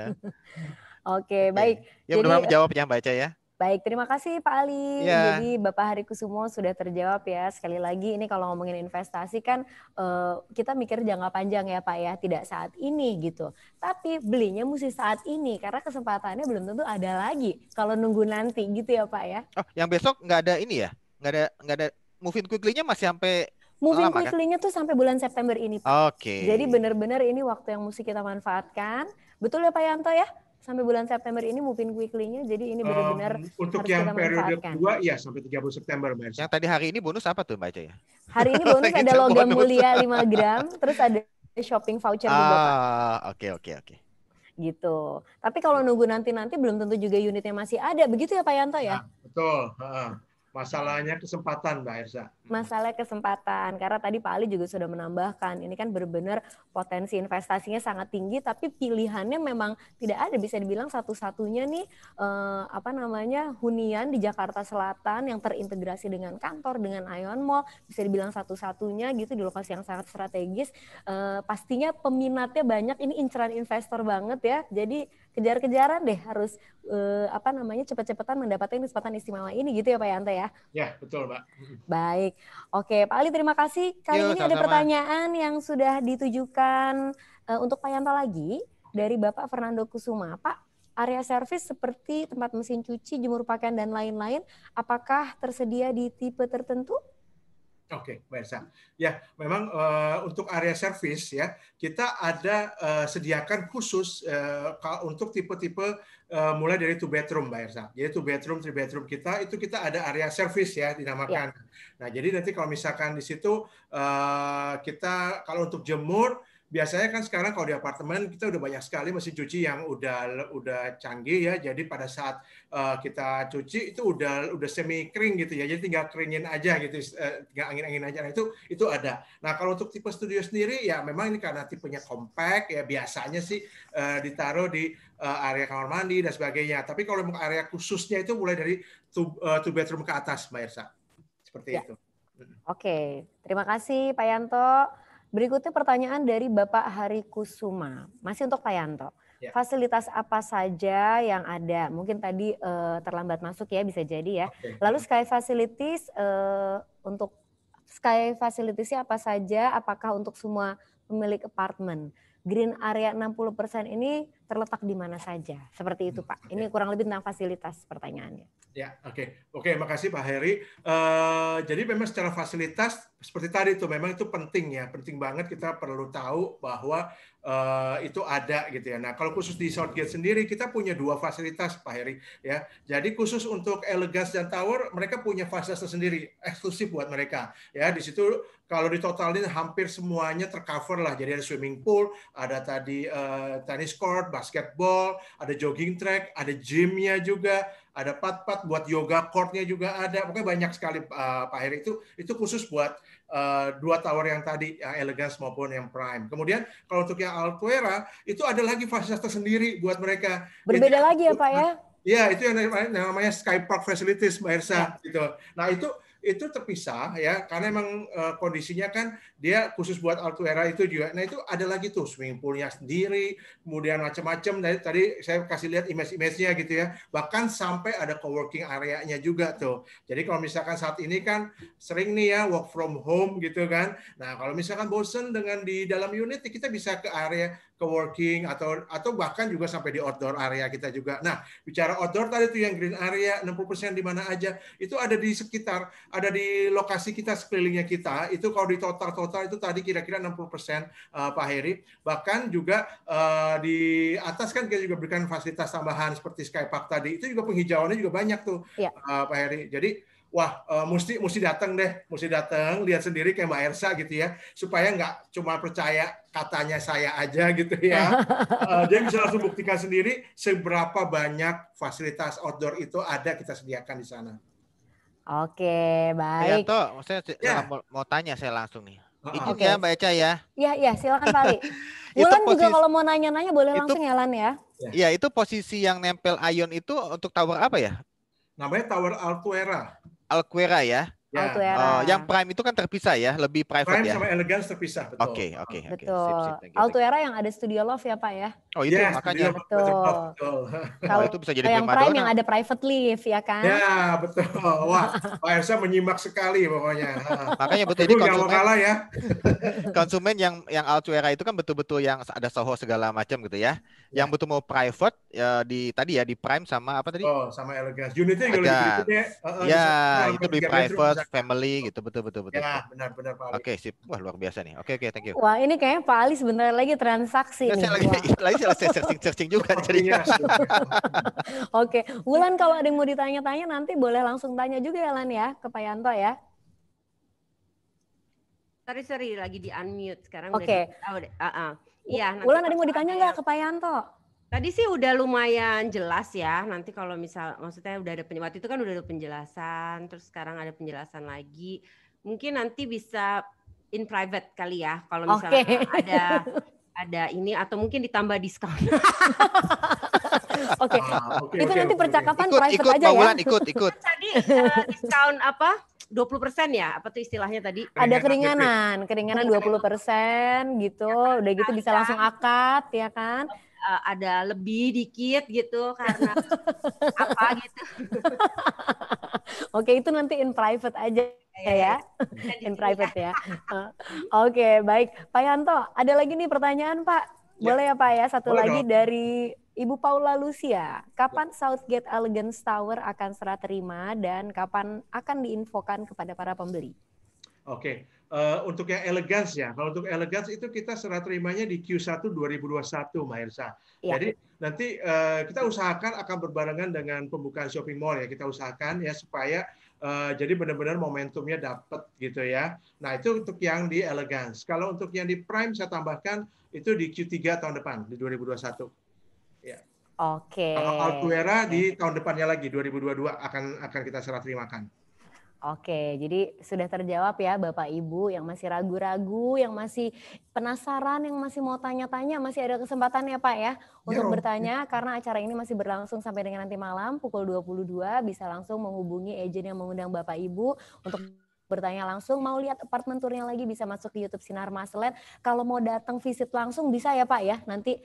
Oke, baik. Iya. Ya mudah-mudahan menjawab ya Mbak Eca ya. Baik, terima kasih Pak Ali. Yeah. Jadi Bapak Hari Kusumo sudah terjawab ya. Sekali lagi ini kalau ngomongin investasi kan uh, kita mikir jangka panjang ya Pak ya, tidak saat ini gitu. Tapi belinya mesti saat ini karena kesempatannya belum tentu ada lagi kalau nunggu nanti gitu ya Pak ya. Oh, yang besok nggak ada ini ya? Nggak ada nggak ada moving quickly-nya masih sampai Moving Lama, quickly kan? tuh sampai bulan September ini Pak. Oke. Okay. Jadi benar-benar ini waktu yang mesti kita manfaatkan. Betul ya Pak Yanto ya? sampai bulan September ini mungkin Weekly-nya. Jadi ini benar-benar um, untuk harus yang periode kedua ya sampai 30 September Mbak Yang tadi hari ini bonus apa tuh Mbak Jaya? Hari ini bonus ada logam mulia 5 gram, terus ada shopping voucher juga Ah, Oke oke oke. Gitu. Tapi kalau nunggu nanti-nanti belum tentu juga unitnya masih ada. Begitu ya Pak Yanto ya? Nah, betul. Masalahnya kesempatan Mbak Ersa masalah kesempatan karena tadi Pak Ali juga sudah menambahkan ini kan benar-benar potensi investasinya sangat tinggi tapi pilihannya memang tidak ada bisa dibilang satu-satunya nih eh, apa namanya hunian di Jakarta Selatan yang terintegrasi dengan kantor dengan Ion Mall bisa dibilang satu-satunya gitu di lokasi yang sangat strategis eh, pastinya peminatnya banyak ini inceran investor banget ya jadi kejar-kejaran deh harus eh, apa namanya cepat-cepatan mendapatkan kesempatan istimewa ini gitu ya Pak Yanto ya. Ya betul Pak. Baik Oke, Pak Ali terima kasih. Kali Yo, ini sama ada pertanyaan yang sudah ditujukan uh, untuk Pak Yanto lagi dari Bapak Fernando Kusuma. Pak, area servis seperti tempat mesin cuci, jemur pakaian dan lain-lain, apakah tersedia di tipe tertentu? Oke, okay, Mbak Ersa. Ya, memang uh, untuk area servis ya, kita ada uh, sediakan khusus uh, untuk tipe-tipe uh, mulai dari two bedroom, Mbak Ersa. Jadi two bedroom, three bedroom kita itu kita ada area servis ya dinamakan. Yeah. Nah, jadi nanti kalau misalkan di situ uh, kita kalau untuk jemur biasanya kan sekarang kalau di apartemen kita udah banyak sekali mesin cuci yang udah udah canggih ya. Jadi pada saat uh, kita cuci itu udah udah semi kering gitu ya. Jadi tinggal keringin aja gitu, uh, tinggal angin-angin aja. Nah, itu itu ada. Nah, kalau untuk tipe studio sendiri ya memang ini karena tipenya compact ya biasanya sih uh, ditaruh di uh, area kamar mandi dan sebagainya. Tapi kalau untuk area khususnya itu mulai dari two, uh, two bedroom ke atas, Mbak Irsa. Seperti ya. itu. Oke, okay. terima kasih Pak Yanto. Berikutnya pertanyaan dari Bapak Hari Kusuma, masih untuk Pak Yanto. Ya. Fasilitas apa saja yang ada? Mungkin tadi uh, terlambat masuk ya, bisa jadi ya. Okay. Lalu Sky Facilities uh, untuk Sky Facilities apa saja? Apakah untuk semua pemilik apartemen? Green area 60% ini terletak di mana saja. Seperti itu, hmm, Pak. Ini kurang lebih tentang fasilitas pertanyaannya. Ya, oke. Okay. Oke, okay, makasih Pak Heri. Uh, jadi memang secara fasilitas seperti tadi itu memang itu penting ya, penting banget kita perlu tahu bahwa uh, itu ada gitu ya. Nah, kalau khusus di Southgate sendiri kita punya dua fasilitas Pak Heri ya. Jadi khusus untuk Elegas dan Tower mereka punya fasilitas tersendiri eksklusif buat mereka ya. Di situ kalau ditotalin hampir semuanya tercover lah. Jadi ada swimming pool, ada tadi uh, tennis court, basketball, ada jogging track, ada gymnya juga, ada pat-pat buat yoga courtnya juga ada. Pokoknya banyak sekali eh, Pak Heri itu itu khusus buat uh, dua tower yang tadi yang elegance maupun yang prime. Kemudian kalau untuk yang Altuera itu ada lagi fasilitas tersendiri buat mereka. Berbeda Jadi, lagi ya Pak ya? Iya, itu yang namanya Sky Park Facilities, Mbak Ersa. Ya. Gitu. Nah, itu itu terpisah ya karena emang e, kondisinya kan dia khusus buat Altuera itu juga. Nah itu ada lagi tuh swimming poolnya sendiri, kemudian macam-macam. Dari nah, tadi saya kasih lihat image-image-nya gitu ya. Bahkan sampai ada co-working areanya juga tuh. Jadi kalau misalkan saat ini kan sering nih ya work from home gitu kan. Nah kalau misalkan bosen dengan di dalam unit ya kita bisa ke area co-working atau atau bahkan juga sampai di outdoor area kita juga. Nah, bicara outdoor tadi itu yang green area 60% di mana aja itu ada di sekitar, ada di lokasi kita sekelilingnya kita. Itu kalau di total-total itu tadi kira-kira 60% uh, eh, Pak Heri. Bahkan juga uh, di atas kan kita juga berikan fasilitas tambahan seperti skypark tadi. Itu juga penghijauannya juga banyak tuh ya. uh, Pak Heri. Jadi wah uh, mesti mesti datang deh, mesti datang lihat sendiri kayak Mbak Ersa gitu ya, supaya nggak cuma percaya katanya saya aja gitu ya. uh, dia bisa langsung buktikan sendiri seberapa banyak fasilitas outdoor itu ada kita sediakan di sana. Oke, baik. Ya, toh, maksudnya ya. Mau, mau tanya saya langsung nih. Oke, Itu okay. ya Mbak Eca ya. Iya, iya, silakan Pak Ali. Wulan posisi... juga kalau mau nanya-nanya boleh itu, langsung ya ya? ya. Iya, itu posisi yang nempel ion itu untuk tower apa ya? Namanya Tower Altuera. Alquera ya. Ya. Altuera. Oh, yang Prime itu kan terpisah ya, lebih private Prime ya. Prime sama Elegance terpisah, betul. Oke, okay, oke, okay, oke. Okay. Betul. Sip, sip, Altuera yang ada Studio Love ya, Pak ya? Oh, itu yes, makanya. Betul. betul. betul. Kalau oh, itu bisa jadi yang Prime yang ada private live ya kan? Ya, betul. Wah, Pak Ersa menyimak sekali pokoknya. makanya betul ini konsumen. kalah ya. konsumen yang yang Altuera itu kan betul-betul yang ada Soho segala macam gitu ya. ya. Yang betul mau private ya, di tadi ya di Prime sama apa tadi? Oh, sama Elegance. Unitnya juga lebih ya, itu lebih private family gitu, betul betul betul. Ya, benar benar Pak Ali. Oke, okay, sip. Wah, luar biasa nih. Oke, okay, oke, okay, thank you. Wah, ini kayaknya Pak Ali sebentar lagi transaksi nih. Saya lagi lagi saya searching searching juga iya. jadi. oke, Wulan kalau ada yang mau ditanya-tanya nanti boleh langsung tanya juga ya Lan ya ke Pak Yanto ya. Sorry, sorry, lagi di unmute sekarang. Oke. Okay. Oh, udah, uh, uh. Iya. Wulan ada yang mau ditanya nggak ke Pak Yanto? Tadi sih udah lumayan jelas ya. Nanti kalau misal maksudnya udah ada penjelasan itu kan udah ada penjelasan, terus sekarang ada penjelasan lagi. Mungkin nanti bisa in private kali ya kalau misalnya okay. ada ada ini atau mungkin ditambah diskon. Oke. okay. Ah, okay, itu nanti okay, percakapan okay. Ikut, private ikut, aja ya. Ikut ikut, ikut. Kan tadi uh, diskon apa? 20 persen ya, apa tuh istilahnya tadi? Ada keringanan, keringanan 20 persen gitu, udah gitu bisa langsung akad ya kan? uh, ada lebih dikit gitu karena apa gitu. Oke, itu nanti in private aja iya, iya, ya. ya. In private ya. Eh, oke, baik. Pak Yanto, ada lagi nih pertanyaan, Pak. Ya. Boleh ya, Pak ya, satu Boleh lagi dong. dari Ibu Paula Lucia. Kapan ya. Southgate Elegance Tower akan serah terima dan kapan akan diinfokan kepada para pembeli? Oke. Okay. Eh, untuk yang elegans ya. Kalau untuk elegans itu kita serah terimanya di Q1 2021, Mbak Irsa. Ya. Jadi nanti uh, kita usahakan akan berbarengan dengan pembukaan shopping mall ya. Kita usahakan ya supaya uh, jadi benar-benar momentumnya dapat gitu ya. Nah itu untuk yang di elegans. Kalau untuk yang di prime saya tambahkan itu di Q3 tahun depan di 2021. Ya. Oke. Okay. Kalau Altuera di tahun depannya lagi 2022 akan akan kita serah terimakan. Oke, jadi sudah terjawab ya Bapak Ibu yang masih ragu-ragu, yang masih penasaran, yang masih mau tanya-tanya, masih ada kesempatan ya Pak ya untuk ya, bertanya karena acara ini masih berlangsung sampai dengan nanti malam pukul 22 bisa langsung menghubungi agent yang mengundang Bapak Ibu untuk bertanya langsung, mau lihat apartemen tournya lagi bisa masuk ke YouTube Sinar Maslen. Kalau mau datang visit langsung bisa ya Pak ya, nanti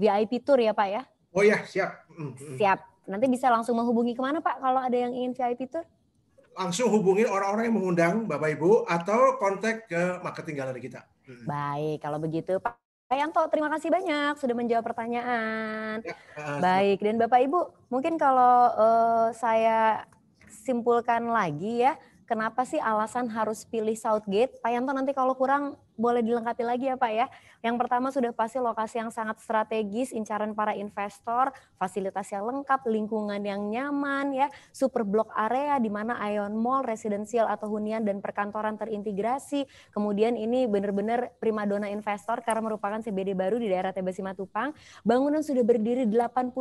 VIP tour ya Pak ya? Oh ya, siap. Mm, mm. Siap. Nanti bisa langsung menghubungi kemana Pak kalau ada yang ingin VIP tour? langsung hubungi orang-orang yang mengundang Bapak Ibu atau kontak ke marketing galeri kita. Hmm. Baik, kalau begitu Pak Yanto, terima kasih banyak sudah menjawab pertanyaan. Ya, Baik, dan Bapak Ibu, mungkin kalau uh, saya simpulkan lagi ya, kenapa sih alasan harus pilih Southgate? Pak Yanto nanti kalau kurang boleh dilengkapi lagi ya Pak ya. Yang pertama sudah pasti lokasi yang sangat strategis, incaran para investor, fasilitas yang lengkap, lingkungan yang nyaman ya, super blok area di mana Ion Mall, residensial atau hunian dan perkantoran terintegrasi. Kemudian ini benar-benar primadona investor karena merupakan CBD baru di daerah Tebet Matupang. Bangunan sudah berdiri 80%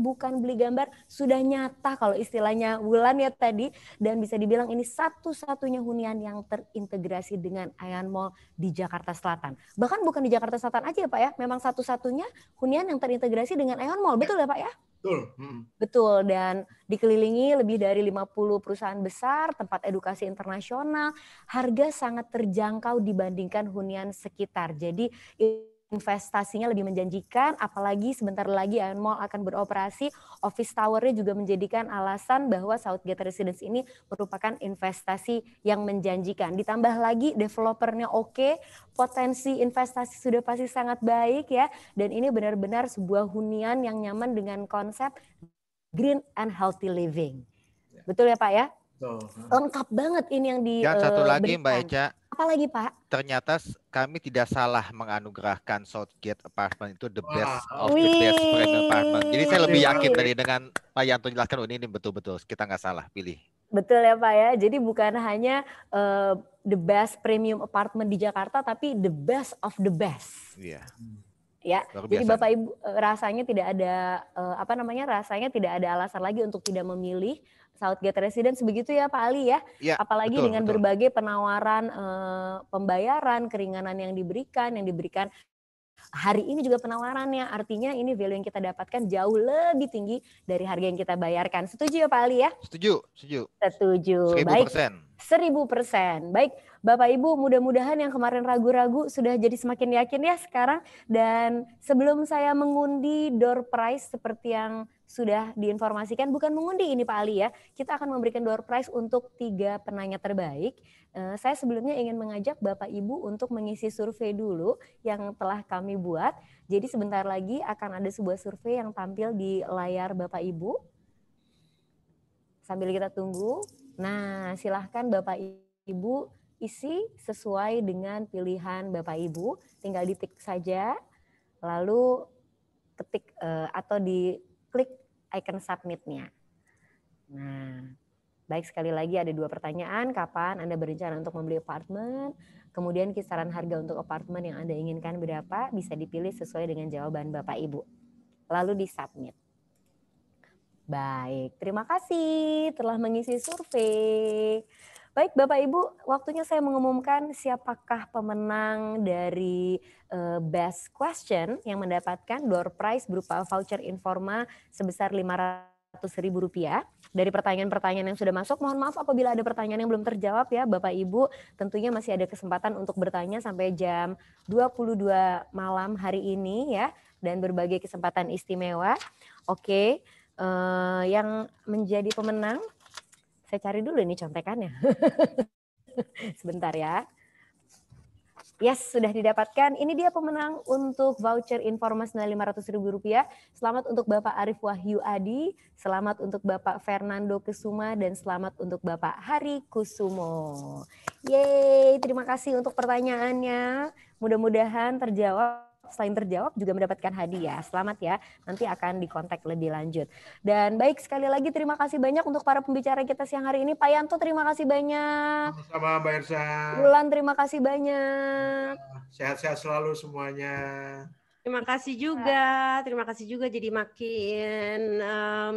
bukan beli gambar, sudah nyata kalau istilahnya bulan ya tadi dan bisa dibilang ini satu-satunya hunian yang terintegrasi dengan Ion Mall di Jakarta Selatan. Bahkan bukan di Jakarta Selatan aja ya Pak ya, memang satu-satunya hunian yang terintegrasi dengan Aeon Mall, betul ya Pak ya? Betul. Hmm. Betul dan dikelilingi lebih dari 50 perusahaan besar, tempat edukasi internasional, harga sangat terjangkau dibandingkan hunian sekitar. Jadi investasinya lebih menjanjikan, apalagi sebentar lagi Ion Mall akan beroperasi. Office towernya juga menjadikan alasan bahwa Southgate Residence ini merupakan investasi yang menjanjikan. Ditambah lagi developernya oke, potensi investasi sudah pasti sangat baik ya, dan ini benar-benar sebuah hunian yang nyaman dengan konsep green and healthy living. Ya. Betul ya Pak ya? Betul. Lengkap banget ini yang di. Ya, satu eh, lagi berikan. Mbak Eca apa lagi Pak? Ternyata kami tidak salah menganugerahkan Southgate Apartment itu the best wow. of Wee. the best premium apartment. Jadi saya lebih yakin tadi dengan Pak Yanto jelaskan oh, ini betul-betul kita nggak salah pilih. Betul ya Pak ya. Jadi bukan hanya uh, the best premium apartment di Jakarta tapi the best of the best. Iya. Yeah. Ya. Jadi Bapak Ibu eh, rasanya tidak ada eh, apa namanya? rasanya tidak ada alasan lagi untuk tidak memilih Southgate Residence begitu ya Pak Ali ya. ya Apalagi betul, dengan betul. berbagai penawaran eh, pembayaran, keringanan yang diberikan, yang diberikan hari ini juga penawarannya. Artinya ini value yang kita dapatkan jauh lebih tinggi dari harga yang kita bayarkan. Setuju ya Pak Ali ya? Setuju, setuju. Setuju. Seribu Baik. Seribu persen. Baik, Bapak Ibu mudah-mudahan yang kemarin ragu-ragu sudah jadi semakin yakin ya sekarang. Dan sebelum saya mengundi door price seperti yang sudah diinformasikan bukan mengundi ini Pak Ali ya. Kita akan memberikan door prize untuk tiga penanya terbaik. Eh, saya sebelumnya ingin mengajak Bapak Ibu untuk mengisi survei dulu yang telah kami buat. Jadi sebentar lagi akan ada sebuah survei yang tampil di layar Bapak Ibu. Sambil kita tunggu. Nah, silahkan Bapak Ibu isi sesuai dengan pilihan Bapak Ibu. Tinggal ditik saja, lalu ketik eh, atau di klik icon submitnya. Nah, baik sekali lagi ada dua pertanyaan. Kapan Anda berencana untuk membeli apartemen? Kemudian kisaran harga untuk apartemen yang Anda inginkan berapa? Bisa dipilih sesuai dengan jawaban Bapak Ibu. Lalu di submit. Baik, terima kasih telah mengisi survei. Baik Bapak Ibu, waktunya saya mengumumkan siapakah pemenang dari uh, Best Question yang mendapatkan door prize berupa voucher Informa sebesar rp ribu rupiah. Dari pertanyaan-pertanyaan yang sudah masuk, mohon maaf apabila ada pertanyaan yang belum terjawab ya Bapak Ibu. Tentunya masih ada kesempatan untuk bertanya sampai jam 22 malam hari ini ya. Dan berbagai kesempatan istimewa. Oke, uh, yang menjadi pemenang saya cari dulu ini contekannya. Sebentar ya. Yes, sudah didapatkan. Ini dia pemenang untuk voucher Informa rp 500000 Selamat untuk Bapak Arif Wahyu Adi, selamat untuk Bapak Fernando Kesuma, dan selamat untuk Bapak Hari Kusumo. Yeay, terima kasih untuk pertanyaannya. Mudah-mudahan terjawab selain terjawab juga mendapatkan hadiah. Selamat ya. Nanti akan dikontak lebih lanjut. Dan baik sekali lagi terima kasih banyak untuk para pembicara kita siang hari ini. Pak Yanto terima kasih banyak. Sama Mbak Irsa. Bulan terima kasih banyak. Iya, sehat-sehat selalu semuanya. Terima kasih juga. Terima kasih juga jadi makin um,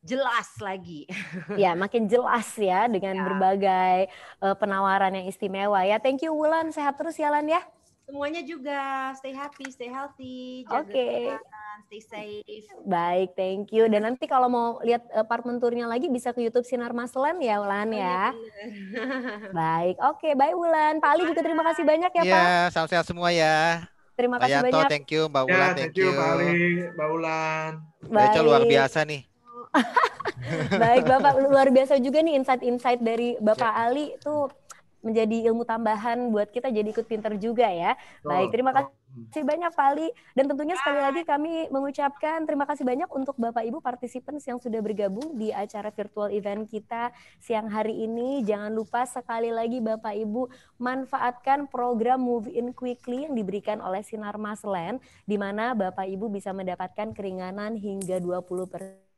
jelas lagi. Ya, makin jelas ya dengan ya. berbagai eh, penawaran yang istimewa ya. Thank you Wulan, sehat terus ya Lan ya semuanya juga stay happy, stay healthy, jaga okay. kesehatan, stay safe. Baik, thank you. Dan nanti kalau mau lihat eh, apartment tournya lagi bisa ke YouTube Sinar Maslen ya Ulan oh, iya, ya. Baik, oke, okay, bye Ulan. Pak Ali juga terima kasih banyak ya iya, Pak. Iya, salam sehat semua ya. Terima kasih Yanto, banyak. thank you Mbak Ulan, ya, thank, thank you. Pak Ali, Mbak Ulan. Baik. luar biasa nih. Baik Bapak, luar biasa juga nih insight-insight dari Bapak ya. Ali tuh menjadi ilmu tambahan buat kita jadi ikut pinter juga ya. Baik, terima kasih banyak Pali dan tentunya sekali lagi kami mengucapkan terima kasih banyak untuk Bapak Ibu partisipan yang sudah bergabung di acara virtual event kita siang hari ini. Jangan lupa sekali lagi Bapak Ibu manfaatkan program Move In Quickly yang diberikan oleh Sinar Maslen di mana Bapak Ibu bisa mendapatkan keringanan hingga 20%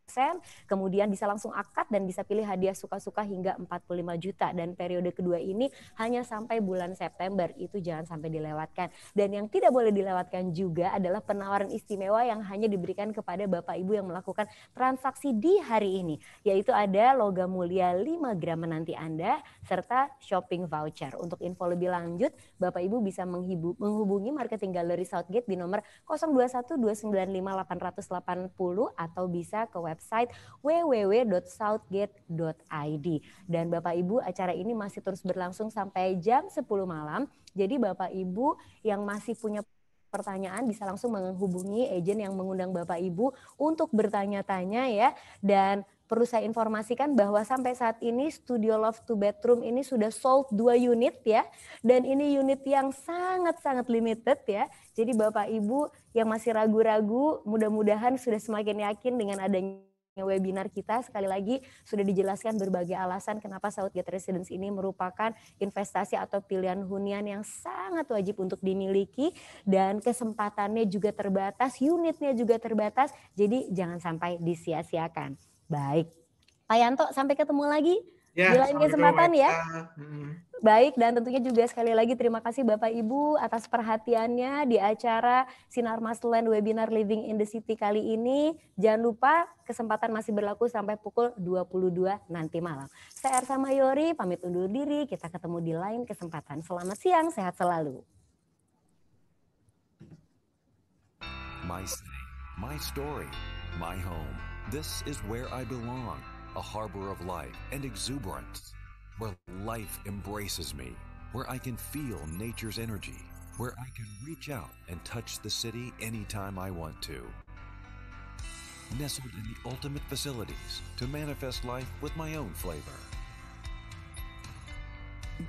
kemudian bisa langsung akad dan bisa pilih hadiah suka-suka hingga 45 juta dan periode kedua ini hanya sampai bulan September itu jangan sampai dilewatkan dan yang tidak boleh dilewatkan juga adalah penawaran istimewa yang hanya diberikan kepada Bapak Ibu yang melakukan transaksi di hari ini yaitu ada logam mulia 5 gram menanti Anda serta shopping voucher untuk info lebih lanjut Bapak Ibu bisa menghubungi marketing galeri Southgate di nomor 021 295 880 atau bisa ke web website www.southgate.id. Dan Bapak Ibu, acara ini masih terus berlangsung sampai jam 10 malam. Jadi Bapak Ibu yang masih punya pertanyaan bisa langsung menghubungi agent yang mengundang Bapak Ibu untuk bertanya-tanya ya. Dan perlu saya informasikan bahwa sampai saat ini Studio Love to Bedroom ini sudah sold dua unit ya. Dan ini unit yang sangat-sangat limited ya. Jadi Bapak Ibu yang masih ragu-ragu mudah-mudahan sudah semakin yakin dengan adanya webinar kita sekali lagi sudah dijelaskan berbagai alasan kenapa Southgate Residence ini merupakan investasi atau pilihan hunian yang sangat wajib untuk dimiliki dan kesempatannya juga terbatas, unitnya juga terbatas, jadi jangan sampai disia-siakan. Baik. Pak Yanto, sampai ketemu lagi ya, di lain kesempatan ya. Baik, dan tentunya juga sekali lagi terima kasih Bapak Ibu atas perhatiannya di acara Sinar Land Webinar Living in the City kali ini. Jangan lupa kesempatan masih berlaku sampai pukul 22 nanti malam. Saya Ersa Mayori, pamit undur diri. Kita ketemu di lain kesempatan. Selamat siang, sehat selalu. My city, my story, my home. This is where I belong, a harbor of life and exuberance, where life embraces me, where I can feel nature's energy, where I can reach out and touch the city anytime I want to. Nestled in the ultimate facilities to manifest life with my own flavor.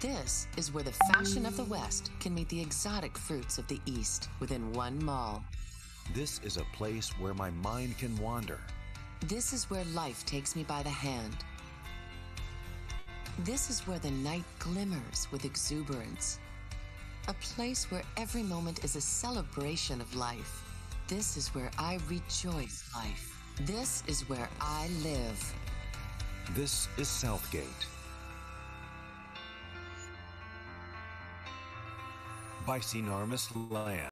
This is where the fashion of the West can meet the exotic fruits of the East within one mall. This is a place where my mind can wander this is where life takes me by the hand. This is where the night glimmers with exuberance. A place where every moment is a celebration of life. This is where I rejoice life. This is where I live. This is Southgate. by Sinarmus Lion.